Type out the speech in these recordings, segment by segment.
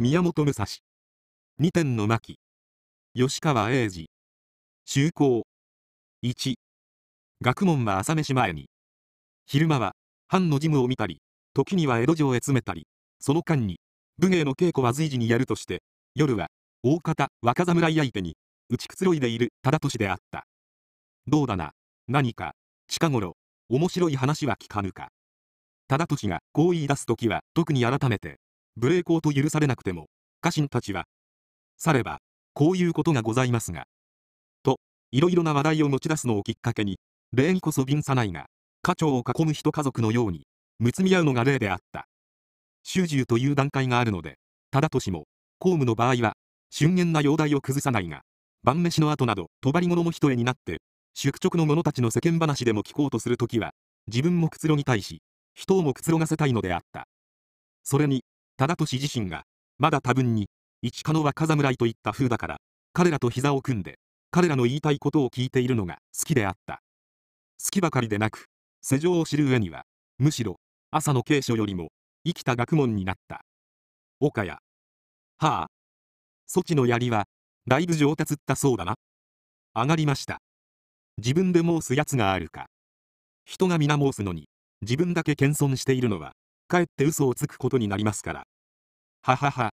宮本武蔵二点の巻吉川英治修行一学問は朝飯前に昼間は藩の事務を見たり時には江戸城へ詰めたりその間に武芸の稽古は随時にやるとして夜は大方若侍相手に打ちくつろいでいる忠敏であったどうだな何か近頃面白い話は聞かぬか忠敏がこう言い出す時は特に改めて無礼講と許されなくても家臣たちはさればこういうことがございますがといろいろな話題を持ち出すのをきっかけに礼にこそ便さないが家長を囲む人家族のようにむつみ合うのが礼であった修従という段階があるので忠しも公務の場合は俊厳な容体を崩さないが晩飯の後など帳り物も一重になって宿直の者たちの世間話でも聞こうとするときは自分もくつろぎたいし人をもくつろがせたいのであったそれに忠俊自身が、まだ多分に、一カのは風侍といった風だから、彼らと膝を組んで、彼らの言いたいことを聞いているのが好きであった。好きばかりでなく、世情を知る上には、むしろ、朝の慶所よりも、生きた学問になった。岡谷。はあ。ソチの槍は、だいぶ上達ったそうだな。上がりました。自分で申すやつがあるか。人が皆申すのに、自分だけ謙遜しているのは、かえって嘘をつくことになりますから。ははは。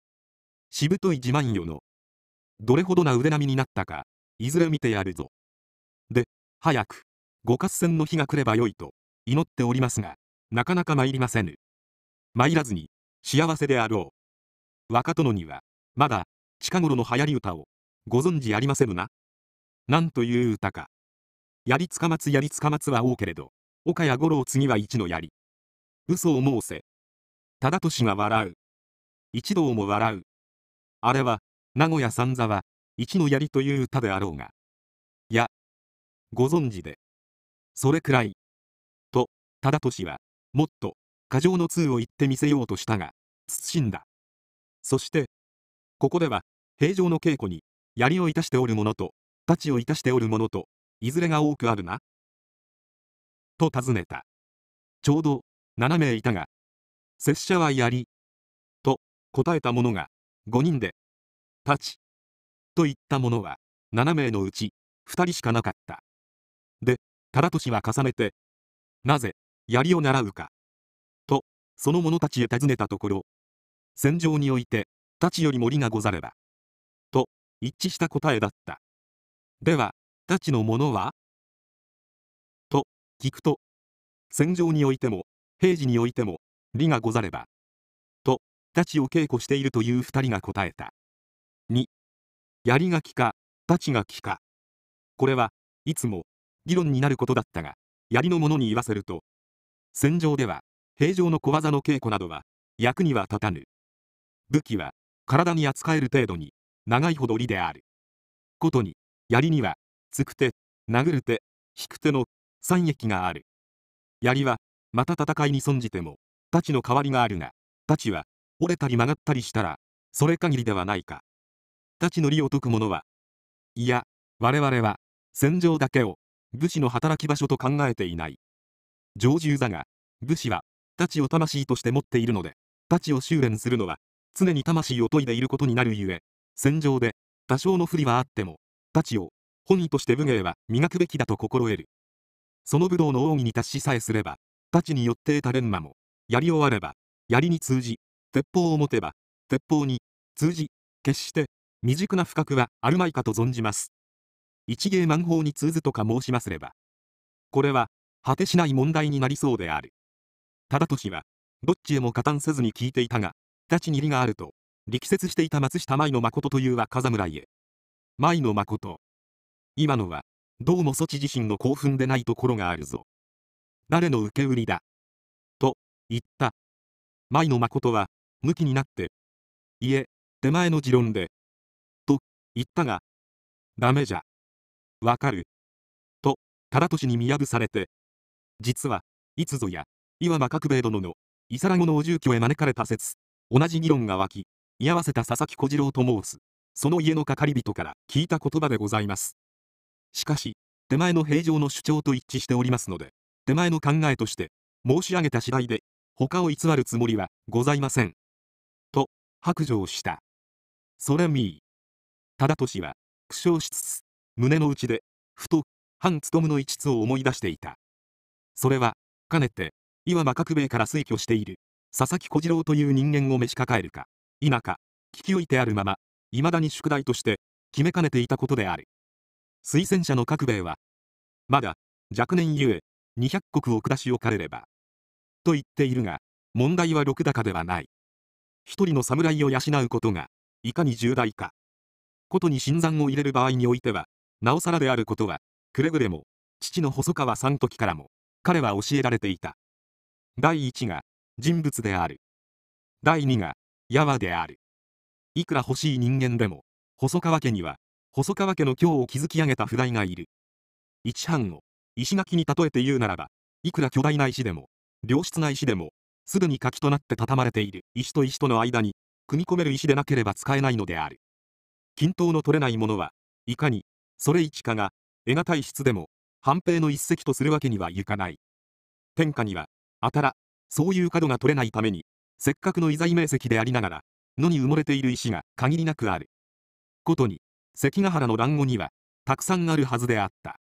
しぶとい自慢よの。どれほどな腕並みになったか、いずれ見てやるぞ。で、早く、ご合戦の日が来ればよいと、祈っておりますが、なかなか参りませぬ。参らずに、幸せであろう。若殿には、まだ、近頃の流行り歌を、ご存知ありませぬな。なんという歌か。やりつかまつやりつかまつは多けれど、岡谷五郎次は一のやり。嘘を申せ。忠俊が笑う。一同も笑う。あれは、名古屋三座は、一の槍という歌であろうが。いや、ご存知で。それくらい。と、忠敏は、もっと、過剰の通を言ってみせようとしたが、謹んだ。そして、ここでは、平常の稽古に、槍をいたしておる者と、太刀をいたしておる者と、いずれが多くあるな。と尋ねた。ちょうど、7名いたが、拙者は槍、答えた者が5人で「立ち」と言った者は7名のうち2人しかなかったで忠敏は重ねて「なぜ槍を習うか」とその者たちへ尋ねたところ戦場において太刀より森がござればと一致した答えだったでは太刀の者はと聞くと戦場においても平時においても利がござれば太刀を稽古しているという2人が答えた2槍がきか太刀がきかこれはいつも議論になることだったが槍の者に言わせると戦場では平常の小技の稽古などは役には立たぬ武器は体に扱える程度に長いほど利であることに槍には突く手殴る手引く手の三役がある槍はまた戦いに損じても太刀の代わりがあるが太刀は折れたり曲がったりしたら、それ限りではないか。立ちの利を解く者は、いや、我々は、戦場だけを、武士の働き場所と考えていない。常住だが、武士は、太刀を魂として持っているので、太刀を修練するのは、常に魂を研いでいることになるゆえ、戦場で、多少の不利はあっても、太刀を、本意として武芸は磨くべきだと心得る。その武道の奥義に達しさえすれば、太刀によって得た錬磨も、やり終われば、槍に通じ、鉄砲を持てば、鉄砲に通じ、決して未熟な不覚はあるまいかと存じます。一芸万法に通ずとか申しますれば、これは果てしない問題になりそうである。忠俊は、どっちへも加担せずに聞いていたが、立ちにりがあると、力説していた松下舞の誠という若侍へ。舞の誠。今のは、どうも措置自身の興奮でないところがあるぞ。誰の受け売りだ。と、言った。舞の誠は、向きになって「いえ手前の持論で」と言ったが「ダメじゃわかる」と忠敏に見破されて実はいつぞやわば角兵衛殿の伊皿子のお住居へ招かれた説同じ議論が湧き居合わせた佐々木小次郎と申すその家の係人から聞いた言葉でございますしかし手前の平常の主張と一致しておりますので手前の考えとして申し上げた次第で他を偽るつもりはございません白状した。それみー。忠敏は、苦笑しつつ、胸の内で、ふと、反務の一つを思い出していた。それは、かねて、岩間角兵衛から推挙している、佐々木小次郎という人間を召し抱えるか、否か、聞き置いてあるまま、未だに宿題として、決めかねていたことである。推薦者の角兵衛は、まだ、若年ゆえ、200石を下し置かれれば。と言っているが、問題は六高ではない。一人の侍を養うことがいかに重大かことに新参を入れる場合においてはなおさらであることはくれぐれも父の細川さん時からも彼は教えられていた第一が人物である第二が矢和であるいくら欲しい人間でも細川家には細川家の京を築き上げた不代がいる一藩を石垣に例えて言うならばいくら巨大な石でも良質な石でもすでに柿となって畳まれている石と石との間に組み込める石でなければ使えないのである均等の取れないものはいかにそれ一かが得難い質でも半平の一石とするわけにはいかない天下にはあたらそういう角が取れないためにせっかくの遺財名石でありながら野に埋もれている石が限りなくあることに関ヶ原の乱後にはたくさんあるはずであった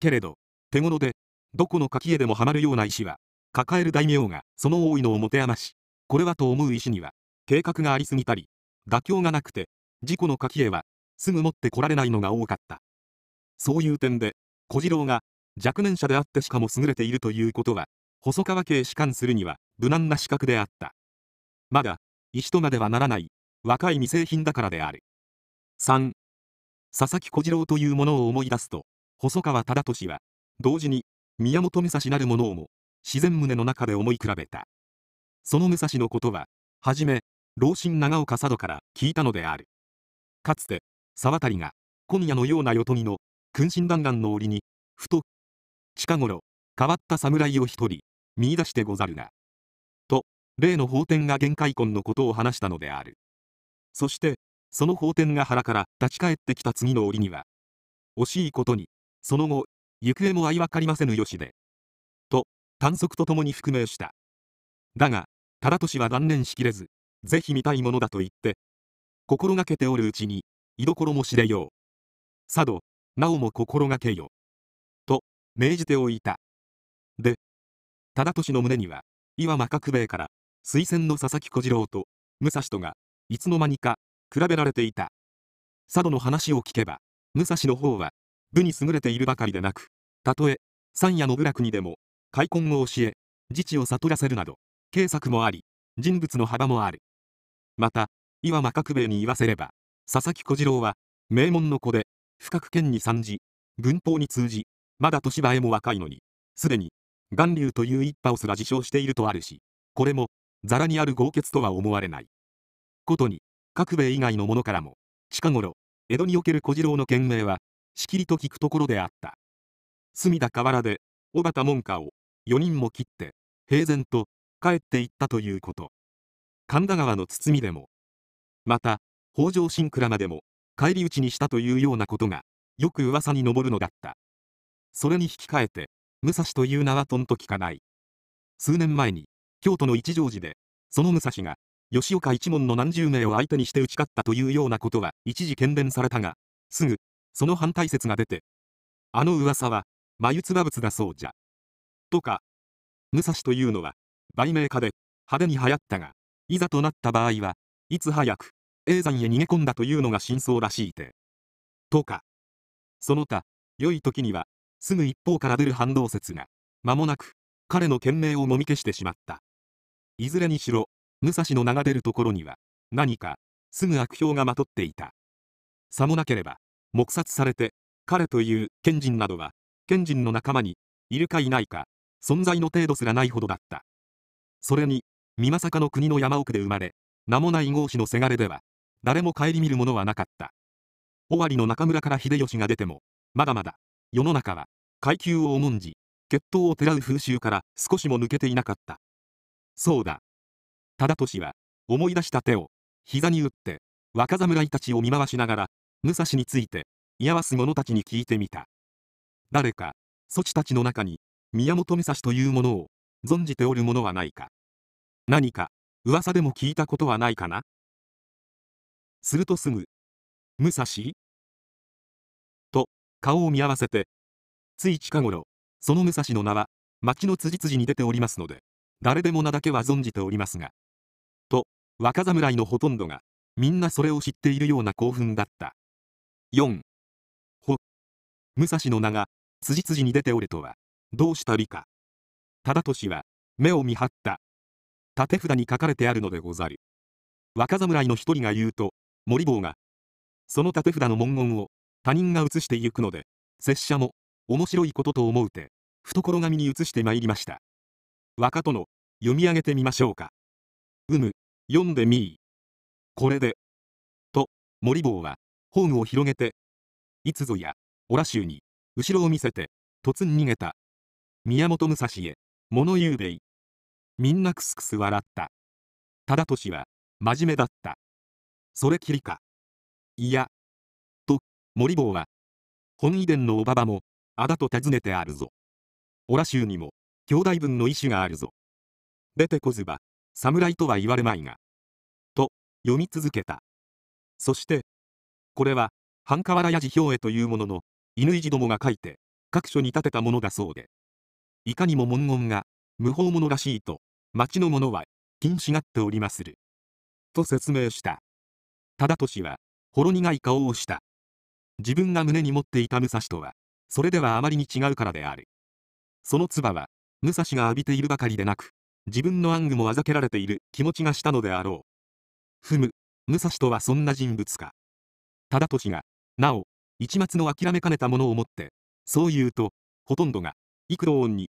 けれど手頃でどこの柿絵でもはまるような石は抱える大名がその大いのを持て余し、これはと思う石には、計画がありすぎたり、妥協がなくて、事故の垣絵は、すぐ持ってこられないのが多かった。そういう点で、小次郎が若年者であってしかも優れているということは、細川家へ仕官するには無難な資格であった。まだ、石とまではならない、若い未成品だからである。3、佐々木小次郎というものを思い出すと、細川忠俊は、同時に、宮本武蔵なるものをも、自然胸の中で思い比べた。その武蔵のことは、はじめ、老神長岡佐渡から聞いたのである。かつて、沢渡が、今夜のような夜富の、君臣弾丸の折に、ふと、近頃、変わった侍を一人、見出してござるが。と、例の法典が限界婚のことを話したのである。そして、その法典が腹から立ち返ってきた次の折には、惜しいことに、その後、行方も相分かりませぬよしで、短足とともに復命しただが忠敏は断念しきれずぜひ見たいものだと言って心がけておるうちに居所も知れよう佐渡なおも心がけよと命じておいたで忠敏の胸には岩間角兵衛から推薦の佐々木小次郎と武蔵とがいつの間にか比べられていた佐渡の話を聞けば武蔵の方は武に優れているばかりでなくたとえ三夜の部落にでも開墾を教え自治を悟らせるなど計策もあり人物の幅もあるまた岩間角兵衛に言わせれば佐々木小次郎は名門の子で深く剣に参じ文法に通じまだ年へも若いのにすでに巌流という一派をすら自称しているとあるしこれもざらにある豪傑とは思われないことに角兵衛以外の者からも近頃江戸における小次郎の賢名はしきりと聞くところであった隅田河原で小畑門下を4人も切って平然と帰っていったということ神田川の堤でもまた北条新倉までも返り討ちにしたというようなことがよく噂に上るのだったそれに引き換えて武蔵という名はとんと聞かない数年前に京都の一条寺でその武蔵が吉岡一門の何十名を相手にして打ち勝ったというようなことは一時懸念されたがすぐその反対説が出てあの噂は眉唾物だそうじゃとか武蔵というのは売名家で派手に流行ったがいざとなった場合はいつ早く叡山へ逃げ込んだというのが真相らしいてとかその他良い時にはすぐ一方から出る反動説が間もなく彼の懸命をもみ消してしまったいずれにしろ武蔵の名が出るところには何かすぐ悪評がまとっていたさもなければ黙殺されて彼という賢人などは賢人の仲間にいるかいないか存在の程度すらないほどだった。それに、美作の国の山奥で生まれ、名もない郷士のせがれでは、誰も顧みるものはなかった。尾張の中村から秀吉が出ても、まだまだ、世の中は、階級を重んじ、血統をてらう風習から少しも抜けていなかった。そうだ。忠敏は、思い出した手を、膝に打って、若侍たちを見回しながら、武蔵について、居合わす者たちに聞いてみた。誰か、そちたちの中に、宮本武蔵というものを存じておるものはないか何か噂でも聞いたことはないかなするとすぐ「武蔵?」と顔を見合わせてつい近頃その武蔵の名は町の辻々に出ておりますので誰でも名だけは存じておりますがと若侍のほとんどがみんなそれを知っているような興奮だった4ほ武蔵の名が辻々に出ておるとはどうしたりか。忠俊は、目を見張った。縦札に書かれてあるのでござる。若侍の一人が言うと、森坊が、その縦札の文言を、他人が写してゆくので、拙者も、面白いことと思うて、懐紙に移してまいりました。若殿、読み上げてみましょうか。うむ、読んでみい。これで。と、森坊は、ホームを広げて、いつぞや、オラ衆に、後ろを見せて、突ん逃げた。宮本武蔵へ物言うべいみんなくすくす笑った忠敏は真面目だったそれきりかいやと森坊は本遺伝のおばばもあだと尋ねてあるぞオラ州にも兄弟分の意思があるぞ出てこずば侍とは言われまいがと読み続けたそしてこれは半河原や辞表絵というものの乾地どもが書いて各所に立てたものだそうでいかにも文言が無法者らしいと町の者は禁止がっておりますると説明した忠俊はほろ苦い顔をした自分が胸に持っていた武蔵とはそれではあまりに違うからであるその唾は武蔵が浴びているばかりでなく自分の暗愚もあざけられている気持ちがしたのであろうふむ武蔵とはそんな人物か忠俊がなお一抹の諦めかねたものを持ってそう言うとほとんどが幾郎に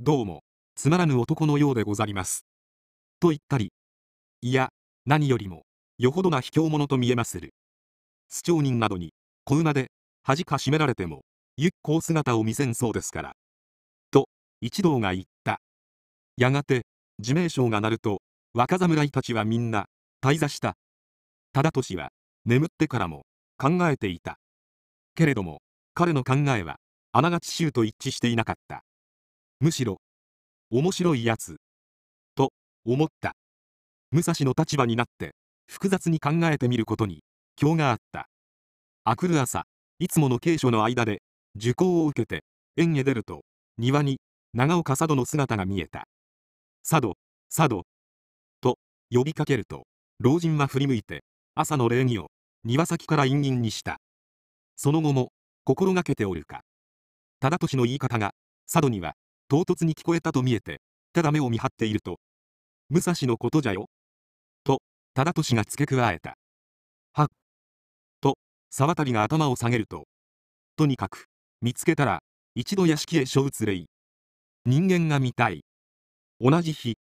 どうも、つまらぬ男のようでござります。と言ったり、いや、何よりも、よほどな卑怯者と見えまする。市長人などに、小馬で、恥かしめられても、ゆっこう姿を見せんそうですから。と、一同が言った。やがて、自名称が鳴ると、若侍たちはみんな、退座した。忠俊は、眠ってからも、考えていた。けれども、彼の考えは、あながち衆と一致していなかった。むしろ面白いやつと思った武蔵の立場になって複雑に考えてみることに興があったあくる朝いつもの警所の間で受講を受けて園へ出ると庭に長岡佐渡の姿が見えた佐渡佐渡と呼びかけると老人は振り向いて朝の礼儀を庭先から陰陰にしたその後も心がけておるか忠敏の言い方が佐渡には唐突に聞こえたと見えて、ただ目を見張っていると、武蔵のことじゃよ。と、忠敏が付け加えた。はっ。と、沢渡が頭を下げると、とにかく、見つけたら、一度屋敷へ書れい。人間が見たい。同じ日、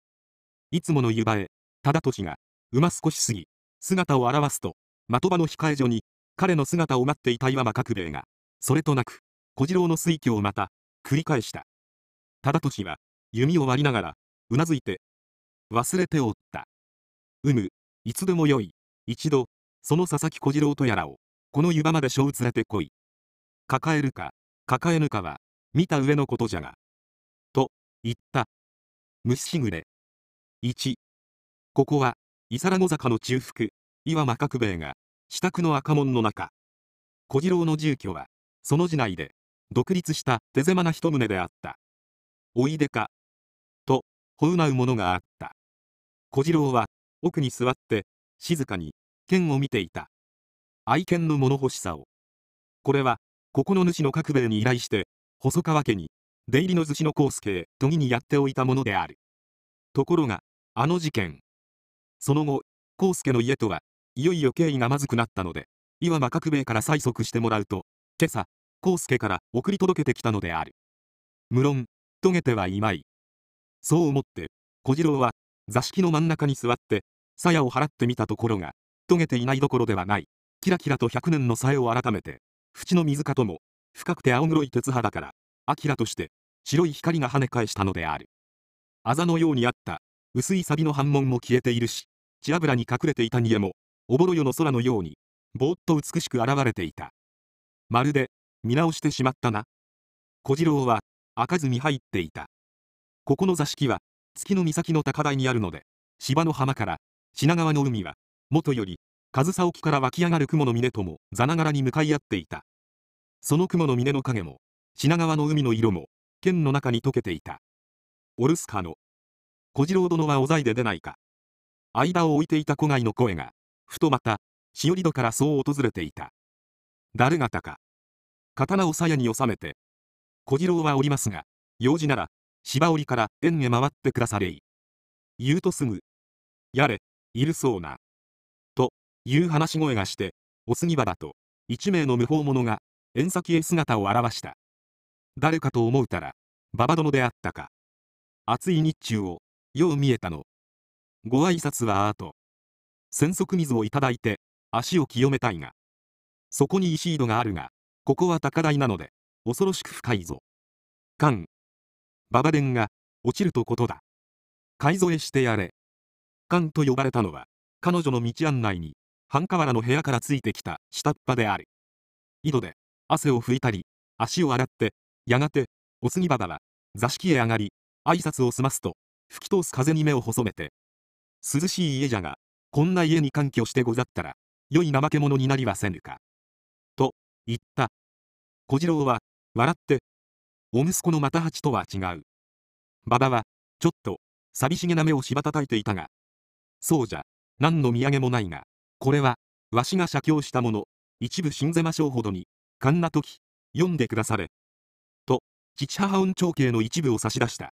いつもの湯場へ、忠敏が、馬少し過ぎ、姿を現すと、的場の控え所に、彼の姿を待っていた岩間角兵衛が、それとなく、小次郎の推挙をまた、繰り返した。忠時は弓を割りながらうなずいて忘れておったうむいつでもよい一度その佐々木小次郎とやらをこの湯場まで小連れてこい抱えるか抱えぬかは見た上のことじゃがと言った虫しぐれ1ここは伊皿野坂の中腹岩間角兵衛が支度の赤門の中小次郎の住居はその時内で独立した手狭な一棟であったおいでか。と、ほうなうものがあった。小次郎は、奥に座って、静かに、剣を見ていた。愛犬の物欲しさを。これは、ここの主の角兵衛に依頼して、細川家に、出入りの寿司の康介、へ研ぎにやっておいたものである。ところが、あの事件。その後、康介の家とは、いよいよ経緯がまずくなったので、岩間角兵衛から催促してもらうと、今朝、康介から送り届けてきたのである。無論、遂げてはいまいそう思って小次郎は座敷の真ん中に座って鞘を払ってみたところが遂げていないどころではないキラキラと100年の鞘を改めて縁の水かとも深くて青黒い鉄肌からあきらとして白い光が跳ね返したのであるあざのようにあった薄いサビの反問も消えているし血油に隠れていた家もおぼろよの空のようにぼーっと美しく現れていたまるで見直してしまったな小次郎は開かずに入っていたここの座敷は月の岬の高台にあるので芝の浜から品川の海はもとより上総沖から湧き上がる雲の峰ともざながらに向かい合っていたその雲の峰の影も品川の海の色も剣の中に溶けていたオルスカの小次郎殿はお在で出ないか間を置いていた古外の声がふとまたしおり戸からそう訪れていた誰たか刀を鞘に収めて小次郎はおりますが、用事なら、芝織から縁へ回ってくだされい。言うとすぐ、やれ、いるそうな。という話し声がして、お杉だと、一名の無法者が、縁先へ姿を現した。誰かと思うたら、馬場殿であったか。暑い日中を、よう見えたの。ご挨拶はあと。戦足水をいただいて、足を清めたいが。そこに石井戸があるが、ここは高台なので、恐ろしく深いぞ。官。馬場伝が、落ちるとことだ。買い添えしてやれ。官と呼ばれたのは、彼女の道案内に、半河原の部屋からついてきた下っ端である。井戸で、汗を拭いたり、足を洗って、やがて、お杉馬場は、座敷へ上がり、挨拶を済ますと、吹き通す風に目を細めて、涼しい家じゃが、こんな家に歓喜をしてござったら、良い怠け者になりはせぬか。と、言った。小次郎は、笑って、お息子の又八とは違う。馬場は、ちょっと、寂しげな目をしばたたいていたが、そうじゃ、何の土産もないが、これは、わしが写経したもの、一部ぜましょうほどに、かんな時、読んでくだされ。と、父母音長兄の一部を差し出した。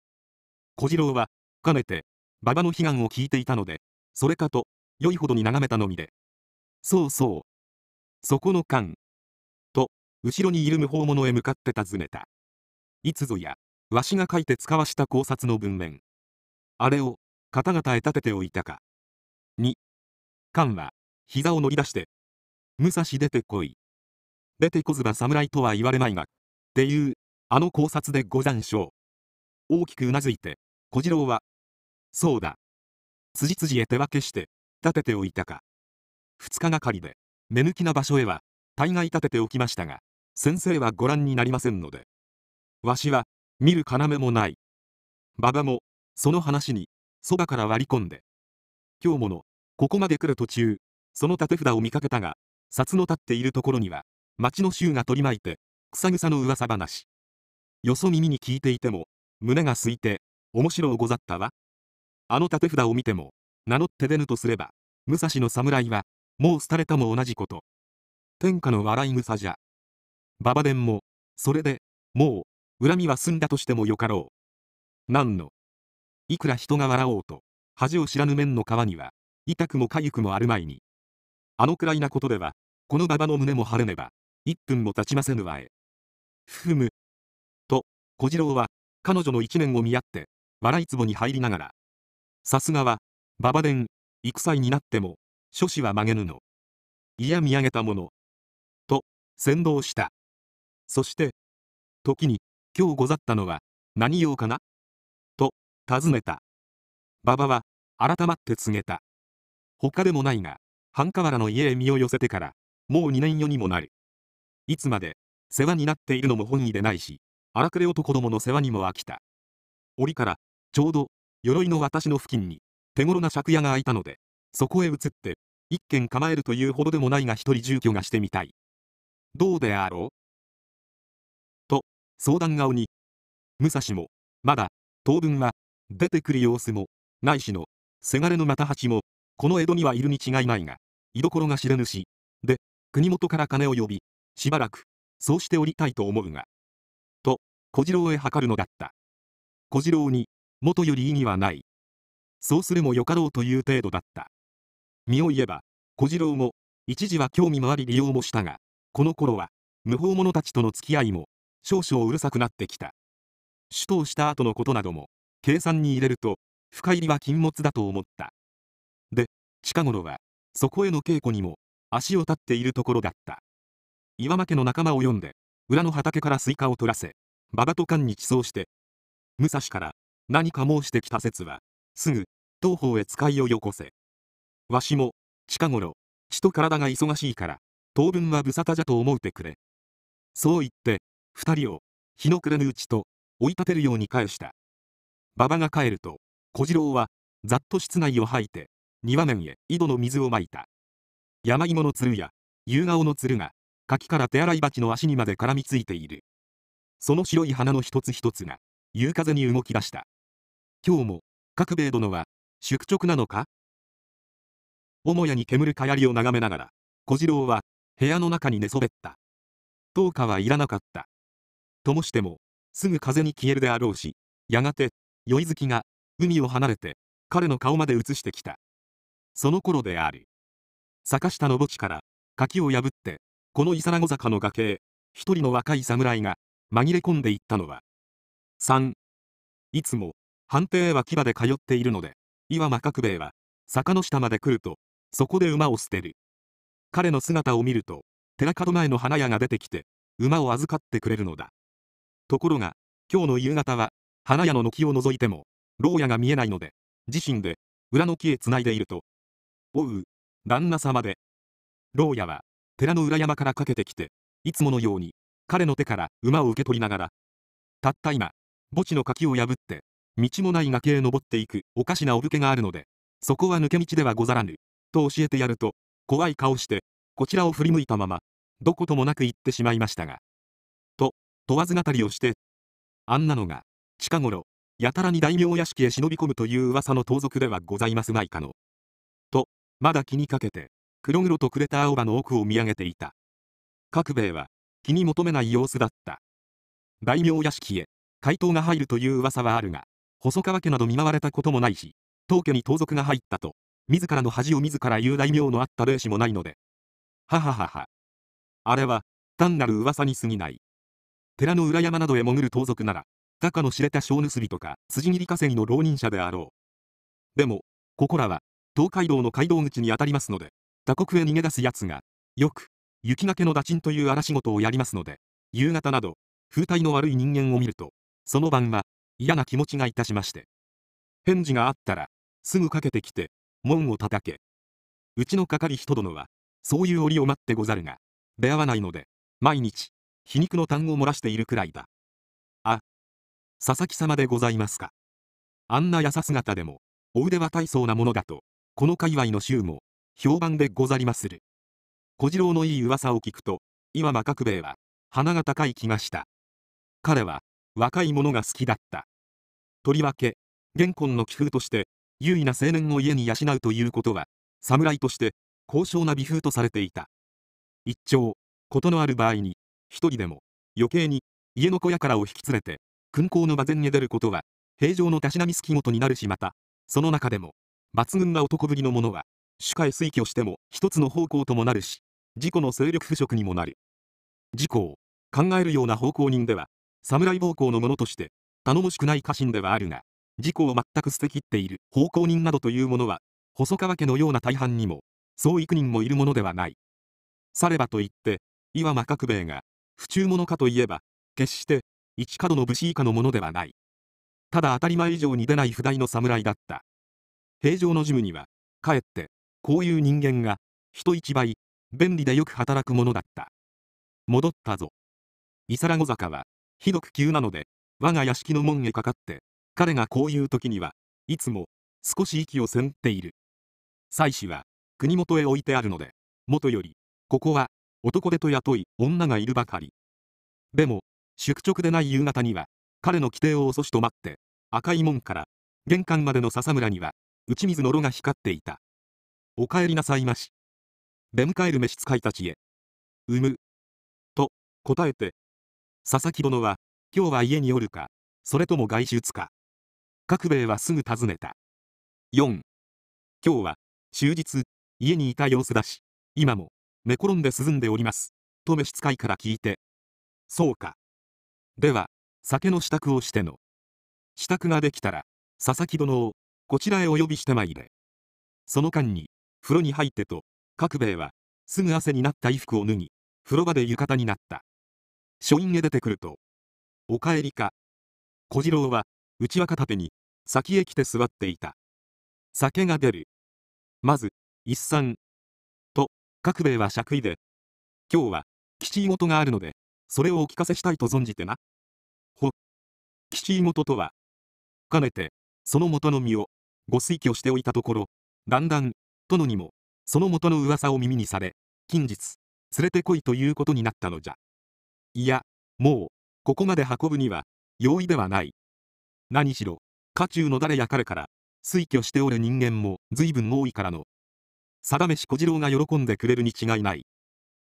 小次郎は、かねて、馬場の悲願を聞いていたので、それかと、良いほどに眺めたのみで。そうそう。そこの間、後ろにいる無法者へ向かって尋ねた。いつぞや、わしが書いて使わした考察の文面。あれを、方々へ立てておいたか。二、菅は、膝を乗り出して、武蔵出てこい。出てこずば侍とは言われまいが、っていう、あの考察でござんしょう。大きくうなずいて、小次郎は、そうだ。辻辻へ手分けして、立てておいたか。二日がかりで、目抜きな場所へは、大概立てておきましたが、先生はご覧になりませんので。わしは、見る要もない。馬場も、その話に、そばから割り込んで。今日もの、ここまで来る途中、その立て札を見かけたが、札の立っているところには、町の衆が取り巻いて、草草の噂話。よそ耳に聞いていても、胸が空いて、面白うござったわ。あの立て札を見ても、名乗って出ぬとすれば、武蔵の侍は、もう廃れたも同じこと。天下の笑い草じゃ。馬場殿も、それで、もう、恨みは済んだとしてもよかろう。何の。いくら人が笑おうと、恥を知らぬ面の皮には、痛くも痒くもあるまいに。あのくらいなことでは、この馬場の胸も晴れねば、一分も経ちませぬわえ。ふむ。と、小次郎は、彼女の一年を見合って、笑い壺に入りながら。さすがは、馬場殿。行くになっても、諸子は曲げぬの。いや見上げたもの。と、先導した。そして時に今日ござったのは何用かなと尋ねた馬場は改まって告げた他でもないが半河原の家へ身を寄せてからもう2年余にもなるいつまで世話になっているのも本意でないし荒くれ男どもの世話にも飽きた折からちょうど鎧の私の付近に手頃な借家が空いたのでそこへ移って一軒構えるというほどでもないが一人住居がしてみたいどうであろう相談顔に武蔵もまだ当分は出てくる様子もないしのせがれの又八もこの江戸にはいるに違いないが居所が知れぬしで国元から金を呼びしばらくそうしておりたいと思うがと小次郎へ諮るのだった小次郎に元より意義はないそうするもよかろうという程度だった身を言えば小次郎も一時は興味もあり利用もしたがこの頃は無法者たちとの付き合いも少々うるさくなってきた。首都した後のことなども、計算に入れると、深入りは禁物だと思った。で、近頃は、そこへの稽古にも、足を立っているところだった。岩間家の仲間を呼んで、裏の畑からスイカを取らせ、馬場と菅に馳走して、武蔵から何か申してきた説は、すぐ、東方へ使いをよこせ。わしも、近頃、血と体が忙しいから、当分は無沙汰じゃと思うてくれ。そう言って、二人を日の暮れぬうちと追い立てるように返した馬場が帰ると小次郎はざっと室内を吐いて庭面へ井戸の水をまいた山芋のつや夕顔のつるが柿から手洗い鉢の足にまで絡みついているその白い花の一つ一つが夕風に動き出した今日も角兵衛殿は宿直なのか母屋に煙るかやりを眺めながら小次郎は部屋の中に寝そべった当火はいらなかったともしても、すぐ風に消えるであろうし、やがて、酔い月が、海を離れて、彼の顔まで映してきた。その頃である。坂下の墓地から、柿を破って、このイサナゴ坂の崖へ、一人の若い侍が、紛れ込んでいったのは。3、いつも、藩邸は牙で通っているので、岩間角兵衛は、坂の下まで来ると、そこで馬を捨てる。彼の姿を見ると、寺門前の花屋が出てきて、馬を預かってくれるのだ。ところが、今日の夕方は、花屋の軒を覗いても、牢屋が見えないので、自身で、裏の木へ繋いでいると、おう、旦那様で。牢屋は、寺の裏山からかけてきて、いつものように、彼の手から馬を受け取りながら、たった今、墓地の垣を破って、道もない崖へ登っていくおかしなお武家があるので、そこは抜け道ではござらぬ、と教えてやると、怖い顔して、こちらを振り向いたまま、どこともなく行ってしまいましたが。問わず語りをして、あんなのが、近頃、やたらに大名屋敷へ忍び込むという噂の盗賊ではございますまいかの。と、まだ気にかけて、黒々とくれた青葉の奥を見上げていた。角兵衛は、気に求めない様子だった。大名屋敷へ、怪盗が入るという噂はあるが、細川家など見舞われたこともないし、当家に盗賊が入ったと、自らの恥を自ら言う大名のあった霊視もないので。はははは。あれは、単なる噂に過ぎない。寺の裏山などへ潜る盗賊なら、画家の知れた小盗りとか、辻斬り稼ぎの浪人者であろう。でも、ここらは、東海道の街道口にあたりますので、他国へ逃げ出す奴が、よく、雪がけの打賃という荒仕事をやりますので、夕方など、風体の悪い人間を見ると、その晩は、嫌な気持ちがいたしまして。返事があったら、すぐかけてきて、門を叩け。うちの係人殿は、そういう折を待ってござるが、出会わないので、毎日、皮肉の痰を漏らしているくらいだ。あ、佐々木様でございますか。あんな優さ姿でも、お腕は大層なものだと、この界隈の衆も、評判でござりまする。小次郎のいい噂を聞くと、岩間角兵衛は、鼻が高い気がした。彼は、若い者が好きだった。とりわけ、玄魂の気風として、優位な青年を家に養うということは、侍として、高尚な美風とされていた。一丁、事のある場合に、一人でも余計に家の小屋からを引き連れて勲功の馬前へ出ることは平常のたしなみ好き事になるしまたその中でも抜群な男ぶりの者は主海推挙しても一つの方向ともなるし自己の勢力腐食にもなる事故を考えるような奉公人では侍奉公の者として頼もしくない家臣ではあるが事故を全く捨てきっている奉公人などというものは細川家のような大半にもそう幾人もいるものではないさればといって岩間角兵衛が府中者かといえば、決して、一角の武士以下のものではない。ただ当たり前以上に出ない不代の侍だった。平常のジムには、かえって、こういう人間が、人一倍、便利でよく働くものだった。戻ったぞ。伊ラゴ坂は、ひどく急なので、我が屋敷の門へかかって、彼がこういう時には、いつも、少し息をせんっている。妻子は、国元へ置いてあるので、もとより、ここは、男手と雇い女がいるばかりでも宿直でない夕方には彼の規定を遅しと待って赤い門から玄関までの笹村には打ち水の炉が光っていたお帰りなさいまし出迎える召使いたちへ産むと答えて佐々木殿は今日は家におるかそれとも外出か角兵衛はすぐ尋ねた4今日は終日家にいた様子だし今も寝転んで涼んでおります。と召使いから聞いて。そうか。では、酒の支度をしての。支度ができたら、佐々木殿を、こちらへお呼びしてまいれ。その間に、風呂に入ってと、角兵衛は、すぐ汗になった衣服を脱ぎ、風呂場で浴衣になった。書院へ出てくると、お帰りか。小次郎は、内若立てに、先へ来て座っていた。酒が出る。まず、一三、各兵衛は借位で、今日は、吉事があるので、それをお聞かせしたいと存じてな。ほ。吉事とは、かねて、その元の身を、ご推挙しておいたところ、だんだん、殿にも、その元の噂を耳にされ、近日、連れてこいということになったのじゃ。いや、もう、ここまで運ぶには、容易ではない。何しろ、家中の誰や彼から、推挙しておる人間も随分多いからの、定めし小次郎が喜んでくれるに違いない。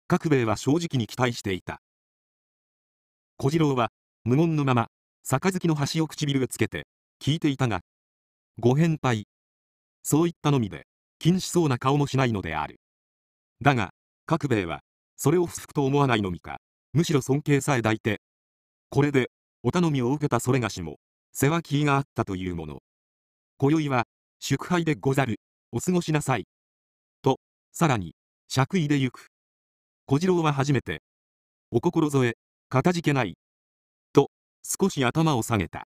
各兵衛は正直に期待していた。小次郎は、無言のまま、杯の端を唇へつけて、聞いていたが、ご返杯。そういったのみで、禁止そうな顔もしないのである。だが、各兵衛は、それを不服と思わないのみか、むしろ尊敬さえ抱いて、これで、お頼みを受けたそれがしも、世話気があったというもの。今宵は、祝杯でござる、お過ごしなさい。さらに、爵位で行く。小次郎は初めて、お心添え、かたじけない。と、少し頭を下げた。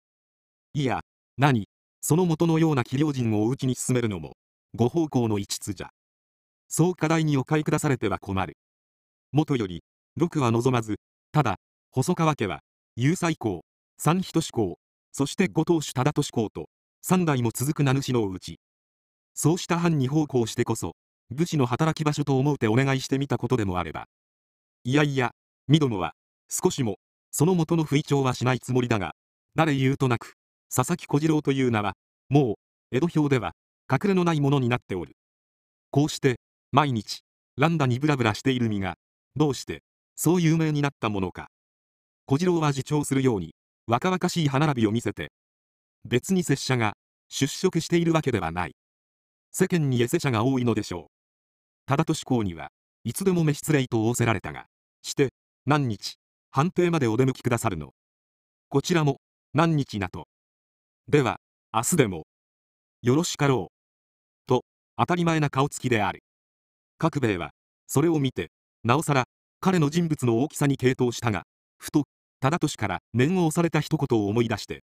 いや、何、その元のような器量人をお家に進めるのも、ご奉公の一つじゃ。そう課題にお買い下されては困る。元より、六は望まず、ただ、細川家は、有才公、三人志公、そして五当主忠俊公と、三代も続く名主のうち。そうした藩に奉公してこそ、武士の働き場所と思うてお願いしてみたことでもあればいやいやみどもは少しもその元の不意調はしないつもりだが誰言うとなく佐々木小次郎という名はもう江戸表では隠れのないものになっておるこうして毎日ランダにブラブラしている身がどうしてそう有名になったものか小次郎は自重するように若々しい歯並びを見せて別に拙者が出職しているわけではない世間にエセ者が多いのでしょう忠敏公にはいつでも召出令と仰せられたが、して何日、判定までお出向きくださるの。こちらも何日なと。では、明日でも、よろしかろう。と、当たり前な顔つきである。角兵衛は、それを見て、なおさら、彼の人物の大きさに傾倒したが、ふと、忠敏から念を押された一言を思い出して。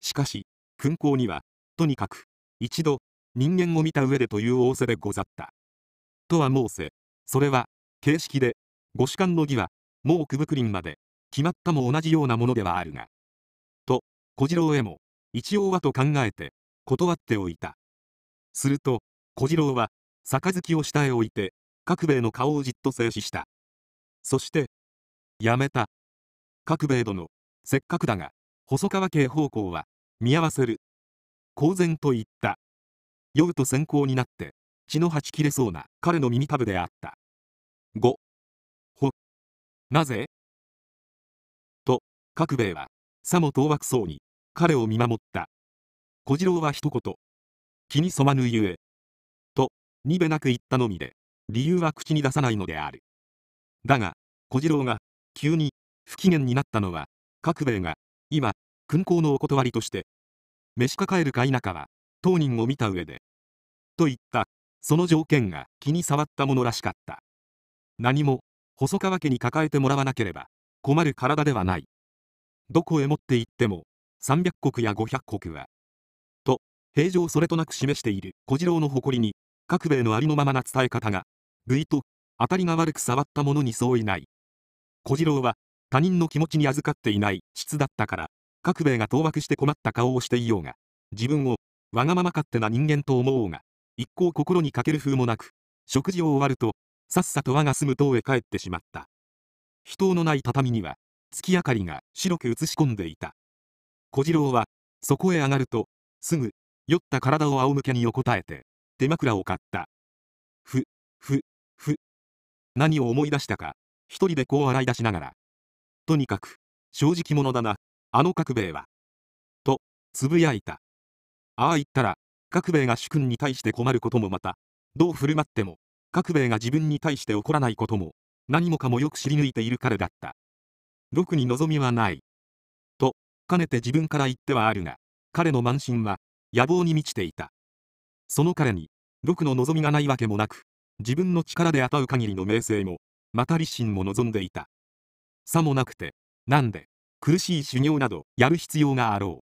しかし、勲功には、とにかく、一度、人間を見た上でという仰せでござった。とは申せ、それは、形式で、五主観の儀は、もう九ぶりんまで、決まったも同じようなものではあるが。と、小次郎へも、一応はと考えて、断っておいた。すると、小次郎は、杯を下へ置いて、角兵衛の顔をじっと静止した。そして、やめた。角兵衛殿、せっかくだが、細川家方向は、見合わせる。公然と言った。酔うと先行になって、血の吐き切れそうな彼の耳たぶであった5ほなぜと角兵衛はさも当惑そうに彼を見守った小次郎は一言気に染まぬゆえとにべなく言ったのみで理由は口に出さないのであるだが小次郎が急に不機嫌になったのは角兵衛が今勲功のお断りとして召し抱えるか否かは当人を見た上でと言ったその条件が気に障ったものらしかった何も細川家に抱えてもらわなければ困る体ではないどこへ持って行っても300石や500石はと平常それとなく示している小次郎の誇りに各兵衛のありのままな伝え方が類と当たりが悪く触ったものに相違ない小次郎は他人の気持ちに預かっていない質だったから各兵衛が当惑して困った顔をしていようが自分をわがまま勝手な人間と思おうが一向心にかける風もなく、食事を終わると、さっさと我が住む塔へ帰ってしまった。人のない畳には、月明かりが白く映し込んでいた。小次郎は、そこへ上がると、すぐ、酔った体を仰向けに横たえて、手枕を買った。ふ、ふ、ふ。何を思い出したか、一人でこう洗い出しながら。とにかく、正直者だな、あの角兵衛は。と、つぶやいた。ああ言ったら、各兵が主君に対して困ることもまた、どう振る舞っても、各兵が自分に対して怒らないことも、何もかもよく知り抜いている彼だった。ろくに望みはない。と、かねて自分から言ってはあるが、彼の慢心は、野望に満ちていた。その彼に、ろくの望みがないわけもなく、自分の力で与う限りの名声も、また立身も望んでいた。さもなくて、なんで、苦しい修行などやる必要があろ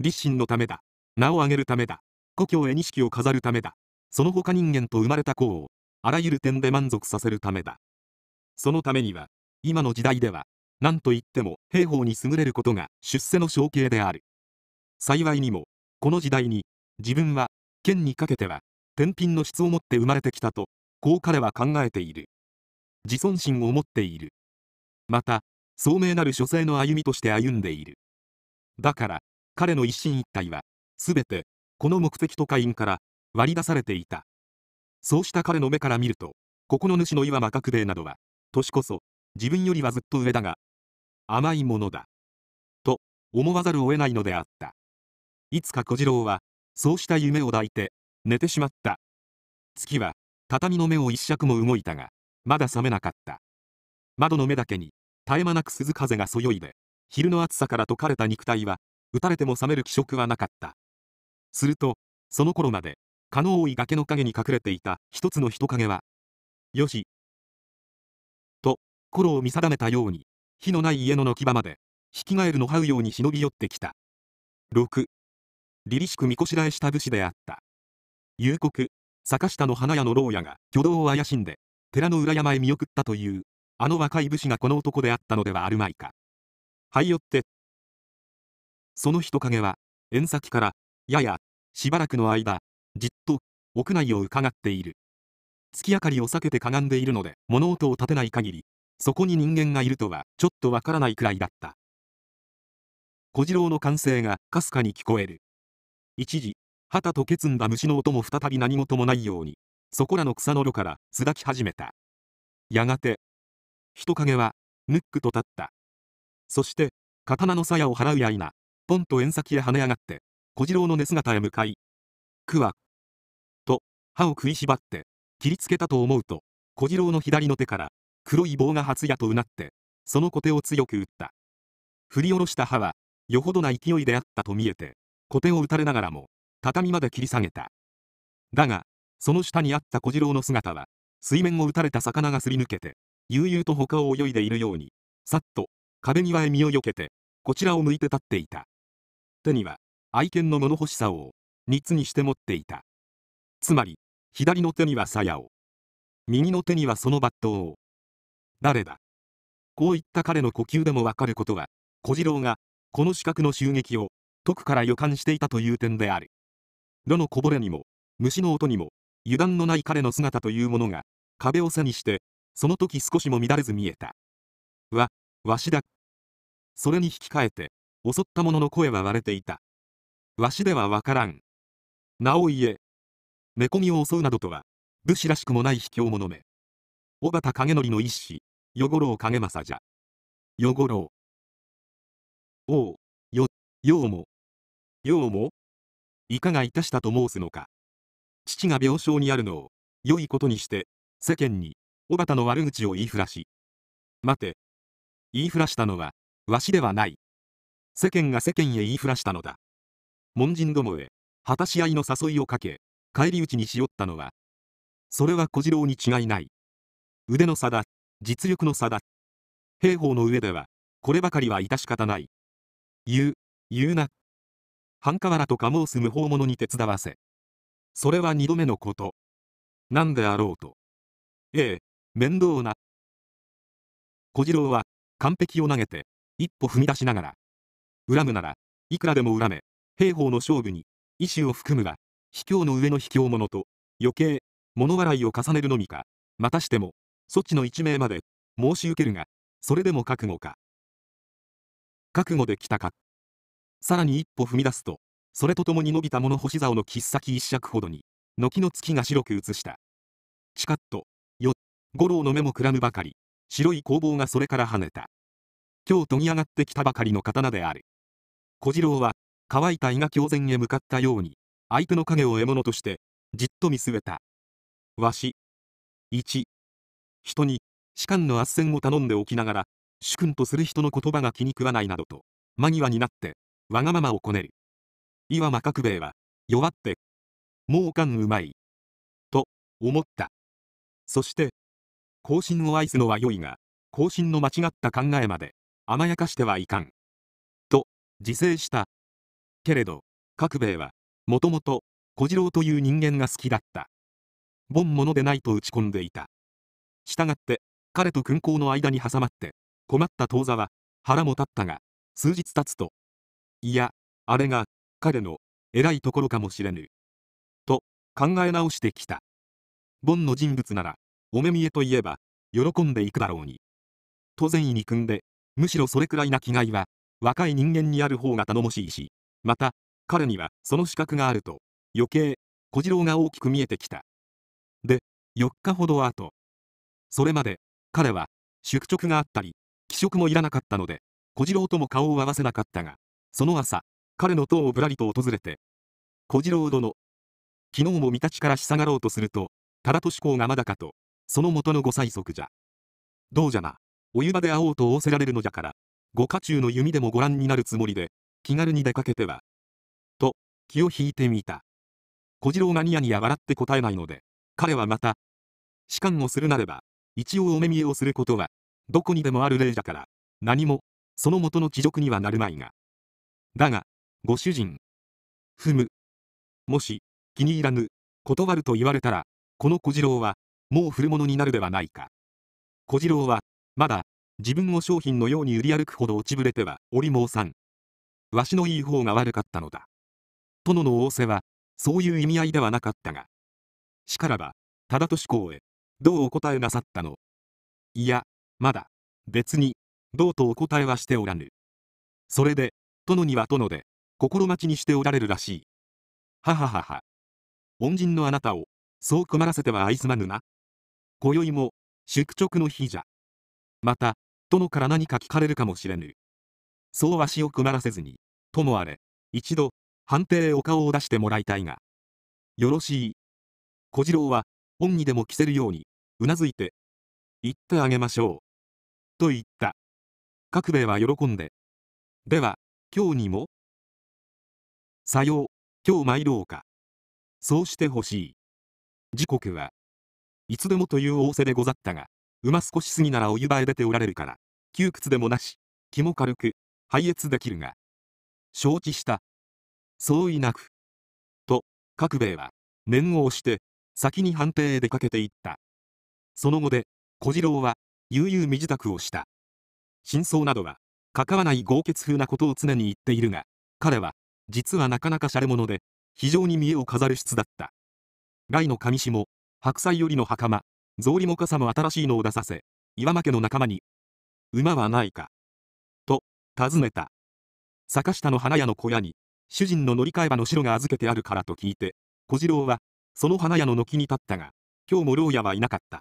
う。立身のためだ。名を上げるためだ。故郷へ錦を飾るためだ。その他人間と生まれた子を、あらゆる点で満足させるためだ。そのためには、今の時代では、何といっても兵法に優れることが出世の象形である。幸いにも、この時代に、自分は、剣にかけては、天品の質を持って生まれてきたと、こう彼は考えている。自尊心を持っている。また、聡明なる書生の歩みとして歩んでいる。だから、彼の一心一体は、すべてこの目的と会員から割り出されていた。そうした彼の目から見ると、ここの主の岩間角兵衛などは、年こそ、自分よりはずっと上だが、甘いものだ。と、思わざるを得ないのであった。いつか小次郎は、そうした夢を抱いて、寝てしまった。月は、畳の目を一尺も動いたが、まだ覚めなかった。窓の目だけに、絶え間なく鈴風がそよいで、昼の暑さから解かれた肉体は、打たれても冷める気色はなかった。すると、その頃まで、蚊の多い崖の陰に隠れていた一つの人影は、よし。と、頃を見定めたように、火のない家の軒場まで、引き返るの這うように忍び寄ってきた。6。凛々しく見こしらえした武士であった。夕刻、坂下の花屋の牢屋が挙動を怪しんで、寺の裏山へ見送ったという、あの若い武士がこの男であったのではあるまいか。はいよって。その人影は、縁先からやや、しばらくの間、じっと、屋内を伺っている。月明かりを避けてかがんでいるので、物音を立てない限り、そこに人間がいるとは、ちょっとわからないくらいだった。小次郎の歓声が、かすかに聞こえる。一時、旗とけつんだ虫の音も再び何事もないように、そこらの草の路からすだき始めた。やがて、人影は、ぬっくと立った。そして、刀の鞘を払うやいな、ポンと縁先へ跳ね上がって、小次郎の寝姿へ向かい、くわ、と、歯を食いしばって、切りつけたと思うと、小次郎の左の手から、黒い棒が初つやとうなって、その小手を強く打った。振り下ろした歯は、よほどな勢いであったと見えて、小手を打たれながらも、畳まで切り下げた。だが、その下にあった小次郎の姿は、水面を打たれた魚がすり抜けて、悠々と他を泳いでいるように、さっと、壁際へ身をよけて、こちらを向いて立っていた。手には、愛犬の物欲しさを3つにして持っていたつまり左の手には鞘を右の手にはそのバットを誰だこういった彼の呼吸でもわかることは小次郎がこの死角の襲撃を徳から予感していたという点である炉のこぼれにも虫の音にも油断のない彼の姿というものが壁を背にしてその時少しも乱れず見えたわわしだそれに引き換えて襲った者の声は割れていたわしではわからん。なお言え。こみを襲うなどとは、武士らしくもない卑怯者め。小畑景則の一子、ご五郎景政じゃ。ご五郎。おう、よ、ようも。ようもいかがいたしたと申すのか。父が病床にあるのを、良いことにして、世間に、小畑の悪口を言いふらし。待て。言いふらしたのは、わしではない。世間が世間へ言いふらしたのだ。門人どもへ果たし合いの誘いをかけ返り討ちにしおったのはそれは小次郎に違いない腕の差だ実力の差だ兵法の上ではこればかりは致し方ない言う言うな半河原とか申す無法者に手伝わせそれは二度目のこと何であろうとええ面倒な小次郎は完璧を投げて一歩踏み出しながら恨むならいくらでも恨め兵法の勝負に、意志を含むは、卑怯の上の卑怯者と、余計、物笑いを重ねるのみか、またしても、措置の一命まで、申し受けるが、それでも覚悟か。覚悟できたか。さらに一歩踏み出すと、それとともに伸びた物干し竿の切っ先一尺ほどに、軒の月が白く映した。チカッと、よ、五郎の目もくらむばかり、白い工房がそれから跳ねた。今日研ぎ上がってきたばかりの刀である。小次郎は、乾いた胃が狂然へ向かったように相手の影を獲物としてじっと見据えたわし1人に士官の斡旋を頼んでおきながら主君とする人の言葉が気に食わないなどと間際になってわがままをこねるいわま角兵衛は弱ってもうかんうまいと思ったそして後進を愛すのは良いが後進の間違った考えまで甘やかしてはいかんと自制したけれど角兵衛はもともと小次郎という人間が好きだった凡のでないと打ち込んでいたしたがって彼と勲功の間に挟まって困った当座は腹も立ったが数日経つといやあれが彼の偉いところかもしれぬと考え直してきたンの人物ならお目見えといえば喜んでいくだろうに当善意に組んでむしろそれくらいな気概は若い人間にある方が頼もしいしまた彼にはその資格があると余計小次郎が大きく見えてきたで4日ほど後それまで彼は宿直があったり気色もいらなかったので小次郎とも顔を合わせなかったがその朝彼の塔をぶらりと訪れて小次郎殿昨日も三立から下がろうとすると忠敏公がまだかとその元のご催促じゃどうじゃなお湯場で会おうと仰せられるのじゃからご家中の弓でもご覧になるつもりで気軽に出かけては。と、気を引いてみた。小次郎がニヤニヤ笑って答えないので、彼はまた、士官をするなれば、一応お目見えをすることは、どこにでもある例だから、何も、その元の地辱にはなるまいが。だが、ご主人。ふむ。もし、気に入らぬ、断ると言われたら、この小次郎は、もう古物になるではないか。小次郎は、まだ、自分を商品のように売り歩くほど落ちぶれては、おりもうさん。わしのいい方が悪かったのだ。殿の仰せは、そういう意味合いではなかったが。しからば、忠敏公へ、どうお答えなさったのいや、まだ、別に、どうとお答えはしておらぬ。それで、殿には殿で、心待ちにしておられるらしい。はははは。恩人のあなたを、そう困らせてはあいすまぬな。今宵も、宿直の日じゃ。また、殿から何か聞かれるかもしれぬ。そう足をくまらせずに、ともあれ、一度、判定へお顔を出してもらいたいが。よろしい。小次郎は、恩にでも着せるように、うなずいて、言ってあげましょう。と言った。角兵衛は喜んで。では、今日にもさよう、今日参ろうか。そうしてほしい。時刻はいつでもという仰せでござったが、馬少し過ぎならお湯場へ出ておられるから、窮屈でもなし、気も軽く、拝謁できるが承知した相違なくと各兵衛は念を押して先に判定へ出かけていったその後で小次郎は悠々身支度をした真相などは関わない豪傑風なことを常に言っているが彼は実はなかなかしゃれ者で非常に見栄を飾る質だった外の上下白菜よりの袴草履も傘も新しいのを出させ岩間家の仲間に馬はないか尋ねた坂下の花屋の小屋に主人の乗り換え場の城が預けてあるからと聞いて小次郎はその花屋の軒に立ったが今日も牢屋はいなかった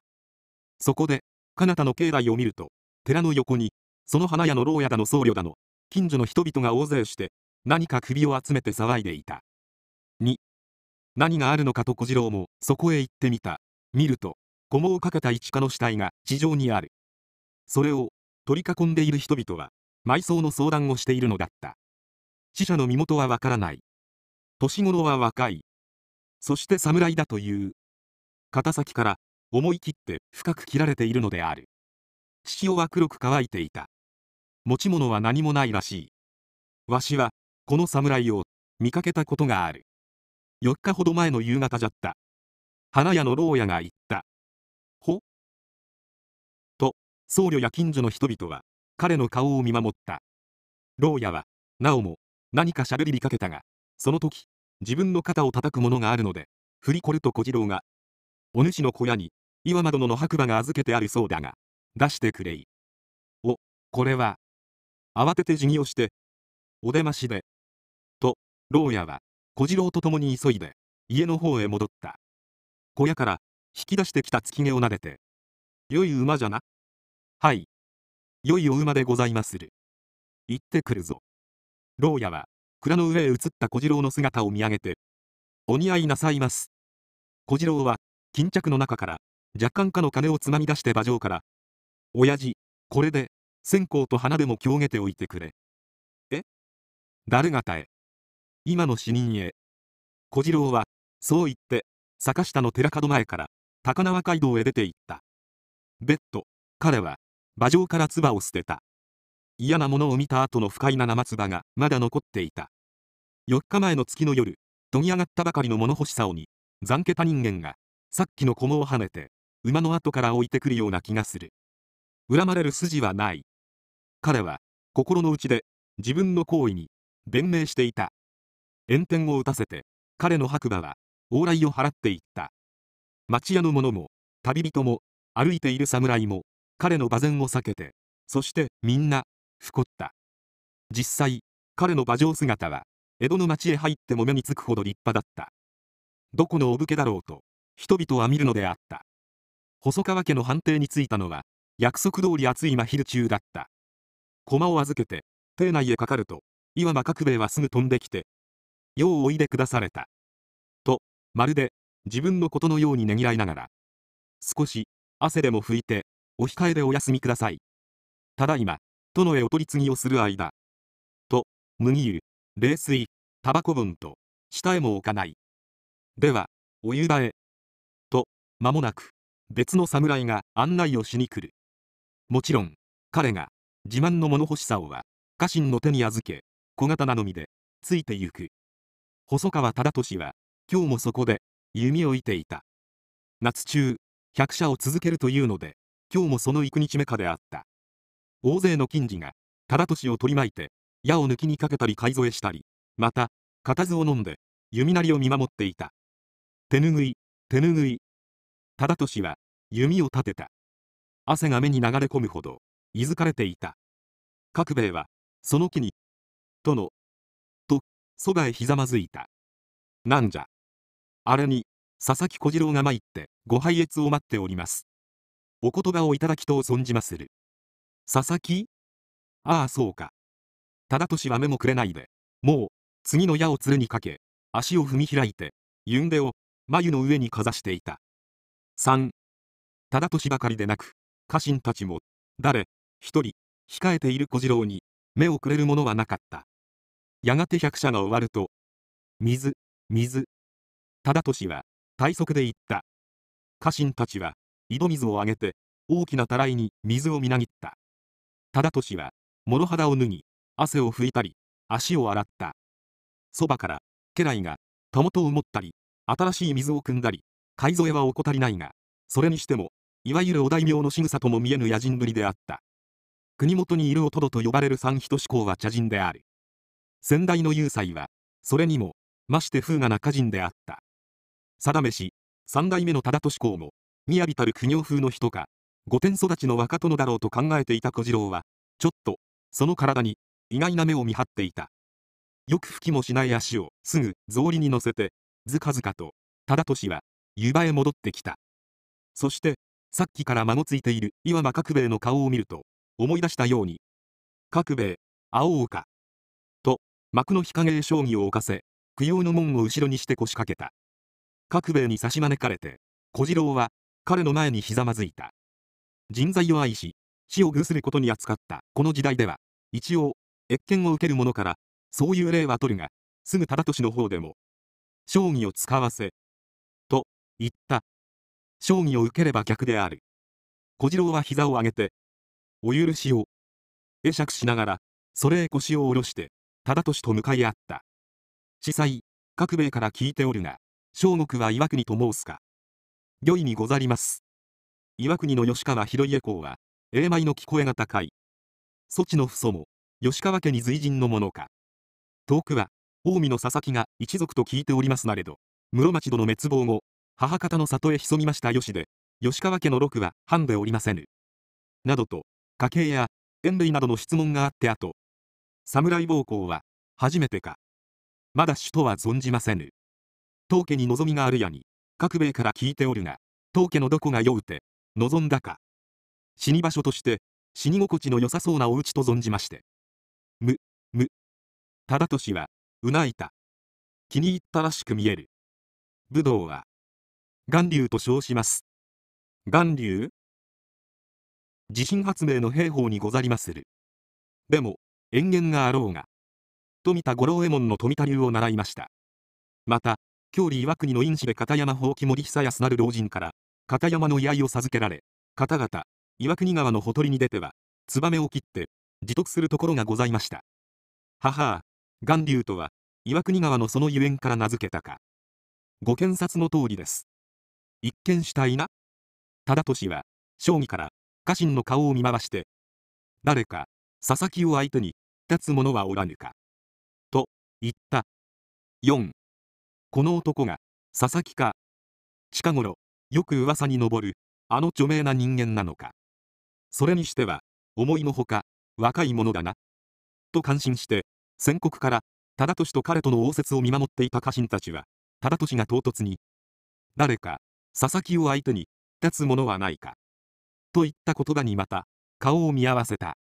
そこで彼方の境内を見ると寺の横にその花屋の牢屋だの僧侶だの近所の人々が大勢して何か首を集めて騒いでいた2何があるのかと小次郎もそこへ行ってみた見ると菰をかけた一家の死体が地上にあるそれを取り囲んでいる人々は埋葬の相談をしているのだった死者の身元はわからない年頃は若いそして侍だという肩先から思い切って深く切られているのである父親は黒く乾いていた持ち物は何もないらしいわしはこの侍を見かけたことがある4日ほど前の夕方じゃった花屋の牢屋が言ったほと僧侶や近所の人々は彼の顔を見守った。牢屋は、なおも、何か喋りかけたが、その時、自分の肩を叩くものがあるので、振りこると小次郎が、お主の小屋に、岩間殿の白馬が預けてあるそうだが、出してくれい。お、これは。慌てて辞儀をして、お出ましで。と、牢屋は、小次郎と共に急いで、家の方へ戻った。小屋から、引き出してきた月毛を撫でて、良い馬じゃなはい。良いお馬でございまする。行ってくるぞ。牢屋は、蔵の上へ移った小次郎の姿を見上げて、お似合いなさいます。小次郎は、巾着の中から、若干かの金をつまみ出して馬上から、親父、これで、線香と花でも狂げておいてくれ。え誰がたえ。今の死人へ。小次郎は、そう言って、坂下の寺門前から、高輪街道へ出て行った。別途、彼は、馬上から唾を捨てた嫌なものを見た後の不快な生唾がまだ残っていた4日前の月の夜研ぎ上がったばかりの物干し竿に残けた人間がさっきの駒もをはねて馬の後から置いてくるような気がする恨まれる筋はない彼は心の内で自分の行為に弁明していた炎天を打たせて彼の白馬は往来を払っていった町屋の者も旅人も歩いている侍も彼の馬前を避けてそしてみんなふこった実際彼の馬上姿は江戸の町へ入っても目につくほど立派だったどこのお武家だろうと人々は見るのであった細川家の判定についたのは約束通り暑い真昼中だった駒を預けて邸内へかかると岩間角兵衛はすぐ飛んできて「ようおいでくだされた」とまるで自分のことのようにねぎらいながら少し汗でも拭いてお控えでお休みください。ただいま、殿へお取り次ぎをする間。と、麦湯、冷水、タバコ分と、下へも置かない。では、お湯だへ。と、間もなく、別の侍が案内をしに来る。もちろん、彼が、自慢の物欲しさをは、家臣の手に預け、小刀のみで、ついてゆく。細川忠俊は、今日もそこで、弓を射ていた。夏中、百射を続けるというので、今日もその幾日目かであった。大勢の金次が、忠俊を取り巻いて、矢を抜きにかけたり買い添えしたり、また、固唾を飲んで、弓なりを見守っていた。手ぬぐい、手ぬぐい。忠俊は、弓を立てた。汗が目に流れ込むほど、いづかれていた。角兵衛は、その木に、殿、と、そばへひざまずいた。なんじゃ。あれに、佐々木小次郎が参って、ご拝謁を待っております。お言葉をいただきと存じまする。佐々木ああ、そうか。忠俊は目もくれないで、もう、次の矢を鶴にかけ、足を踏み開いて、ゆんでを、眉の上にかざしていた。三、忠俊ばかりでなく、家臣たちも、誰、一人、控えている小次郎に、目をくれるものはなかった。やがて百社が終わると、水、水。忠俊は、体側で言った。家臣たちは、井戸水をあげて、大きなたらいに水をみなぎった。忠敏は、諸肌を脱ぎ、汗を拭いたり、足を洗った。そばから、家来が、たもとを持ったり、新しい水を汲んだり、買い添えは怠りないが、それにしても、いわゆるお大名の仕草とも見えぬ野人ぶりであった。国元にいるおとどと呼ばれる三人志向は茶人である。先代の雄斎は、それにも、まして風雅な歌人であった。定めし、三代目の忠敏公も、びたる苦行風の人か、御殿育ちの若殿だろうと考えていた小次郎は、ちょっと、その体に、意外な目を見張っていた。よく吹きもしない足を、すぐ、草履に乗せて、ずかずかと、忠俊は、湯場へ戻ってきた。そして、さっきから孫ついている岩間角兵衛の顔を見ると、思い出したように、角兵衛、青岡。と、幕の日陰へ将棋を置かせ、供養の門を後ろにして腰掛けた。角兵衛に差し招かれて、小次郎は、彼の前にひざまずいた。人材を愛し、死を偶することに扱ったこの時代では、一応、越見を受ける者から、そういう例は取るが、すぐ忠敏の方でも、将棋を使わせ、と言った。将棋を受ければ逆である。小次郎は膝を上げて、お許しを、会釈しながら、それへ腰を下ろして、忠敏と向かい合った。司祭、各兵衛から聞いておるが、将国は岩国と申すか。御意にござります。岩国の吉川広家公は、英米の聞こえが高い。措置の父祖も、吉川家に随人のものか。遠くは、近江の佐々木が一族と聞いておりますなれど、室町殿滅亡後、母方の里へ潜みました吉で、吉川家の六は藩でおりませぬ。などと、家計や塩類などの質問があって後、侍暴行は、初めてか。まだ主とは存じませぬ。当家に望みがあるやに、各兵衛から聞いておるが当家のどこが酔うて望んだか死に場所として死に心地の良さそうなお家と存じましてむむ忠俊はうないた気に入ったらしく見える武道は巌流と称します巌流地震発明の兵法にござりまするでも遠言があろうが富田五郎右衛門の富田流を習いましたまた郷里岩国の院士で片山法木森久康なる老人から、片山の居合を授けられ、方々、岩国川のほとりに出ては、燕を切って、自得するところがございました。母は岩流とは、岩国川のそのゆえんから名付けたか。ご検察の通りです。一見したいな。忠敏は、将棋から、家臣の顔を見回して、誰か、佐々木を相手に、立つ者はおらぬか。と、言った。4。この男が佐々木か近頃よく噂に上るあの著名な人間なのかそれにしては思いのほか若い者だなと感心して宣告から忠敏と彼との応接を見守っていた家臣たちは忠敏が唐突に誰か佐々木を相手に立つものはないかといった言葉にまた顔を見合わせた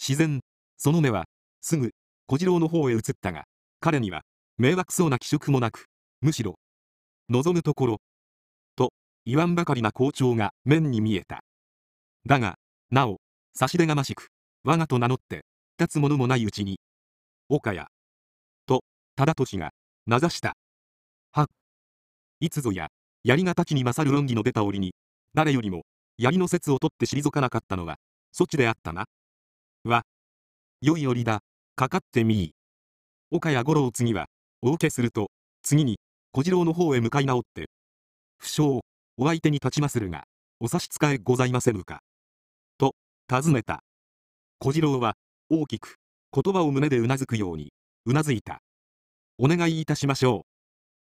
自然その目はすぐ小次郎の方へ移ったが彼には迷惑そうな気色もなく、むしろ、望むところ、と言わんばかりな校長が面に見えた。だが、なお、差し出がましく、我がと名乗って、立つものもないうちに、岡谷、と、忠俊が、名指した。はっ。いつぞや、槍がたちに勝る論議の出た折に、誰よりも、槍の説を取って退かなかったのは、そちであったな。は、よい折だ、かかってみい。岡谷五郎次は、お受けすると、次に、小次郎の方へ向かい直って、不詳、お相手に立ちまするが、お差し支えございませぬか。と、尋ねた。小次郎は、大きく、言葉を胸でうなずくように、うなずいた。お願いいたしましょ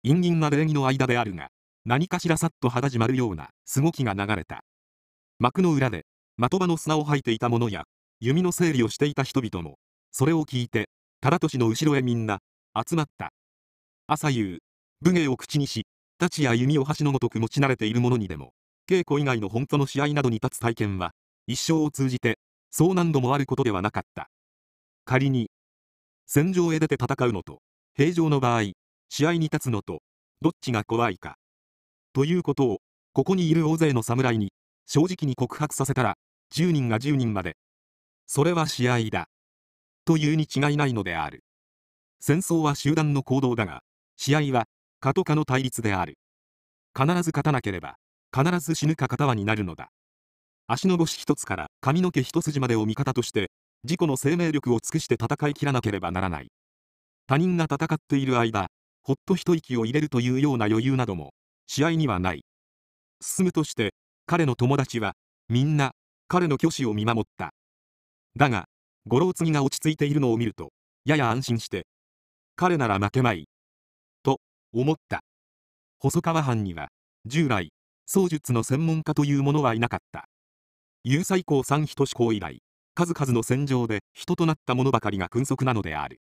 う。陰銀な礼儀の間であるが、何かしらさっと肌じまるような、すごきが流れた。幕の裏で、的場の砂を吐いていた者や、弓の整理をしていた人々も、それを聞いて、忠俊の後ろへみんな、集まった。朝夕、武芸を口にし、太刀や弓を箸のごとく持ち慣れている者にでも、稽古以外の本当の試合などに立つ体験は、一生を通じて、そう何度もあることではなかった。仮に、戦場へ出て戦うのと、平常の場合、試合に立つのと、どっちが怖いか。ということを、ここにいる大勢の侍に、正直に告白させたら、10人が10人まで。それは試合だ。というに違いないのである。戦争は集団の行動だが、試合は、蚊と蚊の対立である。必ず勝たなければ、必ず死ぬか片輪になるのだ。足の腰一つから髪の毛一筋までを味方として、自己の生命力を尽くして戦い切らなければならない。他人が戦っている間、ほっと一息を入れるというような余裕なども、試合にはない。進むとして、彼の友達は、みんな、彼の挙手を見守った。だが、五郎次が落ち着いているのを見ると、やや安心して、彼なら負けまい。と思った。細川藩には、従来、僧術の専門家というものはいなかった。有才公三人志公以来、数々の戦場で人となった者ばかりが君側なのである。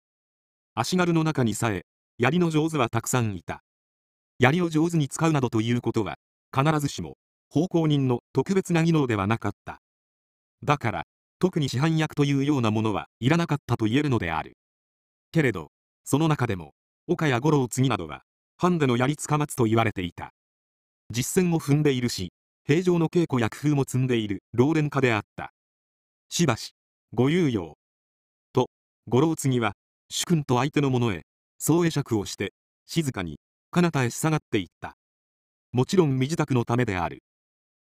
足軽の中にさえ、槍の上手はたくさんいた。槍を上手に使うなどということは、必ずしも、奉公人の特別な技能ではなかった。だから、特に市販薬というようなものはいらなかったと言えるのである。けれど、その中でも、岡谷五郎次などは、ハンデの槍まつと言われていた。実戦を踏んでいるし、平常の稽古や工夫も積んでいる老練家であった。しばし、ご猶予と、五郎次は、主君と相手の者へ、総会釈をして、静かに、彼方へ下がっていった。もちろん身支度のためである。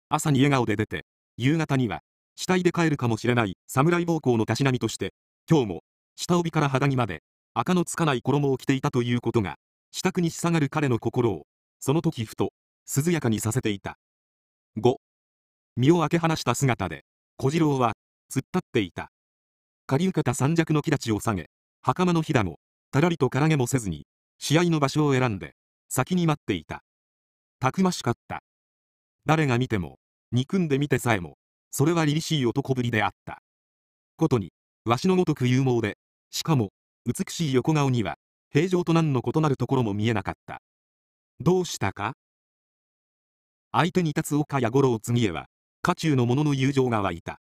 朝に笑顔で出て、夕方には、死体で帰るかもしれない侍暴行のたしなみとして、今日も、下帯から肌着まで、赤のつかない衣を着ていたということが、支度に下がる彼の心を、その時ふと、涼やかにさせていた。5. 身を開け放した姿で、小次郎は、突っ立っていた。受け方三尺の木立を下げ、袴のひだも、たらりとからげもせずに、試合の場所を選んで、先に待っていた。たくましかった。誰が見ても、憎んで見てさえも、それは凛々しい男ぶりであった。ことに、わしのごとく勇猛で、しかも、美しい横顔には平常と何の異なるところも見えなかったどうしたか相手に立つ岡や五郎次へは家中の者の友情が湧いた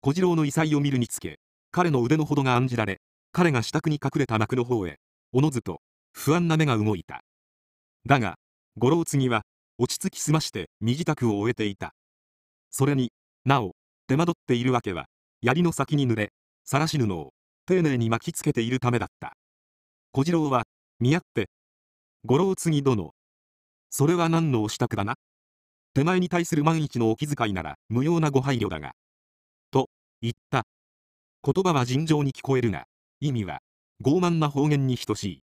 小次郎の異彩を見るにつけ彼の腕のほどが案じられ彼が支度に隠れた幕の方へおのずと不安な目が動いただが五郎次は落ち着きすまして身支度を終えていたそれになお手間取っているわけは槍の先に濡れ晒し布を丁寧に巻きつけているためだった小次郎は見合って五郎次殿それは何のお支度だな手前に対する万一のお気遣いなら無用なご配慮だがと言った言葉は尋常に聞こえるが意味は傲慢な方言に等しい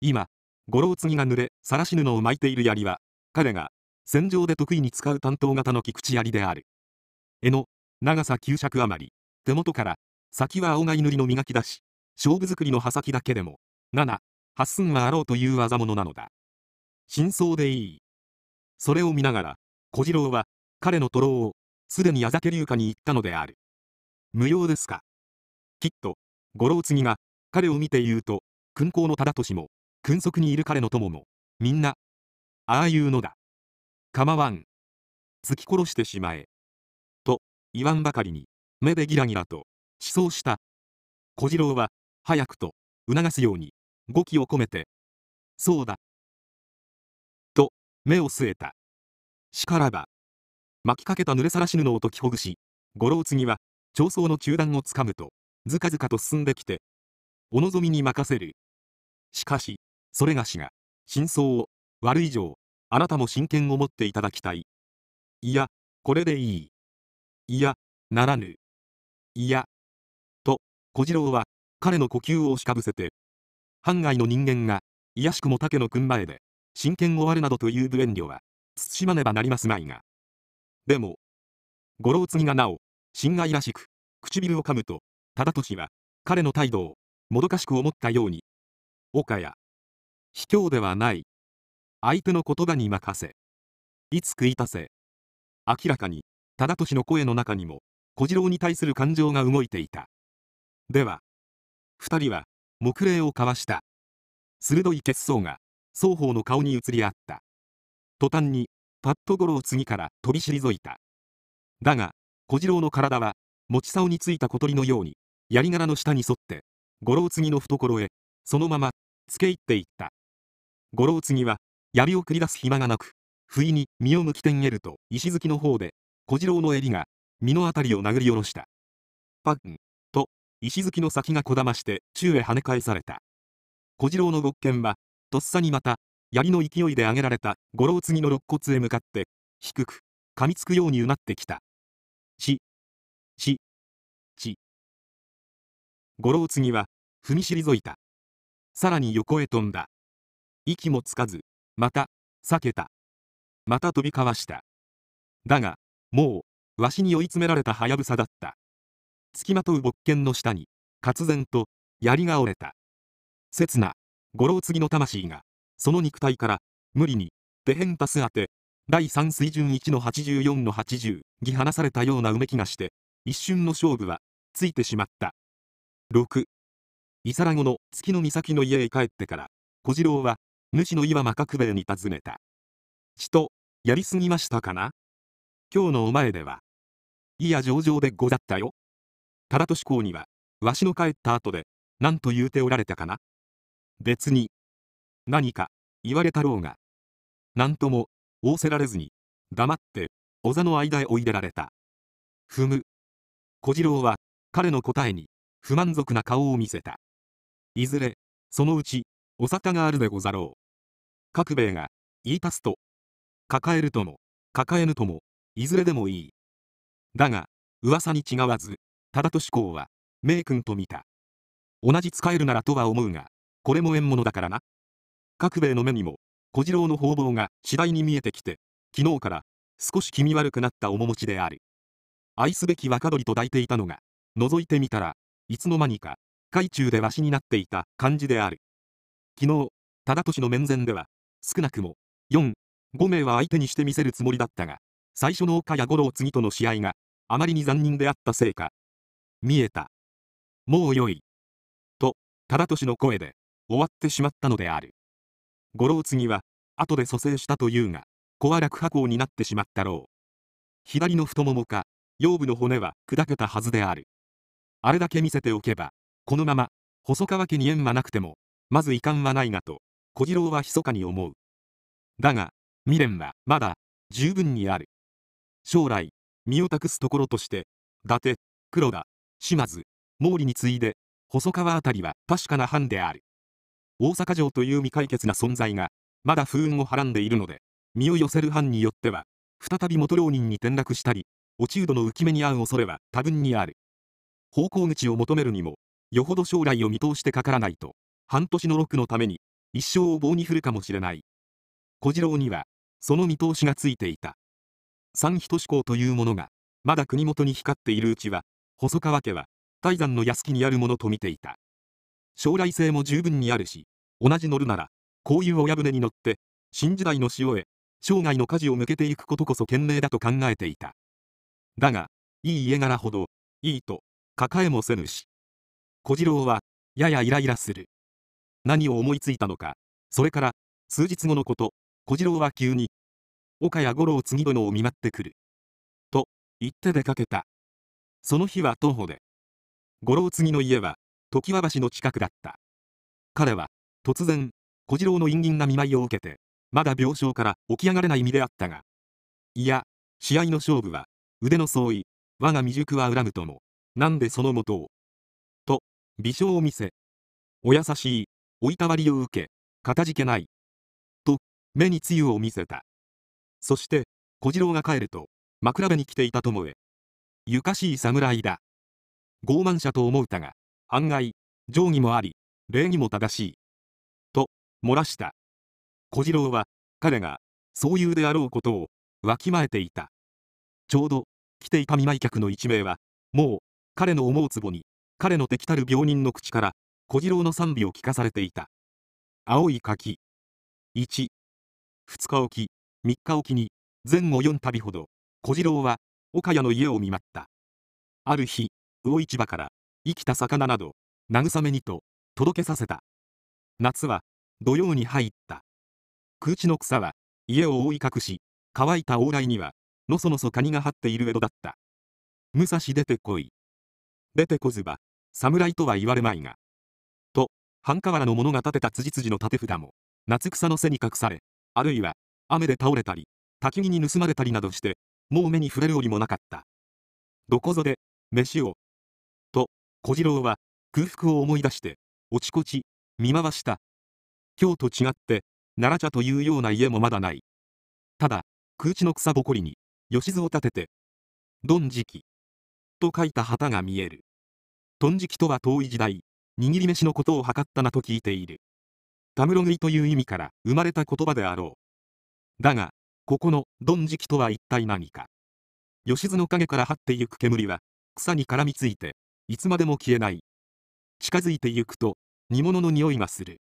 今五郎次が濡れ晒し布を巻いている槍は彼が戦場で得意に使う担当型の菊池槍である柄の長さ9尺余り手元から先は青貝塗りの磨き出し、勝負作りの刃先だけでも、七、八寸はあろうという技物なのだ。真相でいい。それを見ながら、小次郎は、彼の徒労を、すでに矢崎流下に行ったのである。無用ですか。きっと、五郎次が、彼を見て言うと、勲功の忠俊も、君足にいる彼の友も、みんな、ああいうのだ。構わん。突き殺してしまえ。と、言わんばかりに、目でギラギラと、思想した小次郎は早くと促すように語気を込めて「そうだ」と目を据えたしからば巻きかけた濡れさらし布を解きほぐし五郎次は長宗の中段をつかむとずかずかと進んできてお望みに任せるしかしそれがしが真相を悪い以上あなたも真剣を持っていただきたいいやこれでいいいやならぬいや小次郎は彼の呼吸をしかぶせて藩外の人間が卑しくも竹の群前で真剣をるなどという無遠慮は慎まねばなりますまいがでも五郎次がなお心外らしく唇を噛むと忠俊は彼の態度をもどかしく思ったように岡谷、卑怯ではない相手の言葉に任せいつ食いたせ明らかに忠俊の声の中にも小次郎に対する感情が動いていたでは2人は目礼を交わした鋭い血相が双方の顔に移り合った途端にパッと五郎次から飛び退いただが小次郎の体は持ち竿についた小鳥のように槍柄の下に沿って五郎次の懐へそのままつけ入っていった五郎次は槍を繰り出す暇がなく不意に身を向きてんえると石突きの方で小次郎の襟が身の辺りを殴り下ろしたパン石突きの先がこだまして宙へ跳ね返された小次郎の極拳はとっさにまた槍の勢いで上げられた五郎継ぎの肋骨へ向かって低く噛みつくようにうなってきたちちち」五郎継ぎは踏み退いたさらに横へ飛んだ息もつかずまた避けたまた飛び交わしただがもうわしに追い詰められたはやぶさだったつきまとう木剣の下に、忽然と、槍が折れた。刹那、五郎継の魂が、その肉体から、無理に、手ヘンタス当て、第3水準1の84の80ぎ離されたようなうめきがして、一瞬の勝負は、ついてしまった。六イサラゴの月の岬の家へ帰ってから、小次郎は、主の岩間角兵衛に尋ねた。ちと、やりすぎましたかな今日のお前では。いや上々でござったよ。タラトシ公には、わしの帰った後で、何と言うておられたかな別に、何か、言われたろうが、何とも、仰せられずに、黙って、お座の間へおいでられた。ふむ。小次郎は、彼の答えに、不満足な顔を見せた。いずれ、そのうち、お沙があるでござろう。各兵衛が、言い足すと、抱えるとも、抱えぬとも、いずれでもいい。だが、噂に違わず、忠敏公は、名君と見た。同じ使えるならとは思うが、これも縁物だからな。各兵衛の目にも、小次郎の方々が次第に見えてきて、昨日から少し気味悪くなった面持ちである。愛すべき若鳥と抱いていたのが、覗いてみたら、いつの間にか、海中でわしになっていた感じである。昨日、忠敏の面前では、少なくも、4、5名は相手にしてみせるつもりだったが、最初の岡谷五郎次との試合があまりに残忍であったせいか、見えた。もうよい。と、忠敏の声で、終わってしまったのである。五郎次は、後で蘇生したというが、子は落破口になってしまったろう。左の太ももか、腰部の骨は砕けたはずである。あれだけ見せておけば、このまま、細川家に縁はなくても、まず遺憾はないがと、小次郎は密かに思う。だが、未練はまだ十分にある。将来、身を託すところとして、伊達、黒田、島津、毛利に次いで、細川あたりは確かな藩である。大阪城という未解決な存在が、まだ風雲をはらんでいるので、身を寄せる藩によっては、再び元浪人に転落したり、落ち度の浮き目に遭う恐れは多分にある。方向口を求めるにも、よほど将来を見通してかからないと、半年のロックのために、一生を棒に振るかもしれない。小次郎には、その見通しがついていた。三人志向というものが、まだ国元に光っているうちは、細川家は泰山の屋敷にあるものと見ていた将来性も十分にあるし同じ乗るならこういう親船に乗って新時代の潮へ生涯の舵を向けていくことこそ賢明だと考えていただがいい家柄ほどいいと抱えもせぬし小次郎はややイライラする何を思いついたのかそれから数日後のこと小次郎は急に岡谷五郎次殿を見舞ってくると言って出かけたその日は徒歩で。五郎次の家は、常盤橋の近くだった。彼は、突然、小次郎の陰銀な見舞いを受けて、まだ病床から起き上がれない身であったが、いや、試合の勝負は、腕の相違、我が未熟は恨むとも、なんでその元を。と、微笑を見せ、お優しい、おいたわりを受け、かたじけない。と、目に露を見せた。そして、小次郎が帰ると、枕辺に来ていた友へ、ゆかしい侍だ傲慢者と思うたが案外定義もあり礼儀も正しいと漏らした小次郎は彼がそういうであろうことをわきまえていたちょうど来ていた見舞客の一名はもう彼の思うつぼに彼の敵たる病人の口から小次郎の賛美を聞かされていた青い柿12日おき3日おきに前後4度ほど小次郎は岡谷の家を見舞ったある日魚市場から生きた魚など慰めにと届けさせた夏は土曜に入った空地の草は家を覆い隠し乾いた往来にはのそのそカニが張っている江戸だった武蔵出てこい出てこずば侍とは言われまいがと半瓦の者が立てた辻辻の立て札も夏草の背に隠されあるいは雨で倒れたり焚き木に盗まれたりなどしてもう目に触れるよりもなかった。どこぞで、飯を。と、小次郎は、空腹を思い出して、おちこち、見回した。今日と違って、奈良茶というような家もまだない。ただ、空地の草ぼこりに、吉津を立てて、どんじき。と書いた旗が見える。とんじきとは遠い時代、握り飯のことを測ったなと聞いている。たむろ食いという意味から生まれた言葉であろう。だが、ここのドン時とは一体何か吉津の影から張ってゆく煙は草に絡みついていつまでも消えない近づいてゆくと煮物の匂いがする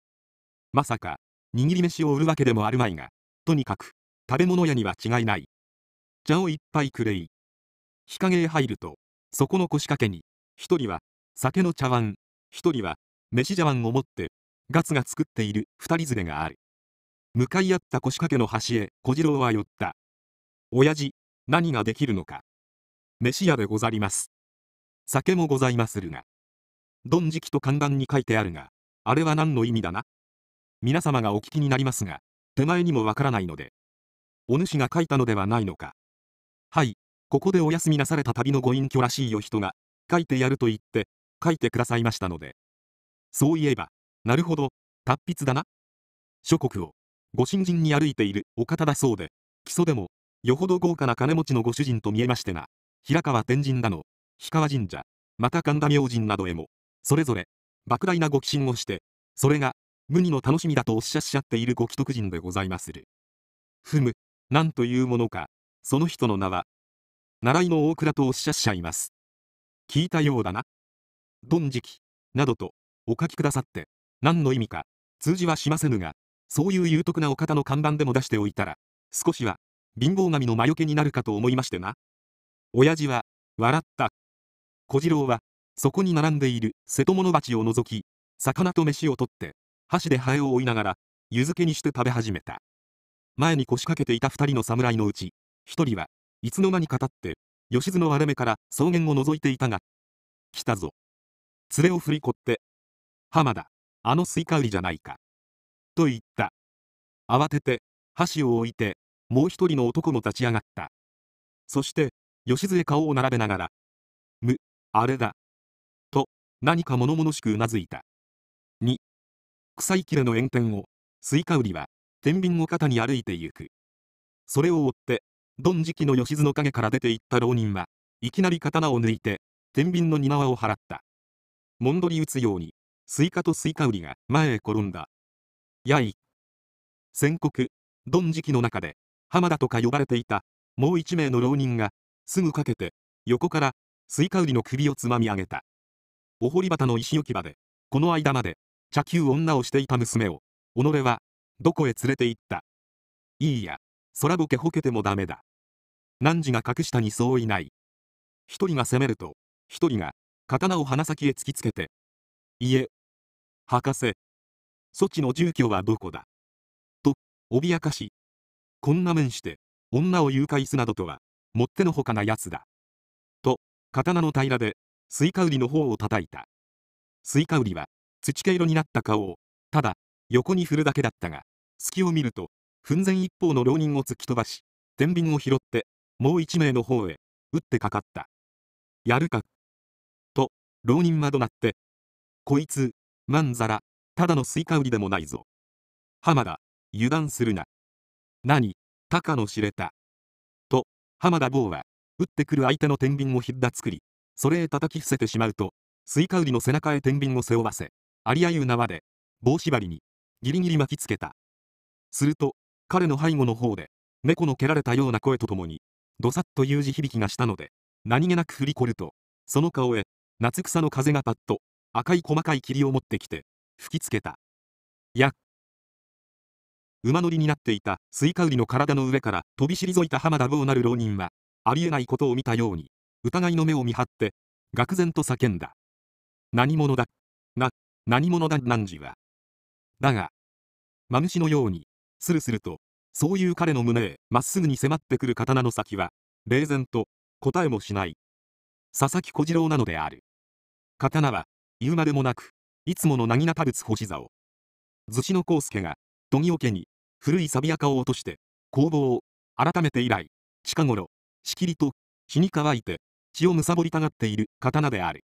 まさか握り飯を売るわけでもあるまいがとにかく食べ物屋には違いない茶を一杯くれい日陰へ入るとそこの腰掛けに一人は酒の茶碗一人は飯茶碗を持ってガツが作っている二人連れがある向かい合った腰掛けの端へ小次郎は寄った親父何ができるのか飯屋でござります酒もございまするがどんじきと看板に書いてあるがあれは何の意味だな皆様がお聞きになりますが手前にもわからないのでお主が書いたのではないのかはいここでお休みなされた旅のご隠居らしいよ人が書いてやると言って書いてくださいましたのでそういえばなるほど達筆だな諸国をご新人に歩いているお方だそうで、基礎でも、よほど豪華な金持ちのご主人と見えましてな、平川天神だの、氷川神社、また神田明神などへも、それぞれ、莫大なご寄進をして、それが、無二の楽しみだとおっしゃっしゃっているご既得人でございまする。ふむ、なんというものか、その人の名は、習いの大倉とおっしゃっしゃいます。聞いたようだな。どんじき、などと、お書きくださって、何の意味か、通じはしませぬが、そういう有徳なお方の看板でも出しておいたら、少しは、貧乏神の魔除けになるかと思いましてな。親父は、笑った。小次郎は、そこに並んでいる瀬戸物鉢を覗き、魚と飯を取って、箸でハエを追いながら、湯漬けにして食べ始めた。前に腰掛けていた二人の侍のうち、一人は、いつの間にかたって、吉津の割れ目から草原を覗いていたが、来たぞ。連れを振りこって、浜田、あのスイカ売りじゃないか。と言った慌てて箸を置いてもう一人の男も立ち上がったそして吉杖顔を並べながら「むあれだ」と何か物々しくうなずいた2臭い切れの炎天をスイカ売りは天秤を肩に歩いてゆくそれを追ってドン時期の吉津の陰から出ていった浪人はいきなり刀を抜いて天秤の荷縄を払ったもんどり打つようにスイカとスイカ売りが前へ転んだやい戦国ドン時期の中で浜田とか呼ばれていたもう一名の浪人がすぐかけて横からスイカ売りの首をつまみ上げたお堀端の石置き場でこの間まで茶球女をしていた娘を己はどこへ連れて行ったいいや空ボケほけてもダメだ汝が格下にそういない一人が攻めると一人が刀を鼻先へ突きつけて「いえ博士措置の住居はどこだと、脅かし、こんな面して、女を誘拐すなどとは、もってのほかな奴だ。と、刀の平らで、スイカ売りの方を叩いた。スイカ売りは、土毛色になった顔を、ただ、横に振るだけだったが、隙を見ると、奮前一方の浪人を突き飛ばし、天秤を拾って、もう一名の方へ、打ってかかった。やるか。と、浪人は怒鳴って、こいつ、まんざら、ただのスイカ売りでもないぞ。浜田、油断するな。何、かの知れた。と、浜田坊は、打ってくる相手の天秤をひっだくり、それへ叩き伏せてしまうと、スイカ売りの背中へ天秤を背負わせ、ありあゆう縄で、棒縛りに、ギリギリ巻きつけた。すると、彼の背後の方で、猫の蹴られたような声とともに、どさっと U 字響きがしたので、何気なく振りこると、その顔へ、夏草の風がパッと、赤い細かい霧を持ってきて、吹きつけたや馬乗りになっていたスイカ売りの体の上から飛び退いた浜田某なる浪人はありえないことを見たように疑いの目を見張って愕然と叫んだ何者だな何者だ何時はだがマムシのようにスルスルとそういう彼の胸へまっすぐに迫ってくる刀の先は冷然と答えもしない佐々木小次郎なのである刀は言うまでもなくいつものなぎなたぶつ星座を。寿司の康介が、ドギ家に、古いや垢を落として、工房を、改めて以来、近頃、しきりと、日に乾いて、血をむさぼりたがっている刀である。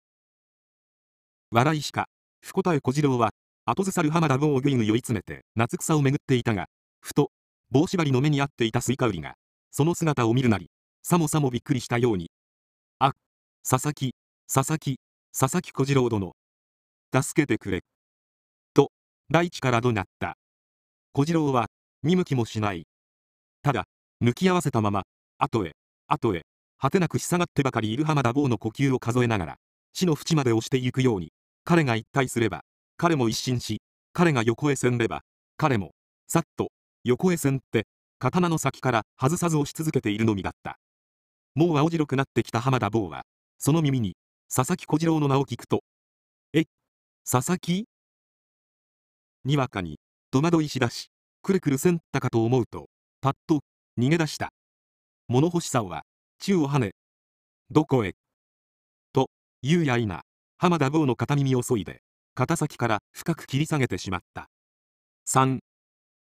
笑いしか、福田小次郎は、後ずさる浜田坊をぐいぐい追い詰めて、夏草を巡っていたが、ふと、棒縛りの目に遭っていたスイカ売りが、その姿を見るなり、さもさもびっくりしたように。あ、佐々木、佐々木、佐々木小次郎殿、助けてくれ。と、大地から怒鳴った。小次郎は、見向きもしない。ただ、向き合わせたまま、後へ、後へ、果てなく下がってばかりいる浜田坊の呼吸を数えながら、死の淵まで押していくように、彼が一体すれば、彼も一新し、彼が横へせんれば、彼も、さっと、横へせんって、刀の先から外さず押し続けているのみだった。もう青白くなってきた浜田坊は、その耳に、佐々木小次郎の名を聞くと、えっ佐々木にわかに戸惑いしだしくるくるせんったかと思うとパッと逃げ出した物干しさんは宙を跳ねどこへと言うやな浜田坊の片耳をそいで肩先から深く切り下げてしまった3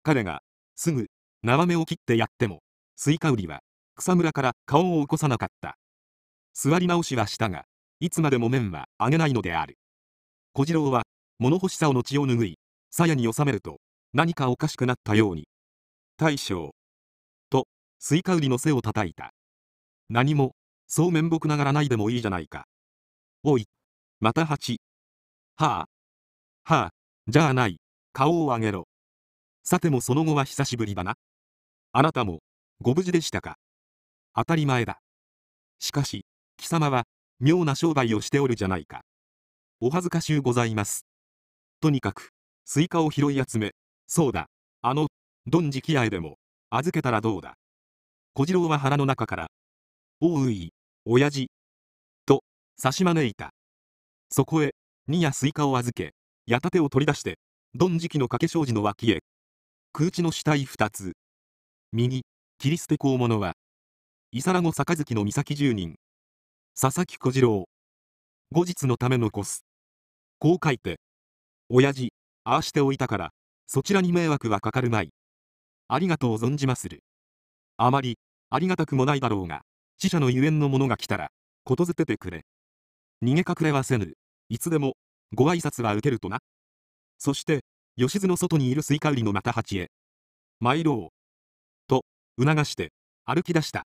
彼がすぐ縄目を切ってやってもスイカ売りは草むらから顔を起こさなかった座り直しはしたがいつまでも面は上げないのである小次郎は物欲しさをの血を拭い鞘に収めると何かおかしくなったように大将とスイカ売りの背を叩いた何もそう面目ながらないでもいいじゃないかおいまた蜂はあはあじゃあない顔を上げろさてもその後は久しぶりだなあなたもご無事でしたか当たり前だしかし貴様は妙な商売をしておるじゃないかお恥ずかしゅうございます。とにかく、スイカを拾い集め、そうだ、あの、ドンジキアへでも、預けたらどうだ。小次郎は腹の中から、おうい、親父。と、差し招いた。そこへ、ニやスイカを預け、矢立を取り出して、ドンジキの掛け障子の脇へ。空地の死体二つ。右、切り捨て小物は、イサラゴ杯の岬住人。佐々木小次郎。後日のため残す。こう書いて、親父、ああしておいたから、そちらに迷惑はかかるまい。ありがとう存じまする。あまり、ありがたくもないだろうが、死者のゆえんの者が来たら、ことづててくれ。逃げ隠れはせぬ、いつでも、ご挨拶は受けるとな。そして、吉津の外にいるスイカ売りの又八へ、参ろう。と、促して、歩き出した。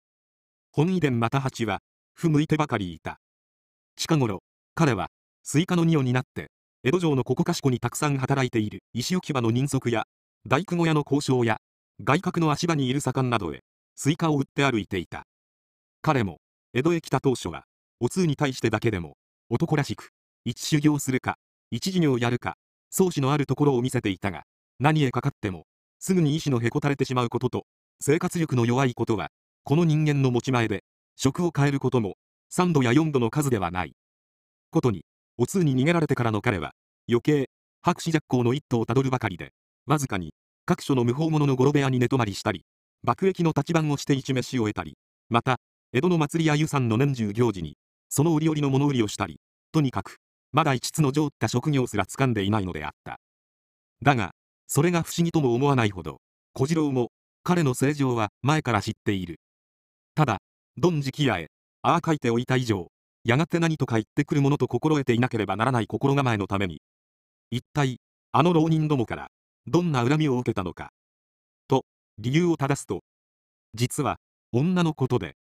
本遺伝又八は、ふ向いてばかりいた。近頃、彼は、スイカの荷を担って、江戸城のここかしこにたくさん働いている石置き場の人足や、大工小屋の交渉や、外角の足場にいる盛んなどへ、スイカを売って歩いていた。彼も、江戸へ来た当初は、お通に対してだけでも、男らしく、一修行するか、一事業やるか、創始のあるところを見せていたが、何へかかっても、すぐに意志のへこたれてしまうことと、生活力の弱いことは、この人間の持ち前で、職を変えることも、3度や4度の数ではない。ことに、お通に逃げられてからの彼は、余計、白紙弱行の一途をたどるばかりで、わずかに、各所の無法者のゴロ部屋に寝泊まりしたり、爆撃の立番をして一飯を得たり、また、江戸の祭りや湯山の年中行事に、その売り寄りの物売りをしたり、とにかく、まだ一つの上った職業すら掴んでいないのであった。だが、それが不思議とも思わないほど、小次郎も、彼の正常は前から知っている。ただ、ドンキ也へ、ああ書いておいた以上、やがて何とか言ってくるものと心得ていなければならない心構えのために、一体、あの浪人どもから、どんな恨みを受けたのか。と、理由を正すと、実は、女のことで。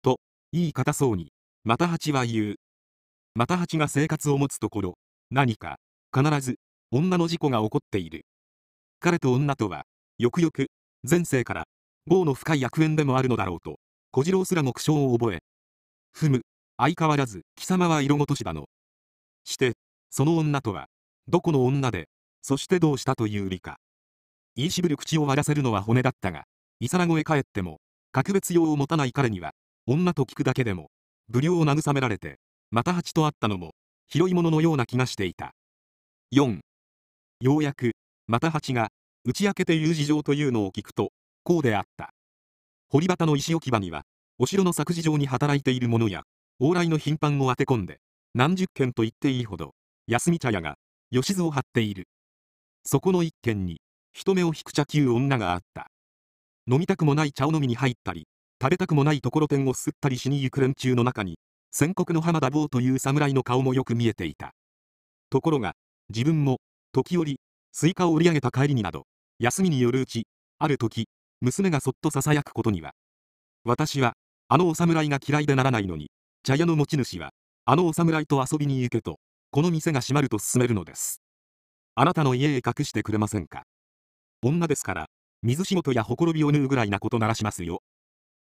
と、言い方そうに、また八は言う。また八が生活を持つところ、何か、必ず、女の事故が起こっている。彼と女とは、よくよく、前世から、業の深い役縁でもあるのだろうと、小次郎すらも苦笑を覚え、ふむ、相変わらず貴様は色ごとしだの。して、その女とは、どこの女で、そしてどうしたという理か。言いしぶる口を割らせるのは骨だったが、いさらごへ帰っても、格別用を持たない彼には、女と聞くだけでも、無料を慰められて、また蜂と会ったのも、拾い物のような気がしていた。4. ようやく、また蜂が、打ち明けて言う事情というのを聞くと、こうであった。堀端の石置き場には、お城の作事場に働いている者や、往来の頻繁を当て込んで、何十軒と言っていいほど、休み茶屋が、吉津を張っている。そこの一軒に、人目を引く茶球女があった。飲みたくもない茶を飲みに入ったり、食べたくもないところてんをすったりしに行く連中の中に、戦国の浜田坊という侍の顔もよく見えていた。ところが、自分も、時折、スイカを売り上げた帰りになど、休みによるうち、ある時、娘がそっと囁くことには、私は、あのお侍が嫌いでならないのに、茶屋の持ち主は、あのお侍と遊びに行けと、この店が閉まると勧めるのです。あなたの家へ隠してくれませんか。女ですから、水仕事やほころびを縫うぐらいなことならしますよ。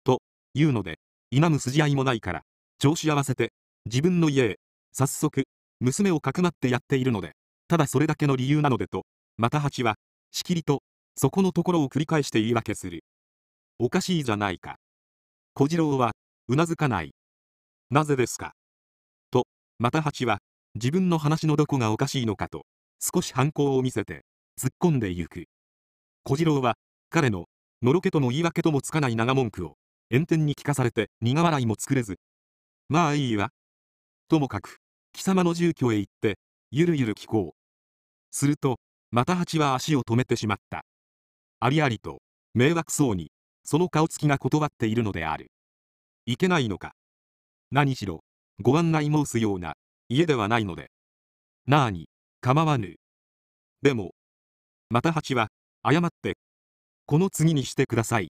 と、言うので、否む筋合いもないから、調子合わせて、自分の家へ、早速、娘をかくまってやっているので、ただそれだけの理由なのでと、また蜂は、しきりと、そこのところを繰り返して言い訳する。おかしいじゃないか。小次郎は、うなずかない。なぜですかと、または、自分の話のどこがおかしいのかと、少し反抗を見せて、突っ込んでゆく。小次郎は、彼の、のろけとの言い訳ともつかない長文句を、炎天に聞かされて苦笑いも作れず、まあいいわ。ともかく、貴様の住居へ行って、ゆるゆる聞こう。すると、または足を止めてしまった。ありありと、迷惑そうに、その顔つきが断っているのである。いけないのか。何しろご案内申すような家ではないのでなあに構わぬでもまた八は謝ってこの次にしてください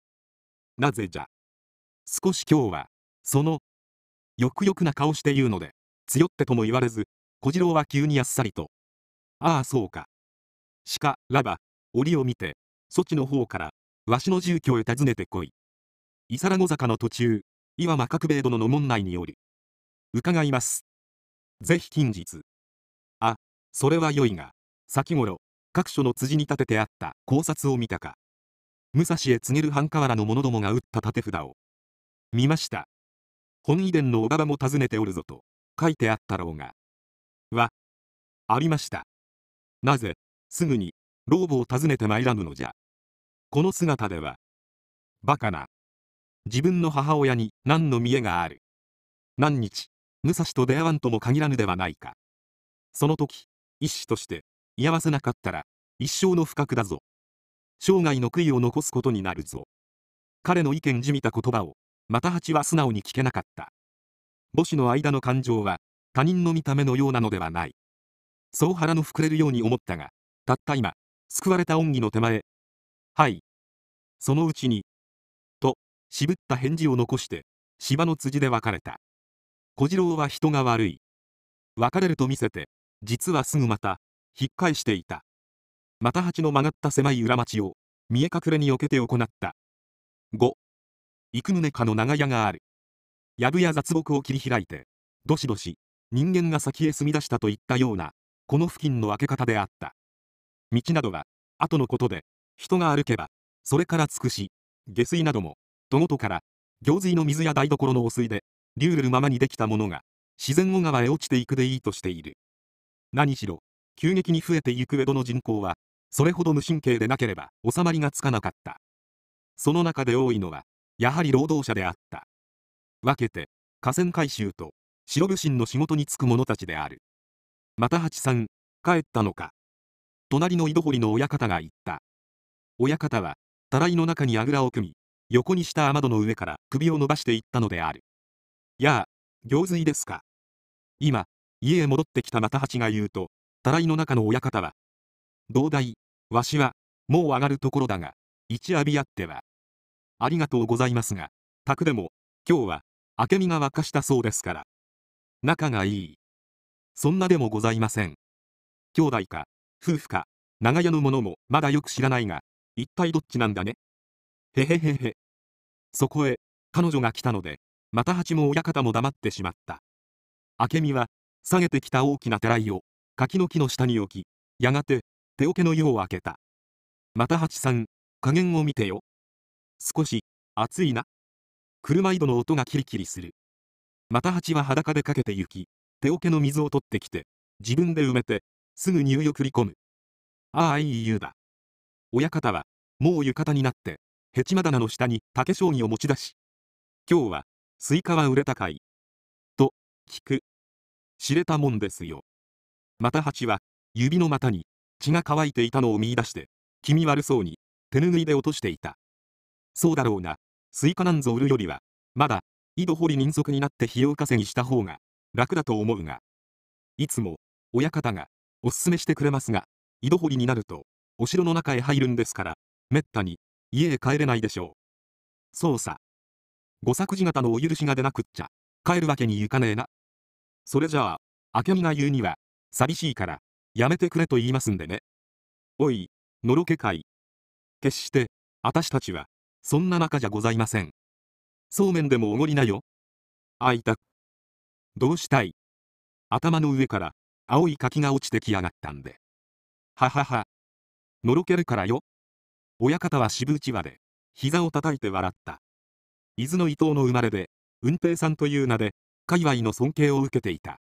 なぜじゃ少し今日はそのよくよくな顔して言うので強ってとも言われず小次郎は急にあっさりとああそうかしからば檻を見てそちの方からわしの住居へ訪ねてこい。伊皿の坂の途中、岩間角兵衛殿の門内におり。伺います。ぜひ近日。あ、それは良いが、先頃、各所の辻に立ててあった考察を見たか。武蔵へ告げる半河原の者どもが打った立て札を。見ました。本遺伝の小川も訪ねておるぞと、書いてあったろうが。は、ありました。なぜ、すぐに、老母を訪ねて参らぬのじゃ。この姿では、バカな。自分の母親に何の見栄がある何日武蔵と出会わんとも限らぬではないかその時医師として居合わせなかったら一生の不覚だぞ生涯の悔いを残すことになるぞ彼の意見じみた言葉を又八は素直に聞けなかった母子の間の感情は他人の見た目のようなのではないそう腹の膨れるように思ったがたった今救われた恩義の手前はいそのうちに渋った返事を残して芝の辻で別れた小次郎は人が悪い別れると見せて実はすぐまた引っ返していた又八の曲がった狭い裏町を見え隠れに避けて行った五幾宗かの長屋がある藪や雑木を切り開いてどしどし人間が先へ住み出したといったようなこの付近の分け方であった道などは後のことで人が歩けばそれからつくし下水なども戸ごとから、行水の水や台所の汚水で、流るままにできたものが、自然小川へ落ちていくでいいとしている。何しろ、急激に増えていく江戸の人口は、それほど無神経でなければ収まりがつかなかった。その中で多いのは、やはり労働者であった。分けて、河川改修と、白武神の仕事に就く者たちである。また八さん、帰ったのか。隣の井戸掘りの親方が言った。親方は、たらいの中にあぐらを組み、横にした雨戸の上から首を伸ばしていったのである。やあ、行水ですか。今、家へ戻ってきた又八が言うと、たらいの中の親方は、同大、わしは、もう上がるところだが、一浴びあっては。ありがとうございますが、宅でも、今日は、明美が沸かしたそうですから。仲がいい。そんなでもございません。兄弟か、夫婦か、長屋の者もまだよく知らないが、一体どっちなんだね。へへへへ。そこへ、彼女が来たので、また八も親方も黙ってしまった。明美は、下げてきた大きな手いを、柿の木の下に置き、やがて、手桶の湯を開けた。また八さん、加減を見てよ。少し、暑いな。車井戸の音がキリキリする。また八は裸でかけて行き、手桶の水を取ってきて、自分で埋めて、すぐ入浴り込む。ああ、いい湯だ。親方は、もう浴衣になって、ヘチマ棚の下に竹将棋を持ち出し、今日は、スイカは売れたかい。と、聞く。知れたもんですよ。また蜂は、指の股に、血が乾いていたのを見いだして、気味悪そうに、手ぬぐいで落としていた。そうだろうな、スイカなんぞ売るよりは、まだ、井戸掘り人足になって費用稼ぎした方が、楽だと思うが。いつも、親方が、おすすめしてくれますが、井戸掘りになると、お城の中へ入るんですから、めったに、家へ帰れないでしょう。そうさ。五作事方のお許しが出なくっちゃ、帰るわけにいかねえな。それじゃあ、明美が言うには、寂しいから、やめてくれと言いますんでね。おい、のろけかい。決して、私たちは、そんな仲じゃございません。そうめんでもおごりなよ。あいた。どうしたい頭の上から青い柿が落ちてきやがったんで。ははは。のろけるからよ。親方は渋内輪で、膝を叩いて笑った。伊豆の伊藤の生まれで、運平さんという名で、界隈の尊敬を受けていた。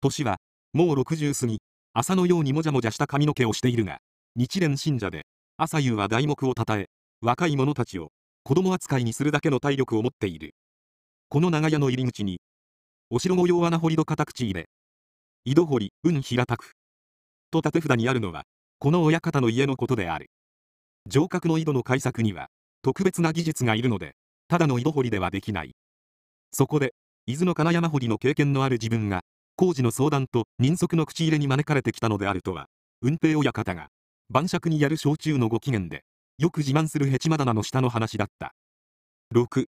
年は、もう60過ぎ、朝のようにもじゃもじゃした髪の毛をしているが、日蓮信者で、朝夕は題目をたたえ、若い者たちを、子供扱いにするだけの体力を持っている。この長屋の入り口に、お城模様穴掘り戸片口入れ、井戸掘り、運平たく。と立て札にあるのは、この親方の家のことである。城郭の井戸の開削には特別な技術がいるのでただの井戸掘りではできないそこで伊豆の金山掘りの経験のある自分が工事の相談と人足の口入れに招かれてきたのであるとは運平親方が晩酌にやる焼酎のご機嫌でよく自慢するヘチマ棚の下の話だった6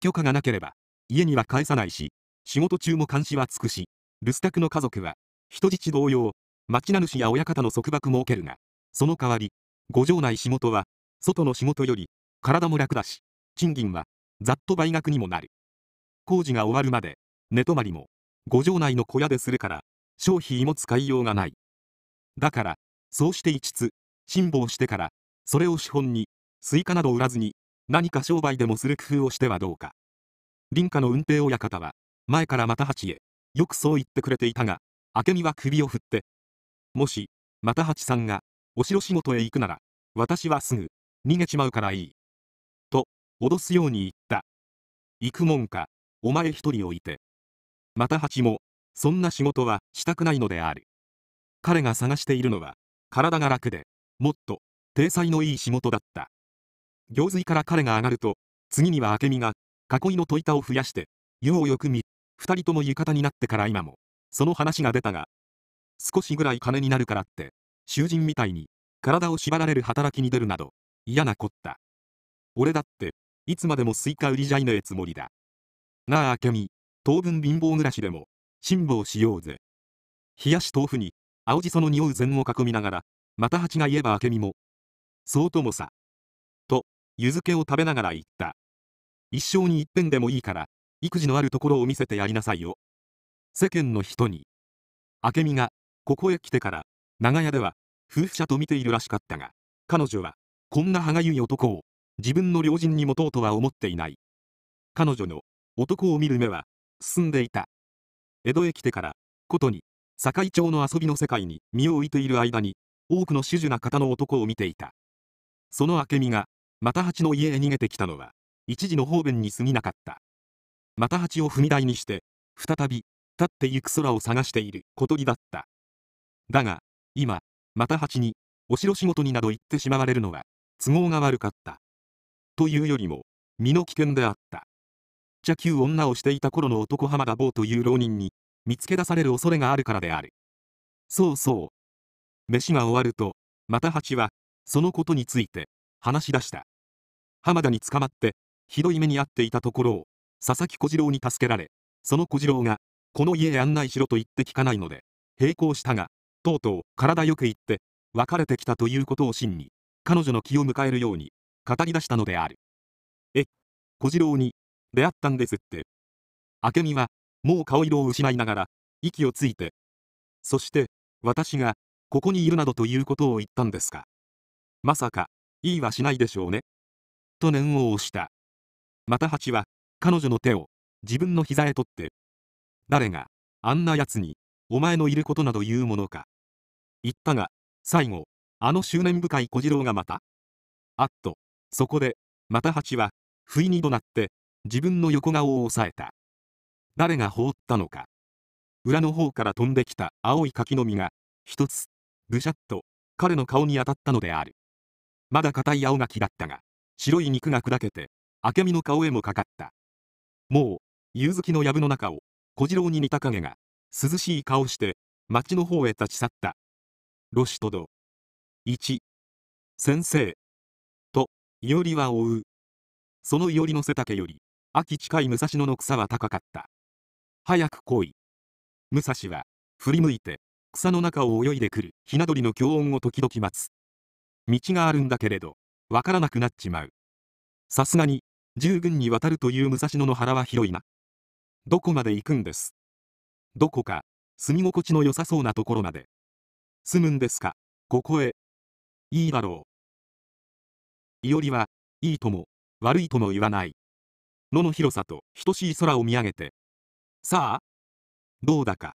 許可がなければ家には返さないし仕事中も監視は尽くし留守宅の家族は人質同様町名主や親方の束縛も受けるがその代わり五条内仕事は、外の仕事より、体も楽だし、賃金は、ざっと倍額にもなる。工事が終わるまで、寝泊まりも、五条内の小屋でするから、消費も使いようがない。だから、そうして一つ、辛抱してから、それを資本に、スイカなど売らずに、何か商売でもする工夫をしてはどうか。林家の運転親方は、前から又八へ、よくそう言ってくれていたが、明美は首を振って、もし、又八さんが、お城仕事へ行くなら、私はすぐ、逃げちまうからいい。と、脅すように言った。行くもんか、お前一人置いて。また八も、そんな仕事はしたくないのである。彼が探しているのは、体が楽で、もっと、体裁のいい仕事だった。行水から彼が上がると、次には明美が、囲いの戸板を増やして、ようよく見、二人とも浴衣になってから今も、その話が出たが、少しぐらい金になるからって、囚人みたいに、体を縛られる働きに出るなど、嫌なこった。俺だって、いつまでもスイカ売りじゃいねえつもりだ。なあ、あけみ、当分貧乏暮らしでも、辛抱しようぜ。冷やし豆腐に、青じその匂う禅を囲みながら、また蜂が言えばあけみも、そうともさ。と、湯漬けを食べながら言った。一生に一遍でもいいから、育児のあるところを見せてやりなさいよ。世間の人に。明美が、ここへ来てから、長屋では夫婦者と見ているらしかったが彼女はこんな歯がゆい男を自分の両人に持とうとは思っていない彼女の男を見る目は進んでいた江戸へ来てからことに堺町の遊びの世界に身を置いている間に多くの主樹な方の男を見ていたその明美が又八の家へ逃げてきたのは一時の方便に過ぎなかった又八を踏み台にして再び立ってゆく空を探している小鳥だっただが今、また蜂に、お城仕事になど行ってしまわれるのは、都合が悪かった。というよりも、身の危険であった。茶球女をしていた頃の男浜田坊という浪人に、見つけ出される恐れがあるからである。そうそう。飯が終わると、また蜂は、そのことについて、話し出した。浜田に捕まって、ひどい目に遭っていたところを、佐々木小次郎に助けられ、その小次郎が、この家へ案内しろと言って聞かないので、並行したが、とうとう体よく言って別れてきたということを真に彼女の気を迎えるように語り出したのであるえ小次郎に出会ったんですって明美はもう顔色を失いながら息をついてそして私がここにいるなどということを言ったんですかまさかいいはしないでしょうねと念を押したまた八は彼女の手を自分の膝へ取って誰があんな奴にお前のいることなど言うものか言ったが、最後、あの執念深い小次郎がまた。あっと、そこで、また八は、不意に怒鳴って、自分の横顔を押さえた。誰が放ったのか。裏の方から飛んできた青い柿の実が、一つ、ぐしゃっと、彼の顔に当たったのである。まだ硬い青柿だったが、白い肉が砕けて、明美の顔へもかかった。もう、夕月の藪の中を、小次郎に似た影が、涼しい顔して、町の方へ立ち去った。ロシトド。1。先生。と、いおりは追う。そのいおりの背丈より、秋近い武蔵野の草は高かった。早く来い。武蔵は、振り向いて、草の中を泳いでくる、ひな鳥の狂音を時々待つ。道があるんだけれど、わからなくなっちまう。さすがに、従軍に渡るという武蔵野の腹は広いな。どこまで行くんです。どこか、住み心地の良さそうなところまで。住むんですかここへいいだろういおりはいいとも悪いとも言わない野の広さと等しい空を見上げてさあどうだか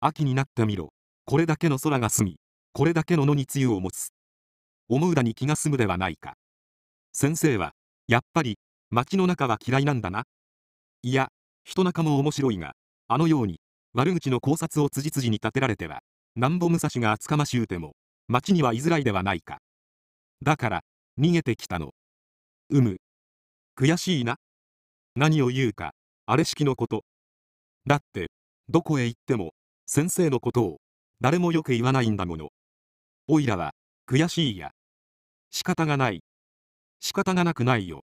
秋になってみろこれだけの空が澄みこれだけの野に梅雨を持つ思うだに気が済むではないか先生はやっぱり町の中は嫌いなんだないや人中も面白いがあのように悪口の考察を辻々に立てられては南部武蔵が厚ゅうでも、町には居づらいではないか。だから、逃げてきたの。うむ。悔しいな。何を言うか、あれ式のこと。だって、どこへ行っても、先生のことを、誰もよく言わないんだもの。おいらは、悔しいや。仕方がない。仕方がなくないよ。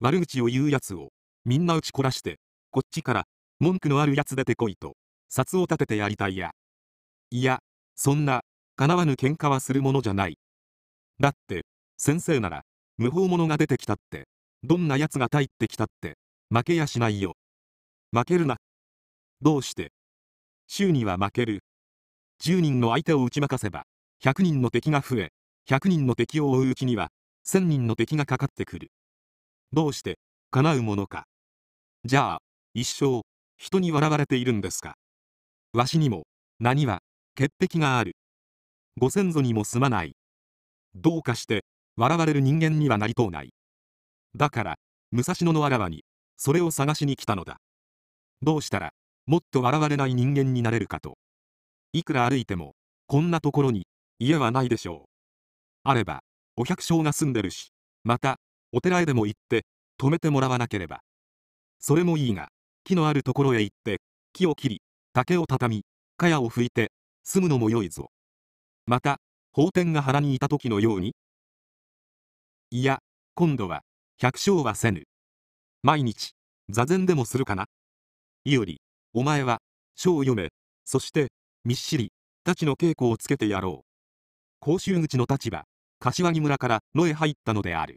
悪口を言うやつを、みんな打ち凝らして、こっちから、文句のあるやつ出てこいと、札を立ててやりたいや。いや、そんな、叶わぬ喧嘩はするものじゃない。だって、先生なら、無法者が出てきたって、どんな奴が入ってきたって、負けやしないよ。負けるな。どうして週には負ける。10人の相手を打ち負かせば、100人の敵が増え、100人の敵を追ううちには、1000人の敵がかかってくる。どうして、叶うものか。じゃあ、一生、人に笑われているんですか。わしにも、何は、潔癖があるご先祖にもすまないどうかして笑われる人間にはなりとうないだから武蔵野のあらわにそれを探しに来たのだどうしたらもっと笑われない人間になれるかといくら歩いてもこんなところに家はないでしょうあればお百姓が住んでるしまたお寺へでも行って止めてもらわなければそれもいいが木のあるところへ行って木を切り竹を畳み茅を拭いて住むのも良いぞ。また、法典が腹にいた時のようにいや、今度は、百姓はせぬ。毎日、座禅でもするかないより、お前は、書を読め、そして、みっしり、太刀の稽古をつけてやろう。甲州口の立場、柏木村から野へ入ったのである。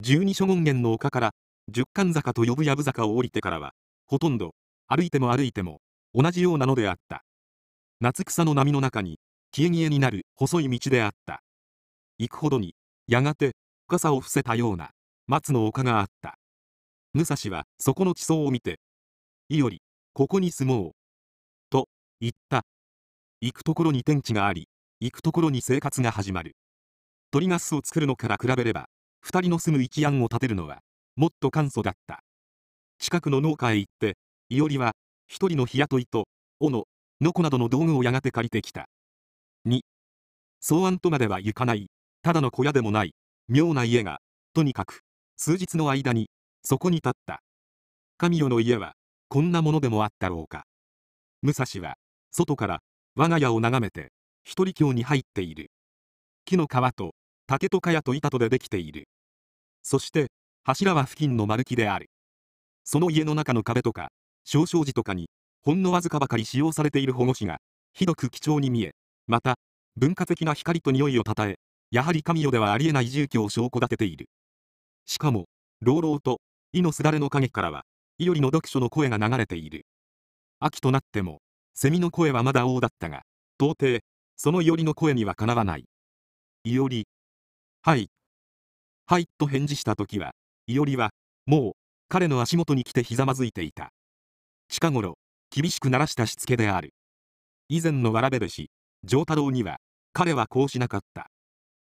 十二所権現の丘から、十貫坂と呼ぶ藪坂を降りてからは、ほとんど、歩いても歩いても、同じようなのであった。夏草の波の中に消え消えになる細い道であった行くほどにやがて深を伏せたような松の丘があった武蔵はそこの地層を見て「いよりここに住もう」と言った行くところに天地があり行くところに生活が始まる鳥ガスを作るのから比べれば2人の住む一案を建てるのはもっと簡素だった近くの農家へ行っていおりは一人の日雇いと斧ノコなどの道具をやがて借りてきた。2、草案とまでは行かない、ただの小屋でもない、妙な家が、とにかく、数日の間に、そこに立った。神代の家は、こんなものでもあったろうか。武蔵は、外から、我が家を眺めて、一人京に入っている。木の皮と、竹と茅と板とでできている。そして、柱は付近の丸木である。その家の中の壁とか、少々寺とかに、ほんのわずかばかり使用されている保護紙が、ひどく貴重に見え、また、文化的な光と匂いをたたえ、やはり神代ではありえない住居を証拠立てている。しかも、朗々と、意のすだれの影からは、伊織の読書の声が流れている。秋となっても、蝉の声はまだ王だったが、到底、その伊織の声にはかなわない。伊織はい。はい、と返事した時は、伊織は、もう、彼の足元に来てひざまずいていた。近頃、厳しく鳴らしたしつけである以前のわらべべし上太郎には彼はこうしなかった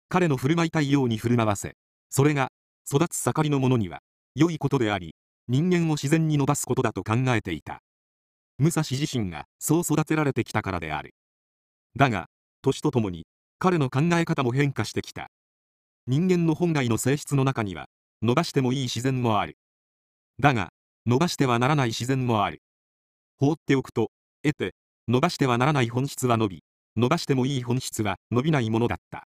彼の振る舞いたいように振る舞わせそれが育つ盛りの者には良いことであり人間を自然に伸ばすことだと考えていた武蔵自身がそう育てられてきたからであるだが年とともに彼の考え方も変化してきた人間の本来の性質の中には伸ばしてもいい自然もあるだが伸ばしてはならない自然もある放っておくと、得て、伸ばしてはならない本質は伸び、伸ばしてもいい本質は伸びないものだった。